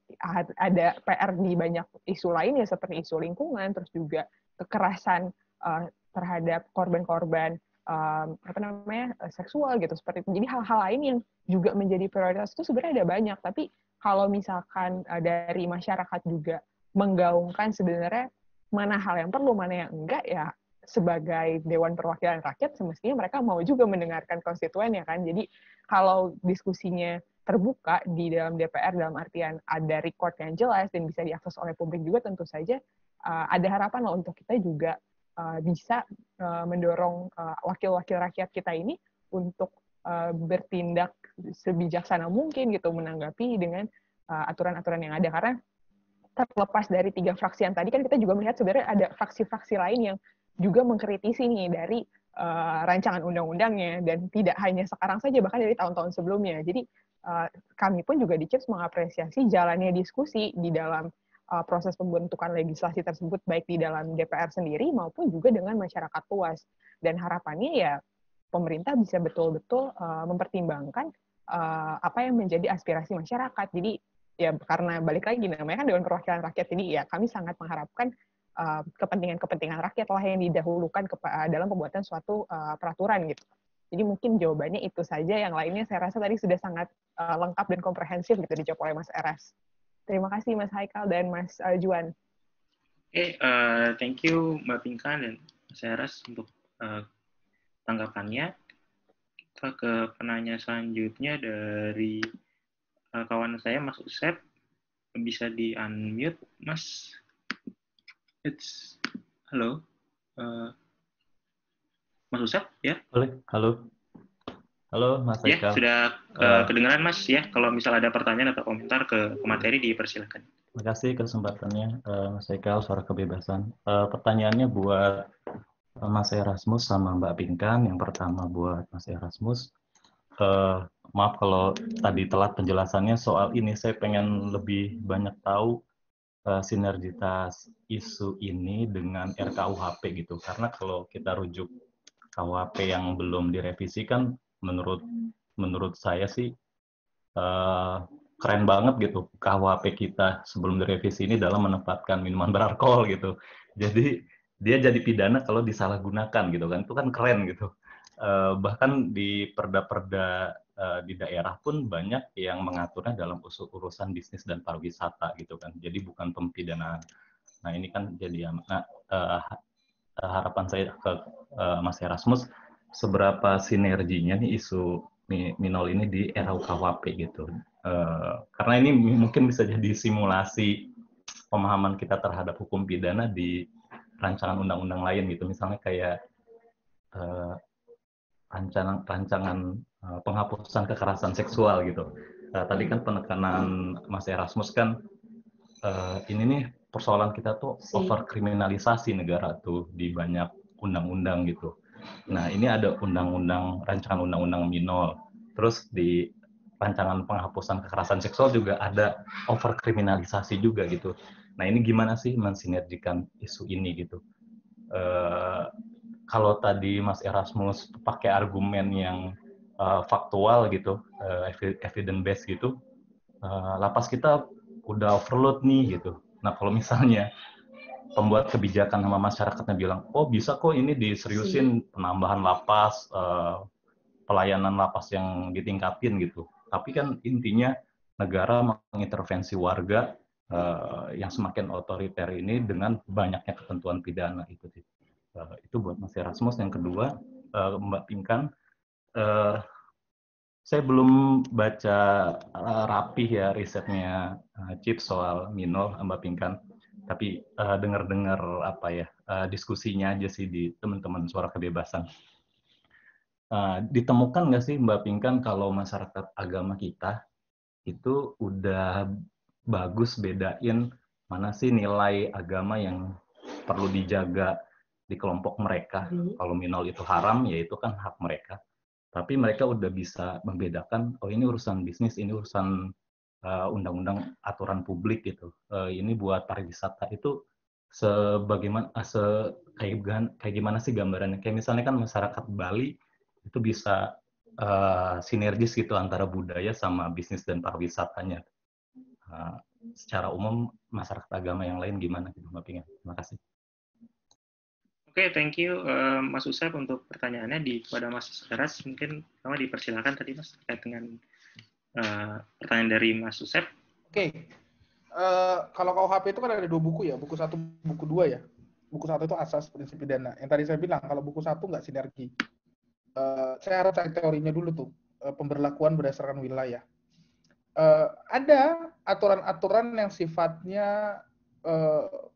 Speaker 4: ada PR di banyak isu lainnya seperti isu lingkungan terus juga kekerasan uh, terhadap korban-korban um, apa namanya uh, seksual gitu seperti itu. jadi hal-hal lain yang juga menjadi prioritas itu sebenarnya ada banyak tapi kalau misalkan uh, dari masyarakat juga menggaungkan sebenarnya mana hal yang perlu, mana yang enggak, ya sebagai Dewan Perwakilan Rakyat semestinya mereka mau juga mendengarkan konstituen ya kan. Jadi kalau diskusinya terbuka di dalam DPR dalam artian ada record yang jelas dan bisa diakses oleh publik juga tentu saja eh, ada harapan lah untuk kita juga eh, bisa eh, mendorong wakil-wakil rakyat kita ini untuk bertindak sebijaksana mungkin gitu menanggapi dengan aturan -aturan yang ada karena terlepas dari tiga fraksi yang tadi kan kita juga melihat sebenarnya ada fraksi-fraksi lain yang juga mengkritisi nih dari uh, rancangan undang-undangnya dan tidak hanya sekarang saja bahkan dari tahun-tahun sebelumnya. Jadi uh, kami pun juga di CIPS mengapresiasi jalannya diskusi di dalam uh, proses pembentukan legislasi tersebut baik di dalam DPR sendiri maupun juga dengan masyarakat luas. Dan harapannya ya pemerintah bisa betul-betul uh, mempertimbangkan uh, apa yang menjadi aspirasi masyarakat. Jadi ya karena balik lagi namanya kan Dewan Perwakilan Rakyat ini ya kami sangat mengharapkan kepentingan-kepentingan uh, rakyat lah yang didahulukan ke, uh, dalam pembuatan suatu uh, peraturan gitu. Jadi mungkin jawabannya itu saja. Yang lainnya saya rasa tadi sudah sangat uh, lengkap dan komprehensif gitu dijawab oleh Mas Eras. Terima kasih Mas Haikal dan Mas uh, Juan.
Speaker 2: Oke, hey, uh, thank you Mbak Pinka dan Mas Eras untuk uh, tanggapannya. Kita ke penanya selanjutnya dari Eh, kawan saya Mas Usep bisa di unmute Mas it's halo uh, Mas Usep ya yeah?
Speaker 7: boleh halo halo Mas ya yeah, sudah uh, eh, kedengaran
Speaker 2: Mas ya yeah, kalau misal ada pertanyaan atau komentar ke pemateri dipersilakan
Speaker 7: Terima kasih kesempatannya, uh, Mas Ekal, Suara Kebebasan. Uh, pertanyaannya buat Mas Erasmus sama Mbak Pinkan. Yang pertama buat Mas Erasmus, uh, maaf kalau tadi telat penjelasannya soal ini saya pengen lebih banyak tahu uh, sinergitas isu ini dengan RKUHP gitu karena kalau kita rujuk KUHP yang belum direvisi kan menurut menurut saya sih uh, keren banget gitu KUHP kita sebelum direvisi ini dalam menempatkan minuman beralkohol gitu. Jadi dia jadi pidana kalau disalahgunakan gitu kan. Itu kan keren gitu. Eh, bahkan di perda-perda eh, di daerah pun banyak yang mengaturnya dalam urusan bisnis dan pariwisata gitu kan. Jadi bukan pempidanaan. Nah ini kan jadi nah, uh, harapan saya ke uh, Mas Erasmus seberapa sinerginya nih isu minol ini di era UKWP gitu. Uh, karena ini mungkin bisa jadi simulasi pemahaman kita terhadap hukum pidana di rancangan undang-undang lain gitu. Misalnya kayak uh, rancangan rancangan eh, penghapusan kekerasan seksual gitu. Uh, tadi kan penekanan Mas Erasmus kan uh, ini nih persoalan kita tuh si. over kriminalisasi negara tuh di banyak undang-undang gitu. Nah ini ada undang-undang rancangan undang-undang minor, terus di rancangan penghapusan kekerasan seksual juga ada over kriminalisasi juga gitu. Nah ini gimana sih mensinergikan isu ini gitu? Uh, kalau tadi Mas Erasmus pakai argumen yang uh, faktual gitu, uh, eh, evidence based gitu, uh, lapas kita udah overload nih gitu. Nah kalau misalnya pembuat kebijakan sama masyarakatnya bilang, oh bisa kok ini diseriusin iya. penambahan lapas, uh, pelayanan lapas yang ditingkatin gitu. Tapi kan intinya negara mengintervensi warga uh, yang semakin otoriter ini dengan banyaknya ketentuan pidana itu sih. Nah, itu buat Mas Erasmus. Yang kedua, uh, Mbak pingkan uh, eh, saya belum baca uh, rapih ya risetnya uh, Chip soal Minol Mbak pingkan tapi uh, dengar-dengar apa ya uh, diskusinya aja sih di teman-teman Suara Kebebasan. Uh, ditemukan nggak sih Mbak pingkan kalau masyarakat agama kita itu udah bagus bedain mana sih nilai agama yang perlu dijaga di kelompok mereka. Hmm. Kalau minol itu haram, ya itu kan hak mereka. Tapi mereka udah bisa membedakan, oh ini urusan bisnis, ini urusan eh, undang-undang uh, aturan publik gitu. Uh, ini buat pariwisata itu sebagaimana uh, se kayak, gimana sih gambarannya? Kayak misalnya kan masyarakat Bali itu bisa uh, sinergis gitu antara budaya sama bisnis dan pariwisatanya. Uh, secara umum masyarakat agama yang lain gimana gitu Mbak Pingan? Terima kasih.
Speaker 2: Oke, okay, thank you uh, Mas Usep untuk pertanyaannya di kepada Mas Saras. Mungkin sama dipersilakan tadi Mas terkait dengan uh, pertanyaan dari Mas Usep.
Speaker 3: Oke, okay. uh, eh, kalau KUHP itu kan ada dua buku ya, buku satu, buku dua ya. Buku satu itu asas prinsip pidana. Yang tadi saya bilang kalau buku satu nggak sinergi. Uh, saya harus cari teorinya dulu tuh, uh, pemberlakuan berdasarkan wilayah. Uh, ada aturan-aturan yang sifatnya uh,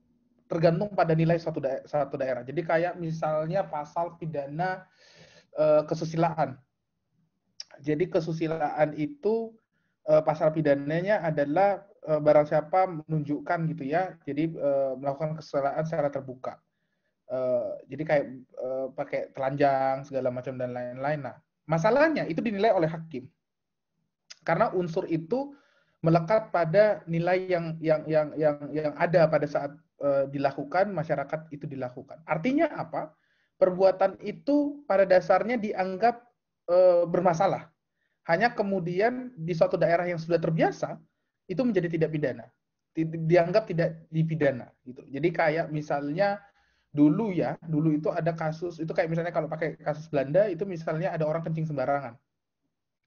Speaker 3: tergantung pada nilai satu daerah, suatu daerah. Jadi kayak misalnya pasal pidana e, kesusilaan. Jadi kesusilaan itu e, pasal pidananya adalah e, barang siapa menunjukkan gitu ya, jadi e, melakukan kesusilaan secara terbuka. E, jadi kayak e, pakai telanjang segala macam dan lain-lain. Nah, masalahnya itu dinilai oleh hakim karena unsur itu melekat pada nilai yang yang yang yang yang ada pada saat Eh, dilakukan, masyarakat itu dilakukan. Artinya apa? Perbuatan itu pada dasarnya dianggap eh, bermasalah. Hanya kemudian di suatu daerah yang sudah terbiasa itu menjadi tidak pidana, dianggap tidak dipidana gitu. Jadi kayak misalnya dulu ya, dulu itu ada kasus itu kayak misalnya kalau pakai kasus Belanda itu misalnya ada orang kencing sembarangan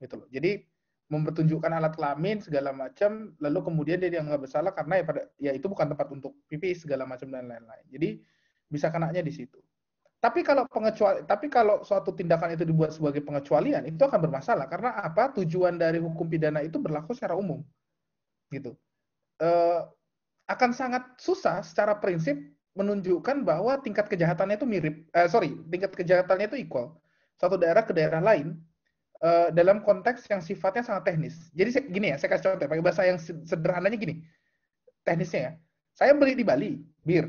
Speaker 3: gitu loh. Jadi mempertunjukkan alat kelamin segala macam lalu kemudian dia dianggap bersalah karena ya pada ya itu bukan tempat untuk pipis segala macam dan lain-lain jadi bisa kenaknya di situ tapi kalau pengecuali tapi kalau suatu tindakan itu dibuat sebagai pengecualian itu akan bermasalah karena apa tujuan dari hukum pidana itu berlaku secara umum gitu e, akan sangat susah secara prinsip menunjukkan bahwa tingkat kejahatannya itu mirip eh, sorry tingkat kejahatannya itu equal satu daerah ke daerah lain Eh, dalam konteks yang sifatnya sangat teknis. Jadi gini ya, saya kasih contoh ya. pakai bahasa yang sederhananya gini. Teknisnya ya. Saya beli di Bali, bir.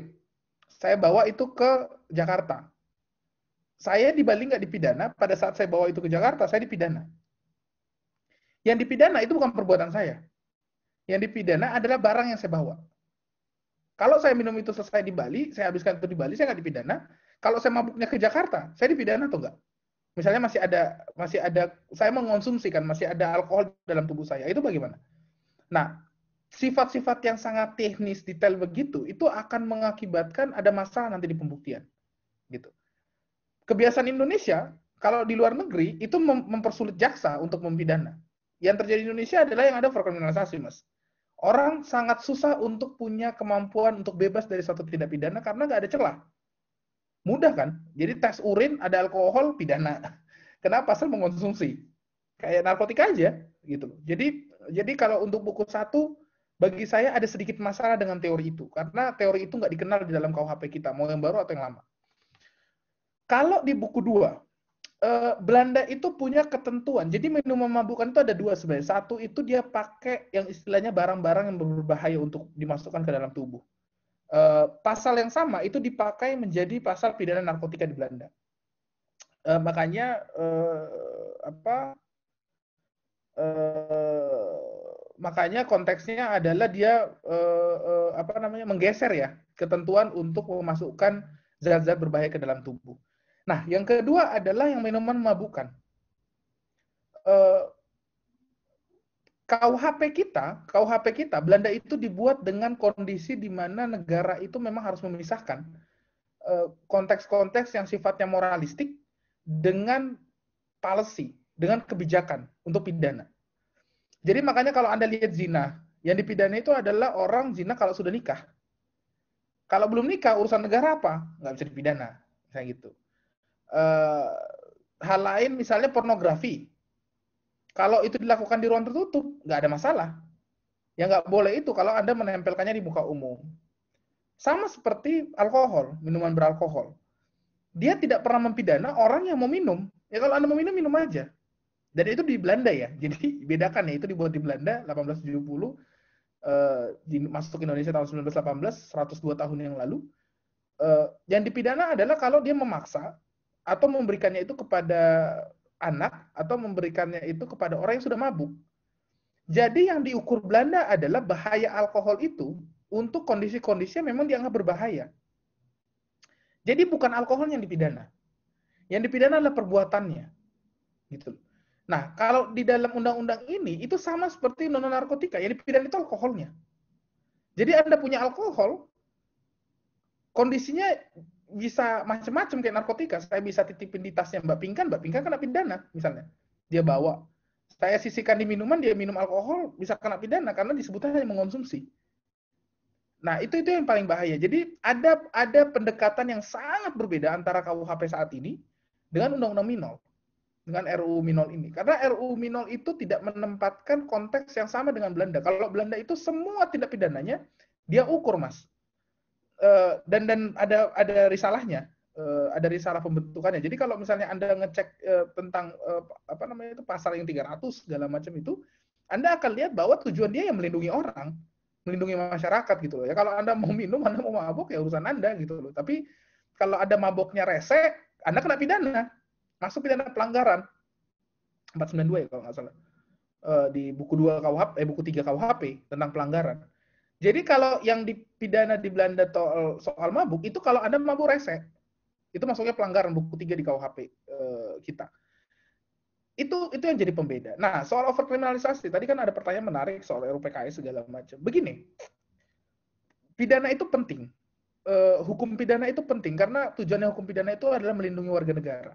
Speaker 3: Saya bawa itu ke Jakarta. Saya di Bali nggak dipidana, pada saat saya bawa itu ke Jakarta, saya dipidana. Yang dipidana itu bukan perbuatan saya. Yang dipidana adalah barang yang saya bawa. Kalau saya minum itu selesai di Bali, saya habiskan itu di Bali, saya nggak dipidana. Kalau saya mabuknya ke Jakarta, saya dipidana atau enggak? misalnya masih ada masih ada saya mengonsumsi kan masih ada alkohol dalam tubuh saya itu bagaimana? Nah, sifat-sifat yang sangat teknis detail begitu itu akan mengakibatkan ada masalah nanti di pembuktian. Gitu. Kebiasaan Indonesia kalau di luar negeri itu mempersulit jaksa untuk mempidana. Yang terjadi di Indonesia adalah yang ada forkriminalisasi Mas. Orang sangat susah untuk punya kemampuan untuk bebas dari suatu tindak pidana karena nggak ada celah Mudah kan? Jadi tes urin ada alkohol pidana. Kenapa Asal mengonsumsi. Kayak narkotika aja gitu. Jadi jadi kalau untuk buku satu bagi saya ada sedikit masalah dengan teori itu karena teori itu nggak dikenal di dalam KUHP kita mau yang baru atau yang lama. Kalau di buku dua eh, Belanda itu punya ketentuan. Jadi minuman mabukan itu ada dua sebenarnya. Satu itu dia pakai yang istilahnya barang-barang yang berbahaya untuk dimasukkan ke dalam tubuh. Eh, pasal yang sama itu dipakai menjadi pasal pidana narkotika di Belanda. Uh, makanya uh, apa uh, makanya konteksnya adalah dia uh, uh, apa namanya menggeser ya ketentuan untuk memasukkan zat-zat berbahaya ke dalam tubuh. Nah, yang kedua adalah yang minuman memabukkan. Uh, KUHP kita, KUHP kita Belanda itu dibuat dengan kondisi di mana negara itu memang harus memisahkan eh, konteks-konteks yang sifatnya moralistik dengan policy, dengan kebijakan untuk pidana. Jadi makanya kalau Anda lihat zina, yang dipidana itu adalah orang zina kalau sudah nikah. Kalau belum nikah, urusan negara apa? Nggak bisa dipidana. Kayak gitu. Eh, hal lain misalnya pornografi. Kalau itu dilakukan di ruang tertutup, nggak ada masalah. Yang nggak boleh itu kalau Anda menempelkannya di muka umum. Sama seperti alkohol, minuman beralkohol. Dia tidak pernah mempidana orang yang mau minum. Ya kalau Anda mau minum, minum aja. Dan itu di Belanda ya. Jadi bedakan ya, itu dibuat di Belanda 1870, eh, masuk Indonesia tahun 1918, 102 tahun yang lalu. Eh, yang dipidana adalah kalau dia memaksa atau memberikannya itu kepada anak hmm. atau memberikannya itu kepada orang yang sudah mabuk. Hmm. Jadi yang diukur Belanda adalah bahaya alkohol itu untuk kondisi-kondisi yang memang dianggap berbahaya. Jadi bukan alkohol yang dipidana. Yang dipidana adalah perbuatannya. Gitu. Nah, kalau di dalam undang-undang ini itu sama seperti undang narkotika, yang dipidana itu alkoholnya. Jadi Anda punya alkohol, kondisinya bisa macam-macam kayak narkotika. Saya bisa titipin di tasnya Mbak Pingkan, Mbak Pingkan kena pidana misalnya. Dia bawa. Saya sisihkan di minuman, dia minum alkohol, bisa kena pidana karena disebutnya hanya mengonsumsi. Nah, itu itu yang paling bahaya. Jadi ada ada pendekatan yang sangat berbeda antara KUHP saat ini dengan undang-undang minol dengan RUU Minol ini. Karena RUU Minol itu tidak menempatkan konteks yang sama dengan Belanda. Kalau Belanda itu semua tindak pidananya dia ukur, Mas. Eh, dan dan ada ada risalahnya uh, ada risalah pembentukannya. Jadi kalau misalnya Anda ngecek uh, tentang uh, apa namanya itu pasal yang 300 segala macam itu, Anda akan lihat bahwa tujuan dia yang melindungi orang, melindungi masyarakat gitu loh. Ya kalau Anda mau minum, Anda mau mabok ya urusan Anda gitu loh. Tapi kalau ada maboknya rese, Anda kena pidana. Masuk pidana pelanggaran. 492 ya kalau nggak salah. Uh, di buku 2 KUHP, eh buku 3 KUHP tentang pelanggaran. Jadi kalau yang dipidana di Belanda soal eh, soal mabuk itu kalau Anda mabuk rese, itu masuknya pelanggaran buku tiga di KUHP eh, kita. Itu itu yang jadi pembeda. Nah, soal overkriminalisasi tadi kan ada pertanyaan menarik soal RUPKS segala macam. Begini. Pidana itu penting. Eh, hukum pidana itu penting karena tujuannya hukum pidana itu adalah melindungi warga negara.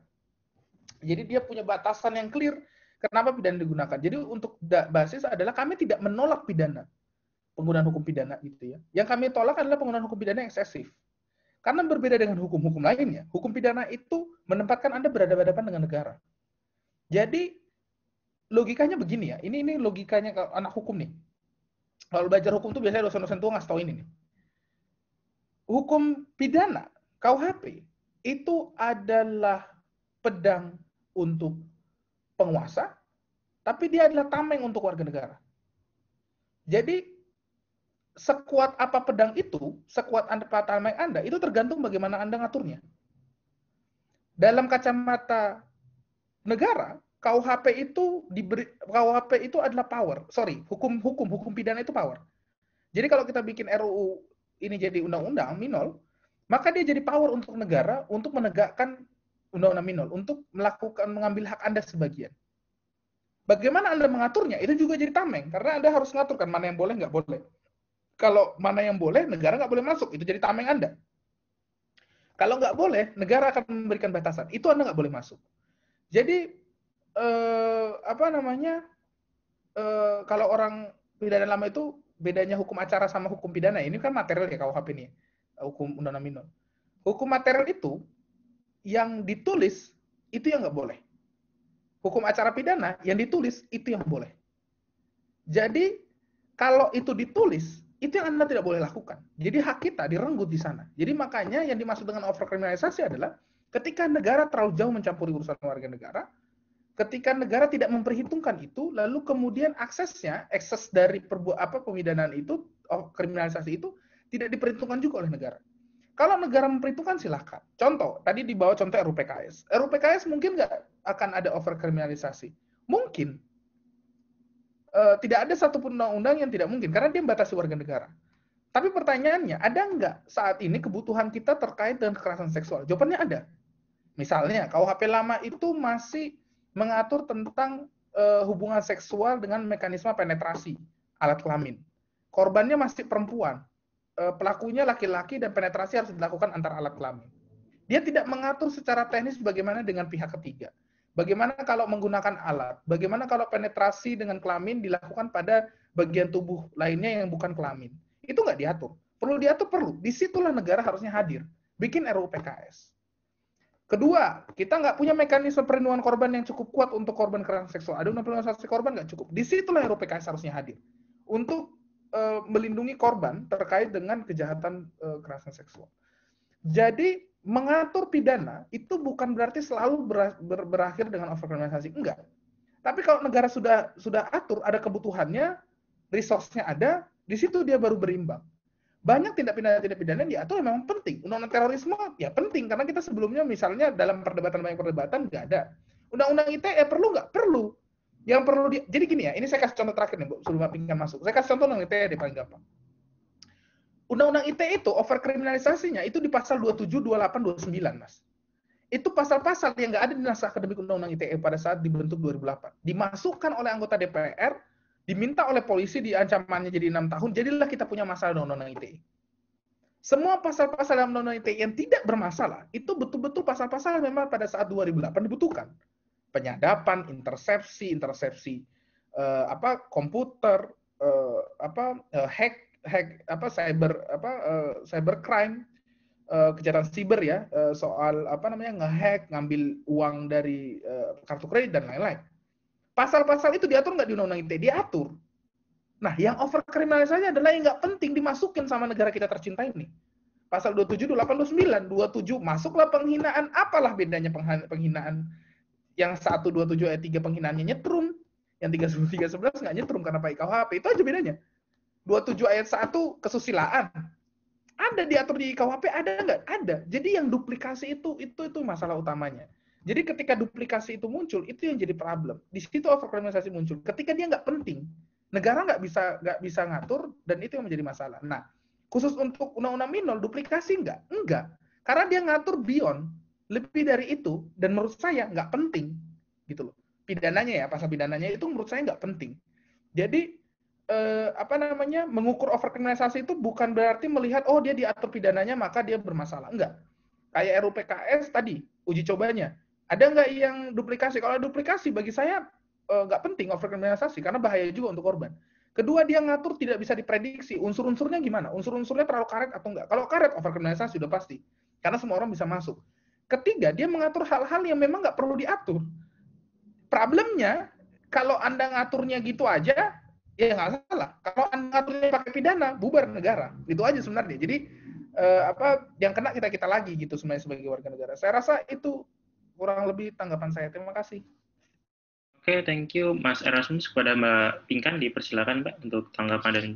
Speaker 3: Jadi dia punya batasan yang clear kenapa pidana digunakan. Jadi untuk basis adalah kami tidak menolak pidana penggunaan hukum pidana gitu ya. Yang kami tolak adalah penggunaan hukum pidana yang eksesif. Karena berbeda dengan hukum-hukum lainnya, hukum pidana itu menempatkan Anda berhadapan-hadapan dengan negara. Jadi logikanya begini ya. Ini ini logikanya kalau anak hukum nih. Kalau belajar hukum tuh biasanya dosen-dosen tua ngasih tahu ini nih. Hukum pidana KUHP itu adalah pedang untuk penguasa, tapi dia adalah tameng untuk warga negara. Jadi sekuat apa pedang itu, sekuat apa tameng Anda, itu tergantung bagaimana Anda ngaturnya. Dalam kacamata negara, KUHP itu diberi KUHP itu adalah power. Sorry, hukum hukum hukum pidana itu power. Jadi kalau kita bikin RUU ini jadi undang-undang minol, maka dia jadi power untuk negara untuk menegakkan undang-undang minol, untuk melakukan mengambil hak Anda sebagian. Bagaimana Anda mengaturnya itu juga jadi tameng karena Anda harus mengaturkan mana yang boleh nggak boleh kalau mana yang boleh, negara nggak boleh masuk. Itu jadi tameng Anda. Kalau nggak boleh, negara akan memberikan batasan. Itu Anda nggak boleh masuk. Jadi, eh, apa namanya, eh, kalau orang pidana lama itu bedanya hukum acara sama hukum pidana. Ini kan material ya KUHP ini. Ya. Hukum undang-undang minor. Hukum material itu, yang ditulis, itu yang nggak boleh. Hukum acara pidana, yang ditulis, itu yang boleh. Jadi, kalau itu ditulis, itu yang Anda tidak boleh lakukan. Jadi hak kita direnggut di sana. Jadi makanya yang dimaksud dengan overkriminalisasi adalah ketika negara terlalu jauh mencampuri urusan warga negara, ketika negara tidak memperhitungkan itu, lalu kemudian aksesnya, akses dari perbu apa pemidanaan itu, oh, kriminalisasi itu tidak diperhitungkan juga oleh negara. Kalau negara memperhitungkan silahkan. Contoh, tadi dibawa contoh RUPKS. RUPKS mungkin nggak akan ada overkriminalisasi. Mungkin, Eh, tidak ada satupun undang-undang yang tidak mungkin karena dia membatasi warga negara. Tapi pertanyaannya, ada nggak saat ini kebutuhan kita terkait dengan kekerasan seksual? Jawabannya ada. Misalnya, KUHP lama itu masih mengatur tentang uh, hubungan seksual dengan mekanisme penetrasi alat kelamin. Korbannya masih perempuan, uh, pelakunya laki-laki dan penetrasi harus dilakukan antar alat kelamin. Dia tidak mengatur secara teknis bagaimana dengan pihak ketiga. Bagaimana kalau menggunakan alat? Bagaimana kalau penetrasi dengan kelamin dilakukan pada bagian tubuh lainnya yang bukan kelamin? Itu nggak diatur. Perlu diatur? Perlu. Disitulah negara harusnya hadir. Bikin RUU PKS. Kedua, kita nggak punya mekanisme perlindungan korban yang cukup kuat untuk korban kekerasan seksual. Ada undang-undang saksi korban nggak cukup. Disitulah RUU PKS harusnya hadir. Untuk e, melindungi korban terkait dengan kejahatan e, kekerasan seksual. Jadi mengatur pidana itu bukan berarti selalu ber, ber, berakhir dengan overkriminalisasi. Enggak. Tapi kalau negara sudah sudah atur ada kebutuhannya, resource-nya ada, di situ dia baru berimbang. Banyak tindak pidana tindak pidana yang diatur memang penting. Undang-undang terorisme ya penting karena kita sebelumnya misalnya dalam perdebatan banyak perdebatan enggak ada. Undang-undang ITE ya eh, perlu enggak Perlu. Yang perlu di, jadi gini ya, ini saya kasih contoh terakhir nih Bu, sebelum Pingkan masuk. Saya kasih contoh undang undang ITE deh paling gampang Undang-undang ITE itu overkriminalisasinya itu di pasal 27, 28, 29, Mas. Itu pasal-pasal yang nggak ada di naskah akademik Undang-Undang ITE pada saat dibentuk 2008. Dimasukkan oleh anggota DPR, diminta oleh polisi di ancamannya jadi enam tahun, jadilah kita punya masalah Undang-Undang ITE. Semua pasal-pasal dalam Undang-Undang ITE yang tidak bermasalah, itu betul-betul pasal-pasal memang pada saat 2008 dibutuhkan. Penyadapan, intersepsi, intersepsi eh, apa komputer, eh, apa eh, hack hack apa cyber apa uh, eh, cyber crime uh, eh, kejahatan siber ya uh, soal apa namanya ngehack ngambil uang dari uh, kartu kredit dan lain-lain pasal-pasal itu diatur nggak di undang-undang ITE diatur nah yang over kriminalisasinya adalah yang nggak penting dimasukin sama negara kita tercinta ini pasal 27 28 29 27 masuklah penghinaan apalah bedanya penghinaan yang 127 ayat 3 penghinaannya nyetrum yang 33 11 nggak nyetrum karena Pak IKHP itu aja bedanya 27 ayat 1 kesusilaan. Ada diatur di KUHP, ada nggak? Ada. Jadi yang duplikasi itu, itu itu masalah utamanya. Jadi ketika duplikasi itu muncul, itu yang jadi problem. Di situ overkriminalisasi muncul. Ketika dia nggak penting, negara nggak bisa nggak bisa ngatur dan itu yang menjadi masalah. Nah, khusus untuk undang-undang minor, duplikasi nggak? Enggak. Karena dia ngatur beyond, lebih dari itu, dan menurut saya nggak penting. gitu loh. Pidananya ya, pasal pidananya itu menurut saya nggak penting. Jadi eh, apa namanya mengukur overkriminalisasi itu bukan berarti melihat oh dia diatur pidananya maka dia bermasalah enggak kayak RUPKS tadi uji cobanya ada nggak yang duplikasi kalau duplikasi bagi saya eh, nggak penting overkriminalisasi karena bahaya juga untuk korban kedua dia ngatur tidak bisa diprediksi unsur-unsurnya gimana unsur-unsurnya terlalu karet atau enggak kalau karet overkriminalisasi sudah pasti karena semua orang bisa masuk ketiga dia mengatur hal-hal yang memang nggak perlu diatur problemnya kalau anda ngaturnya gitu aja ya nggak salah. Kalau ngaturnya pakai pidana, bubar negara. Itu aja sebenarnya. Jadi eh, apa yang kena kita kita lagi gitu sebenarnya sebagai warga negara. Saya rasa itu kurang lebih tanggapan saya. Terima kasih.
Speaker 2: Oke, okay, thank you Mas Erasmus kepada Mbak Pingkan. Dipersilakan Mbak untuk tanggapan dan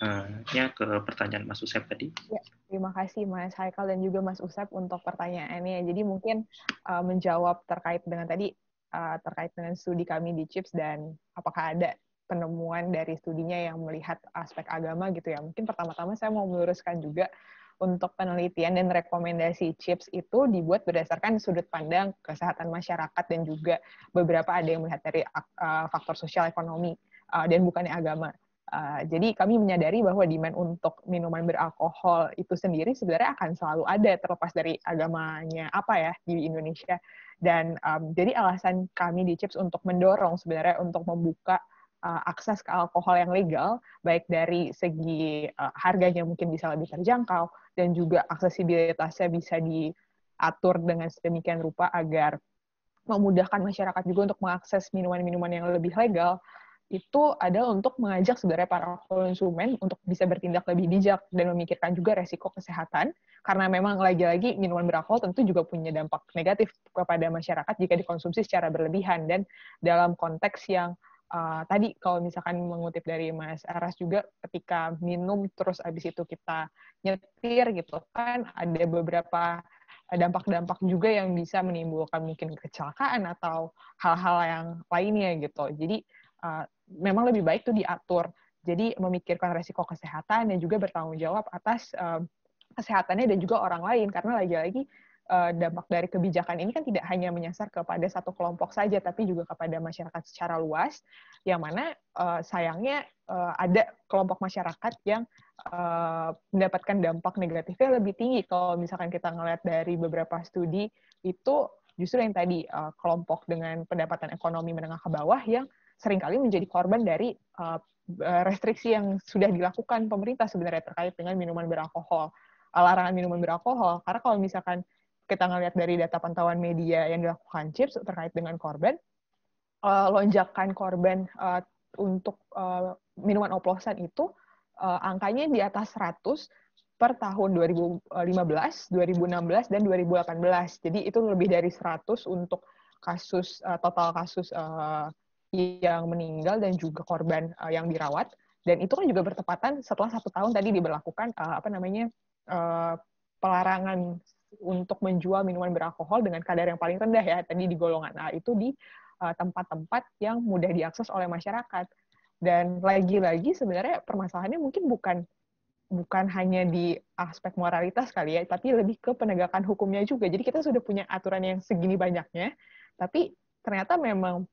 Speaker 2: uh, ke pertanyaan Mas Usep tadi.
Speaker 4: Ya, terima kasih Mas Haikal dan juga Mas Usep untuk pertanyaannya. Jadi mungkin uh, menjawab terkait dengan tadi uh, terkait dengan studi kami di CHIPS dan apakah ada penemuan dari studinya yang melihat aspek agama gitu ya. Mungkin pertama-tama saya mau meluruskan juga untuk penelitian dan rekomendasi CHIPS itu dibuat berdasarkan sudut pandang kesehatan masyarakat dan juga beberapa ada yang melihat dari eh, faktor sosial ekonomi dan eh, dan bukannya agama. Uh, jadi kami menyadari bahwa demand untuk minuman beralkohol itu sendiri sebenarnya akan selalu ada terlepas dari agamanya apa ya di Indonesia. Dan um, jadi alasan kami di CHIPS untuk mendorong sebenarnya untuk membuka uh, akses ke alkohol yang legal, baik dari segi uh, harganya mungkin bisa lebih terjangkau dan juga aksesibilitasnya bisa diatur dengan sedemikian rupa agar memudahkan masyarakat juga untuk mengakses minuman-minuman yang lebih legal itu ada untuk mengajak sebenarnya para konsumen untuk bisa bertindak lebih bijak dan memikirkan juga resiko kesehatan karena memang lagi-lagi minuman beralkohol tentu juga punya dampak negatif kepada masyarakat jika dikonsumsi secara berlebihan dan dalam konteks yang uh, tadi kalau misalkan mengutip dari Mas Aras juga ketika minum terus abis itu kita nyetir gitu kan ada beberapa dampak-dampak juga yang bisa menimbulkan mungkin kecelakaan atau hal-hal yang lainnya gitu. Jadi uh, memang lebih baik tuh diatur. Jadi memikirkan resiko kesehatan dan juga bertanggung jawab atas uh, kesehatannya dan juga orang lain karena lagi-lagi uh, dampak dari kebijakan ini kan tidak hanya menyasar kepada satu kelompok saja, tapi juga kepada masyarakat secara luas, yang mana uh, sayangnya uh, ada kelompok masyarakat yang uh, mendapatkan dampak negatifnya lebih tinggi. Kalau misalkan kita ngelihat dari beberapa studi, itu justru yang tadi uh, kelompok dengan pendapatan ekonomi menengah ke bawah yang seringkali menjadi korban dari uh, restriksi yang sudah dilakukan pemerintah sebenarnya terkait dengan minuman beralkohol, larangan minuman beralkohol. Karena kalau misalkan kita ngelihat dari data pantauan media yang dilakukan CHIPS terkait dengan korban, uh, lonjakan korban uh, untuk uh, minuman oplosan itu uh, angkanya di atas 100 per tahun 2015, 2016, dan 2018. Jadi itu lebih dari 100 untuk kasus uh, total kasus uh, yang meninggal dan juga korban uh, yang dirawat. Dan itu kan juga bertepatan setelah satu tahun tadi diberlakukan uh, apa namanya uh, pelarangan untuk menjual minuman beralkohol dengan kadar yang paling rendah ya tadi di golongan A itu di eh, tempat-tempat uh, yang mudah diakses oleh masyarakat dan lagi-lagi sebenarnya permasalahannya mungkin bukan bukan hanya di aspek moralitas kali ya, tapi lebih ke penegakan hukumnya juga. Jadi kita sudah punya aturan yang segini banyaknya, tapi ternyata memang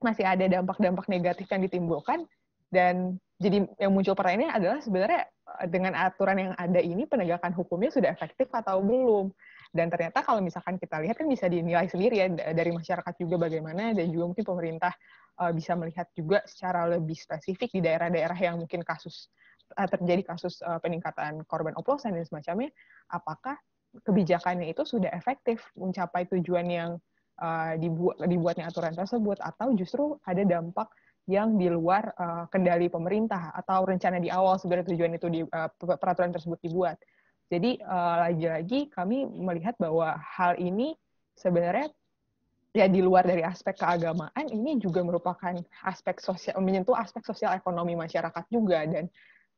Speaker 4: masih ada dampak-dampak negatif yang ditimbulkan dan jadi yang muncul pertanyaannya adalah sebenarnya eh, dengan aturan yang ada ini penegakan hukumnya sudah efektif atau belum? Dan ternyata kalau misalkan kita lihat kan bisa dinilai sendiri ya dari masyarakat juga bagaimana dan juga mungkin pemerintah eh, bisa melihat juga secara lebih spesifik di daerah-daerah yang mungkin kasus eh, terjadi kasus peningkatan korban oplosan dan semacamnya, apakah kebijakannya itu sudah efektif mencapai tujuan yang dibuat dibuatnya aturan tersebut atau justru ada dampak yang di luar uh, kendali pemerintah atau rencana di awal sebenarnya tujuan itu di uh, peraturan tersebut dibuat. Jadi eh, lagi-lagi uh, kami melihat bahwa hal ini sebenarnya ya di luar dari aspek keagamaan ini juga merupakan aspek sosial menyentuh aspek sosial ekonomi masyarakat juga dan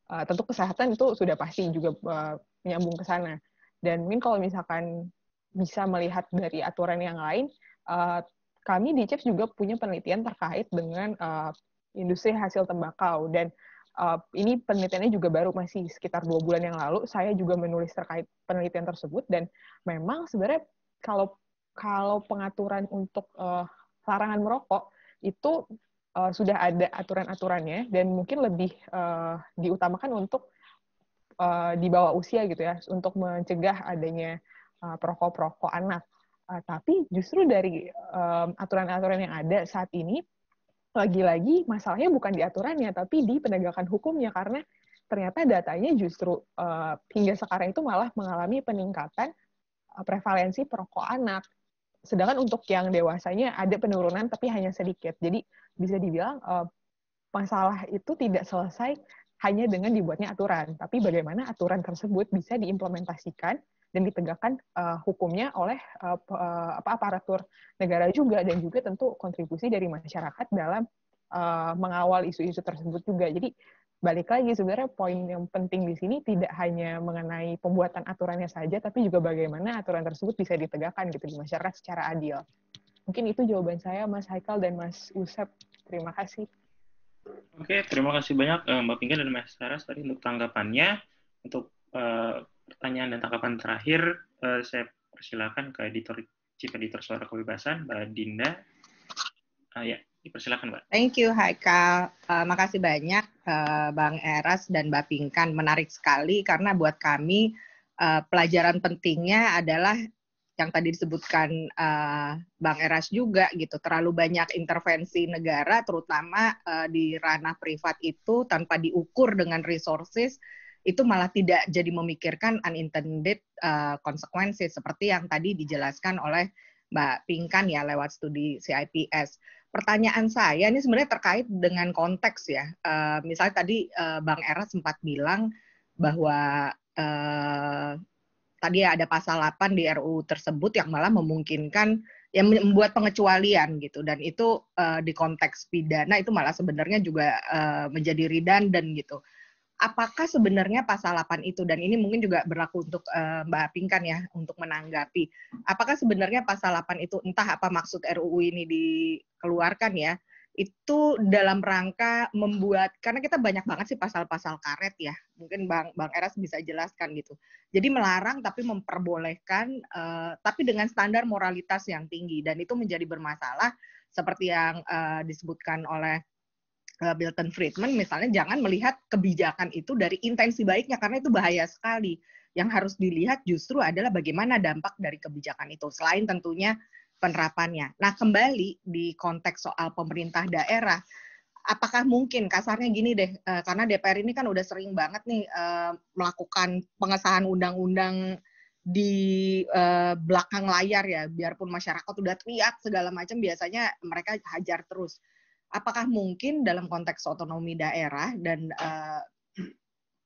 Speaker 4: uh, tentu kesehatan itu sudah pasti juga uh, menyambung ke sana. Dan mungkin kalau misalkan bisa melihat dari aturan yang lain uh, kami di CIPS juga punya penelitian terkait dengan uh, industri hasil tembakau dan uh, ini penelitiannya juga baru masih sekitar dua bulan yang lalu saya juga menulis terkait penelitian tersebut dan memang sebenarnya kalau kalau pengaturan untuk uh, larangan merokok itu uh, sudah ada aturan-aturannya dan mungkin lebih uh, diutamakan untuk uh, di bawah usia gitu ya untuk mencegah adanya uh, perokok-perokok anak nah, Eh, tapi justru dari aturan aturan-aturan yang ada saat ini, lagi-lagi masalahnya bukan di aturannya, tapi di penegakan hukumnya karena ternyata datanya justru uh, hingga sekarang itu malah mengalami peningkatan uh, prevalensi perokok anak. Sedangkan untuk yang dewasanya ada penurunan tapi hanya sedikit. Jadi bisa dibilang uh, masalah itu tidak selesai hanya dengan dibuatnya aturan, tapi bagaimana aturan tersebut bisa diimplementasikan dan ditegakkan uh, hukumnya oleh uh, apa aparatur negara juga dan juga tentu kontribusi dari masyarakat dalam uh, mengawal isu-isu tersebut juga. Jadi balik lagi sebenarnya poin yang penting di sini tidak hanya mengenai pembuatan aturannya saja tapi juga bagaimana aturan tersebut bisa ditegakkan gitu di masyarakat secara adil. Mungkin itu jawaban saya Mas Haikal dan Mas Usep. Terima kasih.
Speaker 2: Oke, terima kasih banyak Mbak Pinggan dan Mas Saras tadi untuk tanggapannya untuk uh, pertanyaan dan tanggapan terakhir, uh, saya persilakan ke editor Chief Editor Suara Kebebasan, Mbak Dinda. Uh, ya, dipersilakan Mbak.
Speaker 1: Thank you, Haikal. Uh, eh, makasih banyak uh, Bang Eras dan Mbak Pingkan. Menarik sekali karena buat kami uh, pelajaran pentingnya adalah yang tadi disebutkan uh, Bang Eras juga gitu terlalu banyak intervensi negara terutama uh, di ranah privat itu tanpa diukur dengan resources itu malah tidak jadi memikirkan unintended uh, eh, konsekuensi seperti yang tadi dijelaskan oleh Mbak Pingkan ya lewat studi CIPS. Pertanyaan saya ini sebenarnya terkait dengan konteks ya. Uh, misalnya tadi uh, Bang Era sempat bilang bahwa uh, tadi ada pasal 8 di RU tersebut yang malah memungkinkan yang membuat pengecualian gitu dan itu uh, di konteks pidana itu malah sebenarnya juga uh, menjadi redundant gitu apakah sebenarnya pasal 8 itu dan ini mungkin juga berlaku untuk uh, Mbak Pingkan ya untuk menanggapi apakah sebenarnya pasal 8 itu entah apa maksud RUU ini dikeluarkan ya itu dalam rangka membuat karena kita banyak banget sih pasal-pasal karet ya mungkin bang bang Eras bisa jelaskan gitu jadi melarang tapi memperbolehkan uh, tapi dengan standar moralitas yang tinggi dan itu menjadi bermasalah seperti yang uh, disebutkan oleh Milton Friedman misalnya jangan melihat kebijakan itu dari intensi baiknya karena itu bahaya sekali. Yang harus dilihat justru adalah bagaimana dampak dari kebijakan itu selain tentunya penerapannya. Nah, kembali di konteks soal pemerintah daerah, apakah mungkin kasarnya gini deh eh, karena DPR ini kan udah sering banget nih eh, melakukan pengesahan undang-undang di eh, belakang layar ya biarpun masyarakat udah teriak segala macam biasanya mereka hajar terus apakah mungkin dalam konteks otonomi daerah dan eh,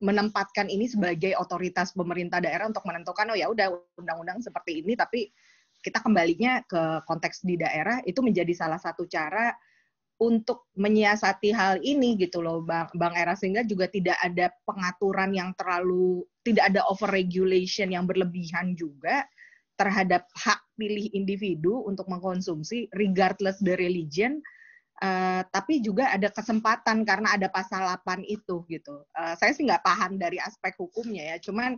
Speaker 1: menempatkan ini sebagai otoritas pemerintah daerah untuk menentukan oh ya udah undang-undang seperti ini tapi kita kembalinya ke konteks di daerah itu menjadi salah satu cara untuk menyiasati hal ini gitu loh Bang Bang Era sehingga juga tidak ada pengaturan yang terlalu tidak ada over regulation yang berlebihan juga terhadap hak pilih individu untuk mengkonsumsi regardless the religion Uh, tapi juga ada kesempatan karena ada pasal 8 itu gitu. Uh, saya sih nggak paham dari aspek hukumnya ya, cuman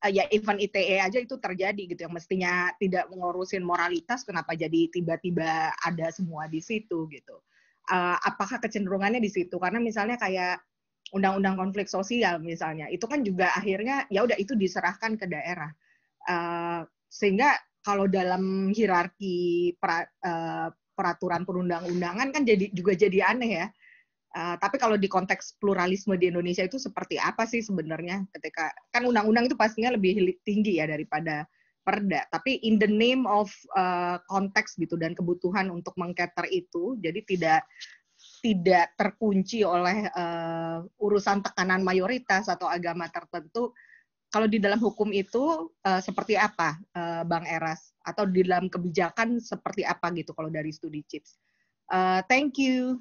Speaker 1: uh, ya event ITE aja itu terjadi gitu yang mestinya tidak mengurusin moralitas kenapa jadi tiba-tiba ada semua di situ gitu. Uh, apakah kecenderungannya di situ? Karena misalnya kayak undang-undang konflik sosial misalnya, itu kan juga akhirnya ya udah itu diserahkan ke daerah. Uh, sehingga kalau dalam hierarki pra, uh, peraturan perundang-undangan kan jadi juga jadi aneh ya. Uh, tapi kalau di konteks pluralisme di Indonesia itu seperti apa sih sebenarnya ketika kan undang-undang itu pastinya lebih tinggi ya daripada perda. Tapi in the name of uh, konteks gitu dan kebutuhan untuk mengkater itu, jadi tidak tidak terkunci oleh uh, urusan tekanan mayoritas atau agama tertentu kalau di dalam hukum itu uh, seperti apa, uh, Bang Eras, atau di dalam kebijakan seperti apa gitu kalau dari studi chips? Uh,
Speaker 2: thank you.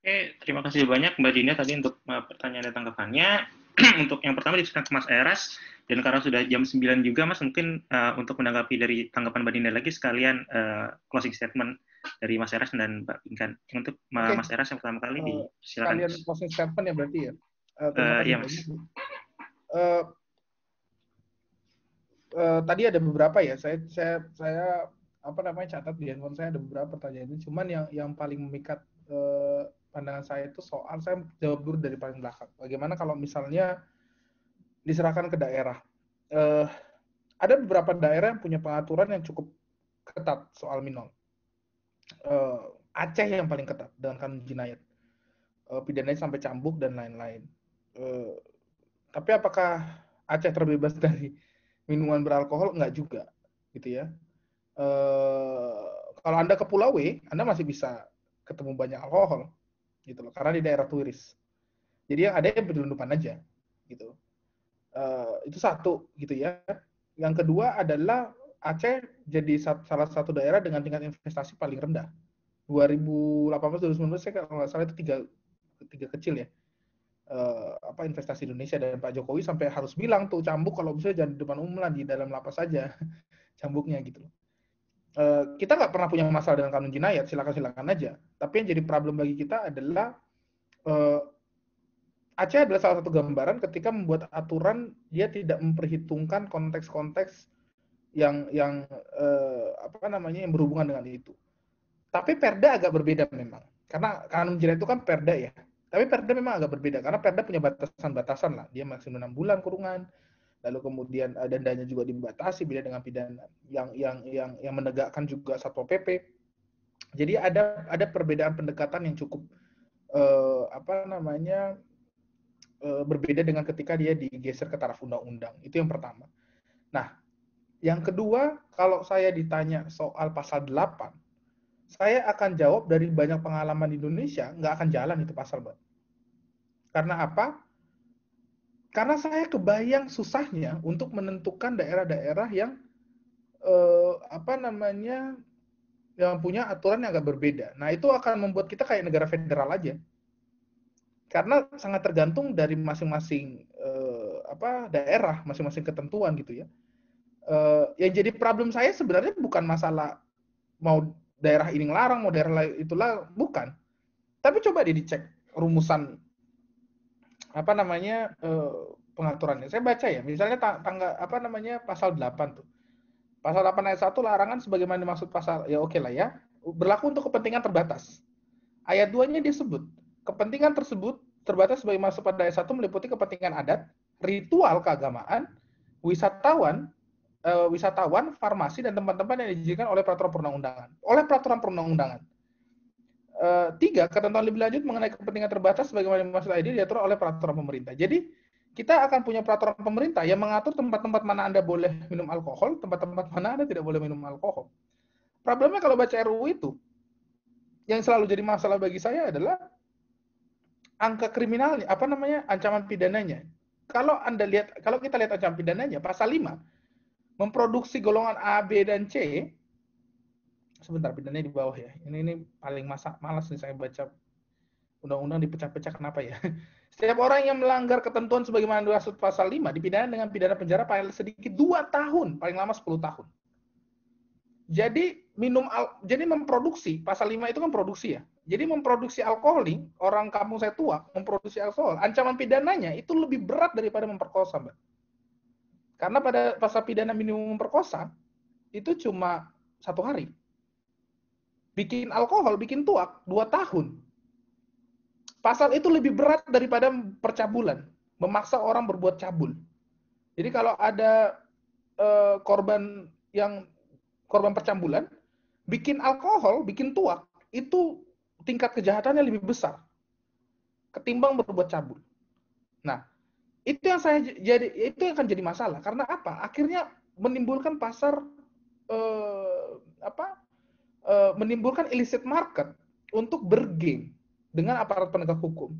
Speaker 2: Oke, terima kasih banyak Mbak Dina tadi untuk pertanyaan dan tanggapannya. untuk yang pertama dituliskan ke Mas Eras, dan karena sudah jam 9 juga, Mas, mungkin uh, untuk menanggapi dari tanggapan Mbak Dina lagi, sekalian uh, closing statement dari Mas Eras dan Mbak Pinkan. Untuk okay. Mas Eras yang pertama kali, uh, silakan. Sekalian
Speaker 3: closing statement ya berarti ya? Uh, uh, iya, Mas uh, uh, tadi ada beberapa ya. Saya saya saya apa namanya catat di handphone saya ada beberapa pertanyaan ini. Cuman yang yang paling memikat uh, eh, pandangan saya itu soal saya jawab dulu dari paling belakang. Bagaimana kalau misalnya diserahkan ke daerah? Uh, ada beberapa daerah yang punya pengaturan yang cukup ketat soal minol. Uh, Aceh yang paling ketat dengan kanun jinayat. Uh, pidananya sampai cambuk dan lain-lain tapi apakah Aceh terbebas dari minuman beralkohol? Enggak juga, gitu ya. E, kalau Anda ke Pulau W, Anda masih bisa ketemu banyak alkohol, gitu loh, karena di daerah turis. Jadi yang ada yang berlundupan aja, gitu. E, itu satu, gitu ya. Yang kedua adalah Aceh jadi salah satu daerah dengan tingkat investasi paling rendah. 2018-2019 saya kalau nggak salah itu tiga, tiga kecil ya uh, apa investasi Indonesia dan Pak Jokowi sampai harus bilang tuh cambuk kalau bisa jangan di depan umum lah di dalam lapas saja cambuknya gitu Uh, kita nggak pernah punya masalah dengan kanun jinayat, silakan silakan aja. Tapi yang jadi problem bagi kita adalah uh, Aceh adalah salah satu gambaran ketika membuat aturan dia tidak memperhitungkan konteks-konteks yang yang eh, apa namanya yang berhubungan dengan itu. Tapi Perda agak berbeda memang. Karena kanun Jinayat itu kan Perda ya. Tapi Perda memang agak berbeda karena Perda punya batasan-batasan lah. Dia maksimum enam bulan kurungan. Lalu kemudian uh, dendanya juga dibatasi beda dengan pidana yang yang yang yang menegakkan juga Satpol PP. Jadi ada ada perbedaan pendekatan yang cukup uh, apa namanya uh, berbeda dengan ketika dia digeser ke taraf undang-undang. Itu yang pertama. Nah, yang kedua, kalau saya ditanya soal pasal 8, saya akan jawab dari banyak pengalaman di Indonesia, nggak akan jalan itu pasal, Mbak. Karena apa? Karena saya kebayang susahnya untuk menentukan daerah-daerah yang eh, apa namanya yang punya aturan yang agak berbeda. Nah itu akan membuat kita kayak negara federal aja, karena sangat tergantung dari masing-masing eh, apa daerah, masing-masing ketentuan gitu ya. Eh, yang jadi problem saya sebenarnya bukan masalah mau daerah ini ngelarang, mau daerah itulah bukan. Tapi coba deh dicek rumusan apa namanya eh, pengaturannya. Saya baca ya, misalnya tangga apa namanya pasal 8 tuh. Pasal 8 ayat 1 larangan sebagaimana maksud pasal ya oke okay lah ya. Berlaku untuk kepentingan terbatas. Ayat 2-nya disebut kepentingan tersebut terbatas sebagaimana maksud pada ayat 1 meliputi kepentingan adat, ritual keagamaan, wisatawan, uh, wisatawan, farmasi, dan tempat-tempat yang diizinkan oleh peraturan perundang-undangan. Oleh peraturan perundang-undangan. Uh, tiga, ketentuan lebih lanjut mengenai kepentingan terbatas sebagaimana dimaksud ID diatur oleh peraturan pemerintah. Jadi, kita akan punya peraturan pemerintah yang mengatur tempat-tempat mana Anda boleh minum alkohol, tempat-tempat mana Anda tidak boleh minum alkohol. Problemnya kalau baca RUU itu, yang selalu jadi masalah bagi saya adalah angka kriminalnya, apa namanya, ancaman pidananya. Kalau Anda lihat, kalau kita lihat ancaman pidananya, pasal 5, memproduksi golongan A, B, dan C, sebentar pidananya di bawah ya. Ini ini paling masa, malas nih saya baca undang-undang dipecah-pecah kenapa ya. Setiap orang yang melanggar ketentuan sebagaimana dimaksud pasal 5 dipidana dengan pidana penjara paling sedikit 2 tahun, paling lama 10 tahun. Jadi minum al jadi memproduksi pasal 5 itu kan produksi ya. Jadi memproduksi alkohol nih, orang kampung saya tua memproduksi alkohol, ancaman pidananya itu lebih berat daripada memperkosa, Mbak. Karena pada pasal pidana minimum perkosa itu cuma satu hari. Bikin alkohol, bikin tuak dua tahun. Pasal itu lebih berat daripada percabulan, memaksa orang berbuat cabul. Jadi kalau ada uh, korban yang korban percabulan, bikin alkohol, bikin tuak itu tingkat kejahatannya lebih besar ketimbang berbuat cabul. Nah, itu yang saya jadi itu yang akan jadi masalah karena apa akhirnya menimbulkan pasar eh, apa eh, menimbulkan illicit market untuk bergame dengan aparat penegak hukum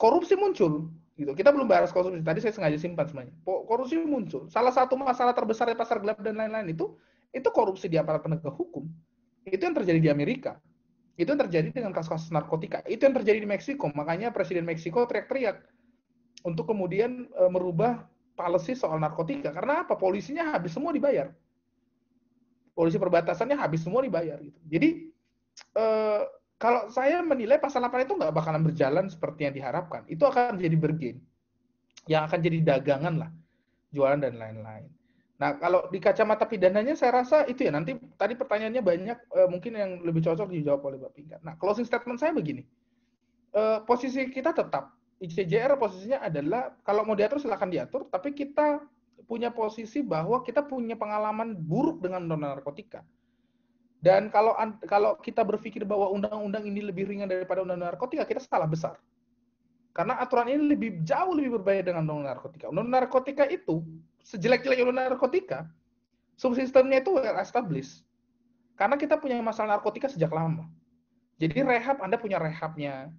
Speaker 3: korupsi muncul gitu kita belum bahas korupsi tadi saya sengaja simpan semuanya korupsi muncul salah satu masalah terbesar di pasar gelap dan lain-lain itu itu korupsi di aparat penegak hukum itu yang terjadi di Amerika itu yang terjadi dengan kasus-kasus narkotika itu yang terjadi di Meksiko makanya presiden Meksiko teriak-teriak untuk kemudian uh, merubah policy soal narkotika. Karena apa? Polisinya habis semua dibayar. Polisi perbatasannya habis semua dibayar. Gitu. Jadi uh, kalau saya menilai pasal 8 itu nggak bakalan berjalan seperti yang diharapkan. Itu akan jadi bergen, yang akan jadi dagangan lah, jualan dan lain-lain. Nah, kalau di kacamata pidananya saya rasa itu ya nanti tadi pertanyaannya banyak e, mungkin yang lebih cocok dijawab oleh Bapak Pingkat. Nah, closing statement saya begini. posisi kita tetap ICJR posisinya adalah kalau mau diatur silahkan diatur, tapi kita punya posisi bahwa kita punya pengalaman buruk dengan undang-undang narkotika. Dan kalau kalau kita berpikir bahwa undang-undang ini lebih ringan daripada undang-undang narkotika, kita salah besar. Karena aturan ini lebih jauh lebih berbahaya dengan undang-undang narkotika. Undang-undang narkotika itu sejelek-jeleknya undang-undang narkotika, subsistemnya itu well established. Karena kita punya masalah narkotika sejak lama. Jadi rehab, Anda punya rehabnya,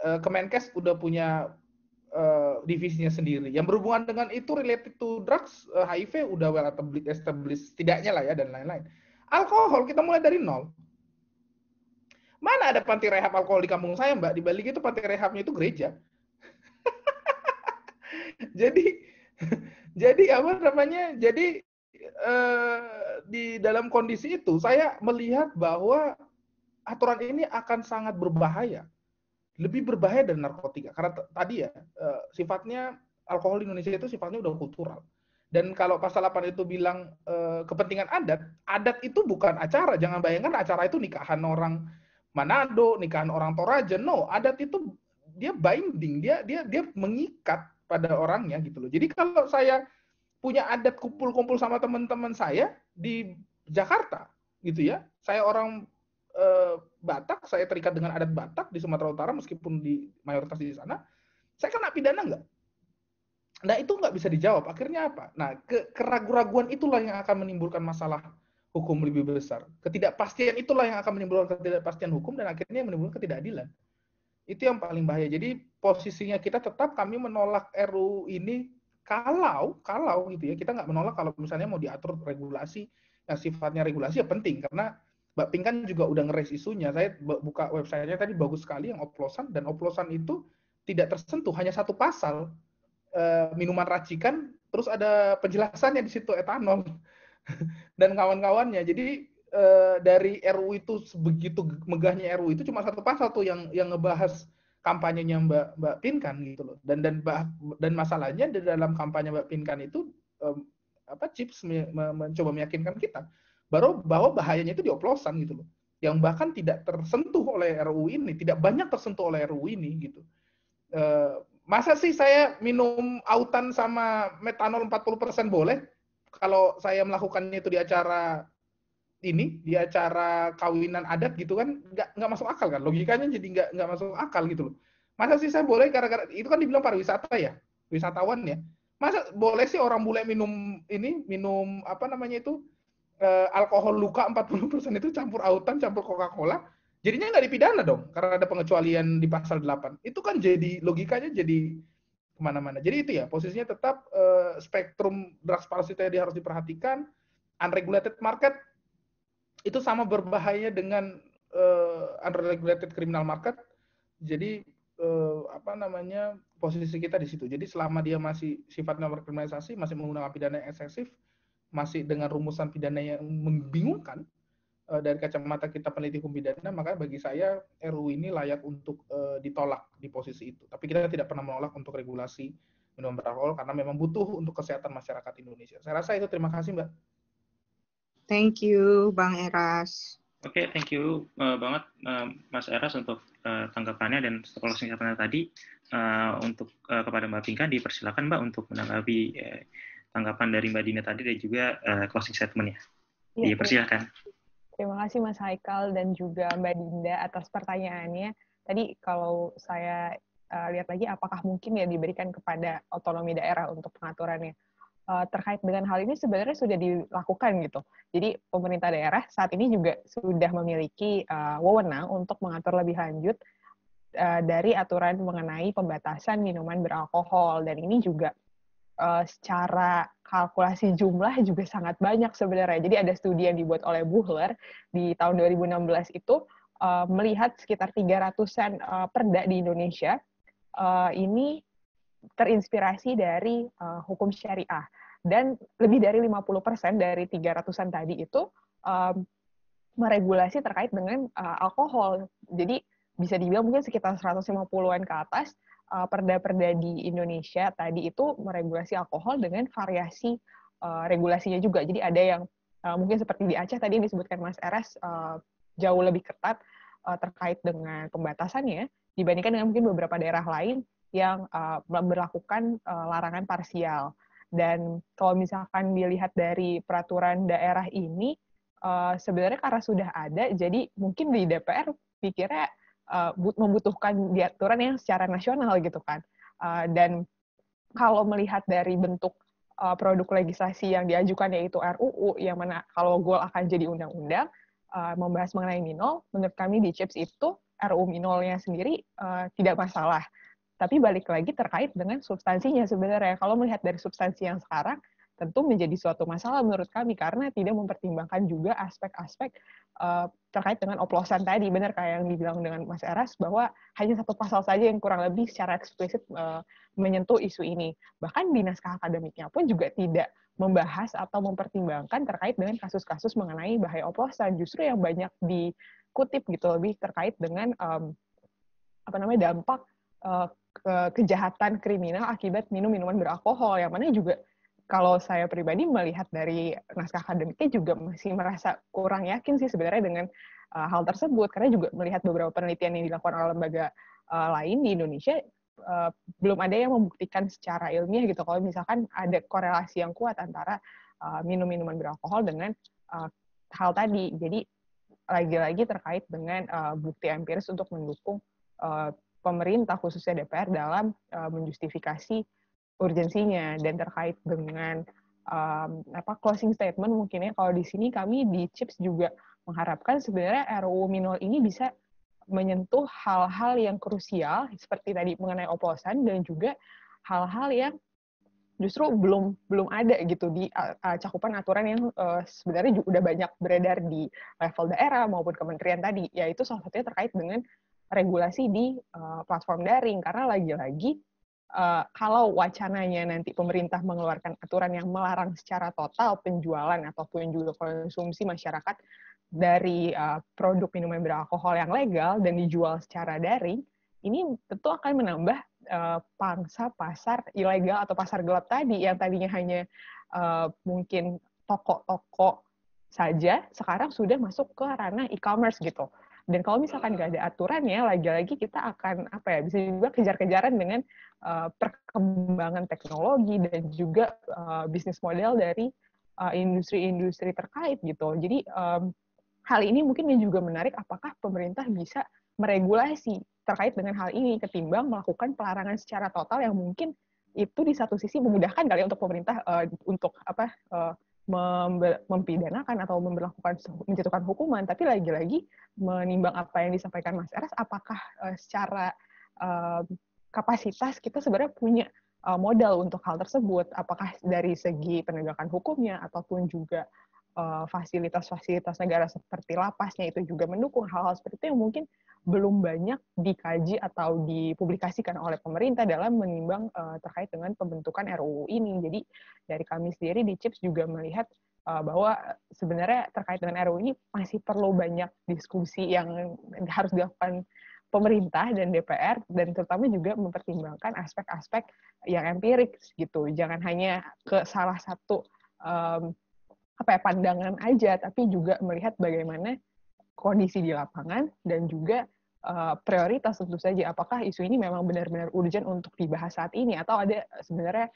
Speaker 3: Eh, Kemenkes udah punya uh, divisinya sendiri. Yang berhubungan dengan itu related to drugs, uh, eh, HIV udah well established, setidaknya lah ya dan lain-lain. Alkohol kita mulai dari nol. Mana ada panti rehab alkohol di kampung saya, Mbak? Di Bali itu panti rehabnya itu gereja. jadi jadi apa namanya? Jadi uh, di dalam kondisi itu saya melihat bahwa aturan ini akan sangat berbahaya lebih berbahaya dari narkotika karena tadi ya uh, sifatnya alkohol di Indonesia itu sifatnya udah kultural. Dan kalau pasal 8 itu bilang e, kepentingan adat, adat itu bukan acara. Jangan bayangkan acara itu nikahan orang Manado, nikahan orang Toraja. No, adat itu dia binding, dia dia dia mengikat pada orangnya gitu loh. Jadi kalau saya punya adat kumpul-kumpul sama teman-teman saya di Jakarta gitu ya, saya orang e, Batak, saya terikat dengan adat Batak di Sumatera Utara meskipun di mayoritas di sana, saya kena pidana nggak? Nah itu nggak bisa dijawab. Akhirnya apa? Nah ke keraguan-raguan itulah yang akan menimbulkan masalah hukum lebih besar. Ketidakpastian itulah yang akan menimbulkan ketidakpastian hukum dan akhirnya menimbulkan ketidakadilan. Itu yang paling bahaya. Jadi posisinya kita tetap kami menolak RU ini kalau kalau gitu ya kita nggak menolak kalau misalnya mau diatur regulasi yang sifatnya regulasi ya penting karena Mbak Pink kan juga udah ngeres isunya. Saya buka websitenya tadi bagus sekali yang oplosan dan oplosan itu tidak tersentuh hanya satu pasal eh, minuman racikan terus ada penjelasannya di situ etanol dan kawan-kawannya. Jadi eh, dari RU itu begitu megahnya RU itu cuma satu pasal tuh yang yang ngebahas kampanyenya Mbak Mbak Pinkan gitu loh. Dan dan dan masalahnya di dalam kampanye Mbak Pinkan itu apa Chips mencoba meyakinkan kita baru bahwa bahayanya itu dioplosan gitu loh yang bahkan tidak tersentuh oleh RU ini tidak banyak tersentuh oleh RU ini gitu e, masa sih saya minum autan sama metanol 40% boleh kalau saya melakukannya itu di acara ini di acara kawinan adat gitu kan nggak nggak masuk akal kan logikanya jadi nggak nggak masuk akal gitu loh masa sih saya boleh gara-gara itu kan dibilang pariwisata ya wisatawan ya masa boleh sih orang bule minum ini minum apa namanya itu eh, alkohol luka 40% itu campur autan, campur Coca-Cola, jadinya nggak dipidana dong karena ada pengecualian di pasal 8. Itu kan jadi logikanya jadi kemana-mana. Jadi itu ya posisinya tetap eh, spektrum drugs tadi tadi harus diperhatikan. Unregulated market itu sama berbahaya dengan eh, unregulated criminal market. Jadi eh, apa namanya posisi kita di situ. Jadi selama dia masih sifatnya berkriminalisasi, masih menggunakan pidana yang eksesif, masih dengan rumusan pidana yang membingungkan eh, dari kacamata kita peneliti hukum pidana, maka bagi saya RU ini layak untuk uh, ditolak di posisi itu. Tapi kita tidak pernah menolak untuk regulasi minuman beralkohol karena memang butuh untuk kesehatan masyarakat Indonesia. Saya rasa itu terima kasih,
Speaker 1: Mbak. Thank you, Bang Eras.
Speaker 2: Oke, okay, thank you uh, banget uh, Mas Eras untuk uh, tanggapannya dan closing singkatnya tadi. Uh, untuk uh, kepada Mbak Pinka, dipersilakan Mbak untuk menanggapi iya tanggapan dari Mbak Dina tadi dan juga uh, closing statement ya.
Speaker 4: Iya, iya, persilahkan. Terima kasih Mas Haikal dan juga Mbak Dinda atas pertanyaannya. Tadi kalau saya uh, lihat lagi, apakah mungkin ya diberikan kepada otonomi daerah untuk pengaturannya? Eh, terkait dengan hal ini sebenarnya sudah dilakukan gitu. Jadi pemerintah daerah saat ini juga sudah memiliki uh, wewenang untuk mengatur lebih lanjut uh, dari aturan mengenai pembatasan minuman beralkohol dan ini juga uh, secara kalkulasi jumlah juga sangat banyak sebenarnya. Jadi ada studi yang dibuat oleh Buhler di tahun 2016 itu uh, melihat sekitar 300-an uh, eh, perda di Indonesia uh, ini terinspirasi dari uh, hukum syariah. Dan lebih dari 50% dari 300-an tadi itu um, meregulasi terkait dengan uh, alkohol. Jadi bisa dibilang mungkin sekitar 150-an ke atas Eh, perda-perda di Indonesia tadi itu meregulasi alkohol dengan variasi uh, regulasinya juga. Jadi ada yang uh, mungkin seperti di Aceh tadi yang disebutkan Mas Eres uh, jauh lebih ketat uh, terkait dengan pembatasannya dibandingkan dengan mungkin beberapa daerah lain yang uh, berlakukan uh, larangan parsial. Dan kalau misalkan dilihat dari peraturan daerah ini, uh, sebenarnya karena sudah ada, jadi mungkin di DPR pikirnya uh, membutuhkan diaturan yang secara nasional gitu kan. Uh, dan kalau melihat dari bentuk uh, produk legislasi yang diajukan yaitu RUU yang mana kalau goal akan jadi undang-undang uh, membahas mengenai minol, menurut kami di CHIPS itu RUU minolnya sendiri uh, tidak masalah. Tapi balik lagi terkait dengan substansinya sebenarnya. Kalau melihat dari substansi yang sekarang, tentu menjadi suatu masalah menurut kami karena tidak mempertimbangkan juga aspek-aspek uh, terkait dengan oplosan tadi benar kayak yang dibilang dengan Mas Eras bahwa hanya satu pasal saja yang kurang lebih secara eksplisit uh, menyentuh isu ini bahkan di naskah akademiknya pun juga tidak membahas atau mempertimbangkan terkait dengan kasus-kasus mengenai bahaya oplosan justru yang banyak dikutip gitu lebih terkait dengan um, apa namanya dampak uh, ke kejahatan kriminal akibat minum minuman beralkohol yang mana juga kalau saya pribadi melihat dari naskah akademiknya juga masih merasa kurang yakin sih sebenarnya dengan uh, hal tersebut karena juga melihat beberapa penelitian yang dilakukan oleh lembaga uh, lain di Indonesia uh, belum ada yang membuktikan secara ilmiah gitu kalau misalkan ada korelasi yang kuat antara uh, minum minuman beralkohol dengan uh, hal tadi. Jadi lagi-lagi terkait dengan uh, bukti empiris untuk mendukung uh, pemerintah khususnya DPR dalam uh, menjustifikasi urgensinya dan terkait dengan um, apa closing statement mungkinnya kalau di sini kami di chips juga mengharapkan sebenarnya RUU minol ini bisa menyentuh hal-hal yang krusial seperti tadi mengenai oplosan dan juga hal-hal yang justru belum belum ada gitu di uh, cakupan aturan yang uh, sebenarnya juga udah banyak beredar di level daerah maupun kementerian tadi yaitu salah satunya terkait dengan regulasi di uh, platform daring karena lagi-lagi uh, kalau wacananya nanti pemerintah mengeluarkan aturan yang melarang secara total penjualan ataupun juga konsumsi masyarakat dari uh, produk minuman beralkohol yang legal dan dijual secara daring, ini tentu akan menambah uh, pangsa pasar ilegal atau pasar gelap tadi yang tadinya hanya uh, mungkin toko-toko saja sekarang sudah masuk ke ranah e-commerce gitu. Dan kalau misalkan nggak ada hmm. aturannya, lagi-lagi kita akan apa ya bisa juga kejar-kejaran dengan uh, perkembangan teknologi dan juga uh, bisnis model dari eh, industri-industri uh, terkait gitu. Jadi um, hal ini mungkin yang juga menarik apakah pemerintah bisa meregulasi terkait dengan hal ini ketimbang melakukan pelarangan secara total yang mungkin itu di satu sisi memudahkan kali ya untuk pemerintah uh, untuk apa uh, mempidanakan atau memperlakukan menjatuhkan hukuman, tapi lagi-lagi menimbang apa yang disampaikan Mas Eras, apakah eh, secara eh, kapasitas kita sebenarnya punya eh, modal untuk hal tersebut, apakah dari segi penegakan hukumnya ataupun juga Eh, fasilitas-fasilitas negara seperti lapasnya itu juga mendukung hal-hal seperti itu yang mungkin belum banyak dikaji atau dipublikasikan oleh pemerintah dalam menimbang uh, terkait dengan pembentukan RUU ini. Jadi dari kami sendiri di CIPS juga melihat uh, bahwa sebenarnya terkait dengan RUU ini masih perlu banyak diskusi yang harus dilakukan pemerintah dan DPR dan terutama juga mempertimbangkan aspek-aspek yang empirik gitu. Jangan hanya ke salah satu um, apa ya pandangan aja, tapi juga melihat bagaimana kondisi di lapangan dan juga uh, prioritas tentu saja. Apakah isu ini memang benar-benar urgent untuk dibahas saat ini atau ada sebenarnya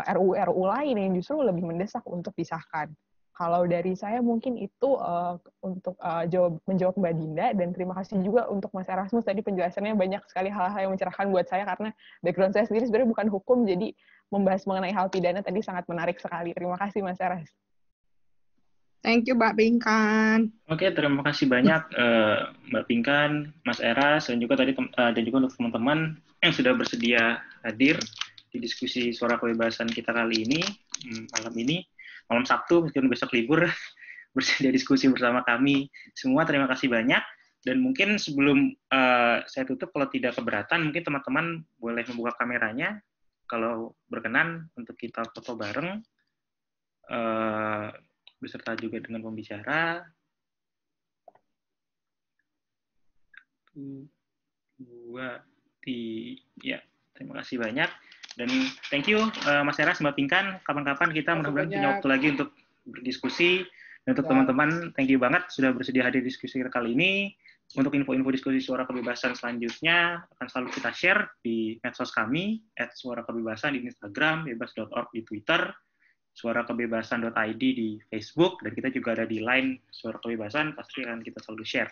Speaker 4: eh, ruu uh, lain yang justru lebih mendesak untuk disahkan? Kalau dari saya mungkin itu uh, untuk uh, jawab, menjawab Mbak Dinda dan terima kasih juga untuk Mas Erasmus tadi penjelasannya banyak sekali hal-hal yang mencerahkan buat saya karena background saya sendiri sebenarnya bukan hukum jadi membahas mengenai hal pidana tadi sangat menarik sekali. Terima kasih Mas Erasmus. Thank you Mbak Pingkan.
Speaker 2: Oke, okay, terima kasih banyak uh, Mbak Pingkan, Mas Eras, dan juga tadi uh, dan juga untuk teman-teman yang sudah bersedia hadir di diskusi suara kebebasan kita kali ini hmm, malam ini malam Sabtu meskipun besok libur bersedia diskusi bersama kami semua. Terima kasih banyak. Dan mungkin sebelum uh, saya tutup, kalau tidak keberatan, mungkin teman-teman boleh membuka kameranya kalau berkenan untuk kita foto bareng.
Speaker 5: Uh,
Speaker 2: beserta juga dengan pembicara. Satu, dua, tiga. Ya, terima kasih banyak. Dan thank you uh, Mas Eras, Mbak Pingkan. Kapan-kapan kita mudah-mudahan punya waktu lagi untuk berdiskusi. Dan untuk ya. teman-teman, thank you banget sudah bersedia hadir diskusi kita kali ini. Untuk info-info diskusi Suara Kebebasan selanjutnya akan selalu kita share di medsos kami, at Suara Kebebasan di Instagram, bebas.org di Twitter, suarakebebasan.id di Facebook dan kita juga ada di line Suara Kebebasan pasti akan kita selalu share.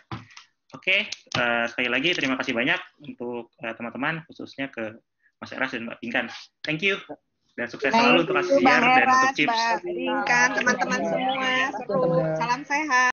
Speaker 2: Oke, okay, uh, eh, sekali lagi terima kasih banyak untuk eh, teman-teman uh, khususnya ke Mas Eras dan Mbak Pingkan. Thank you dan sukses selalu untuk Asiar dan untuk Chips. Mbak Pinkan, teman-teman
Speaker 1: semua, Salam sehat.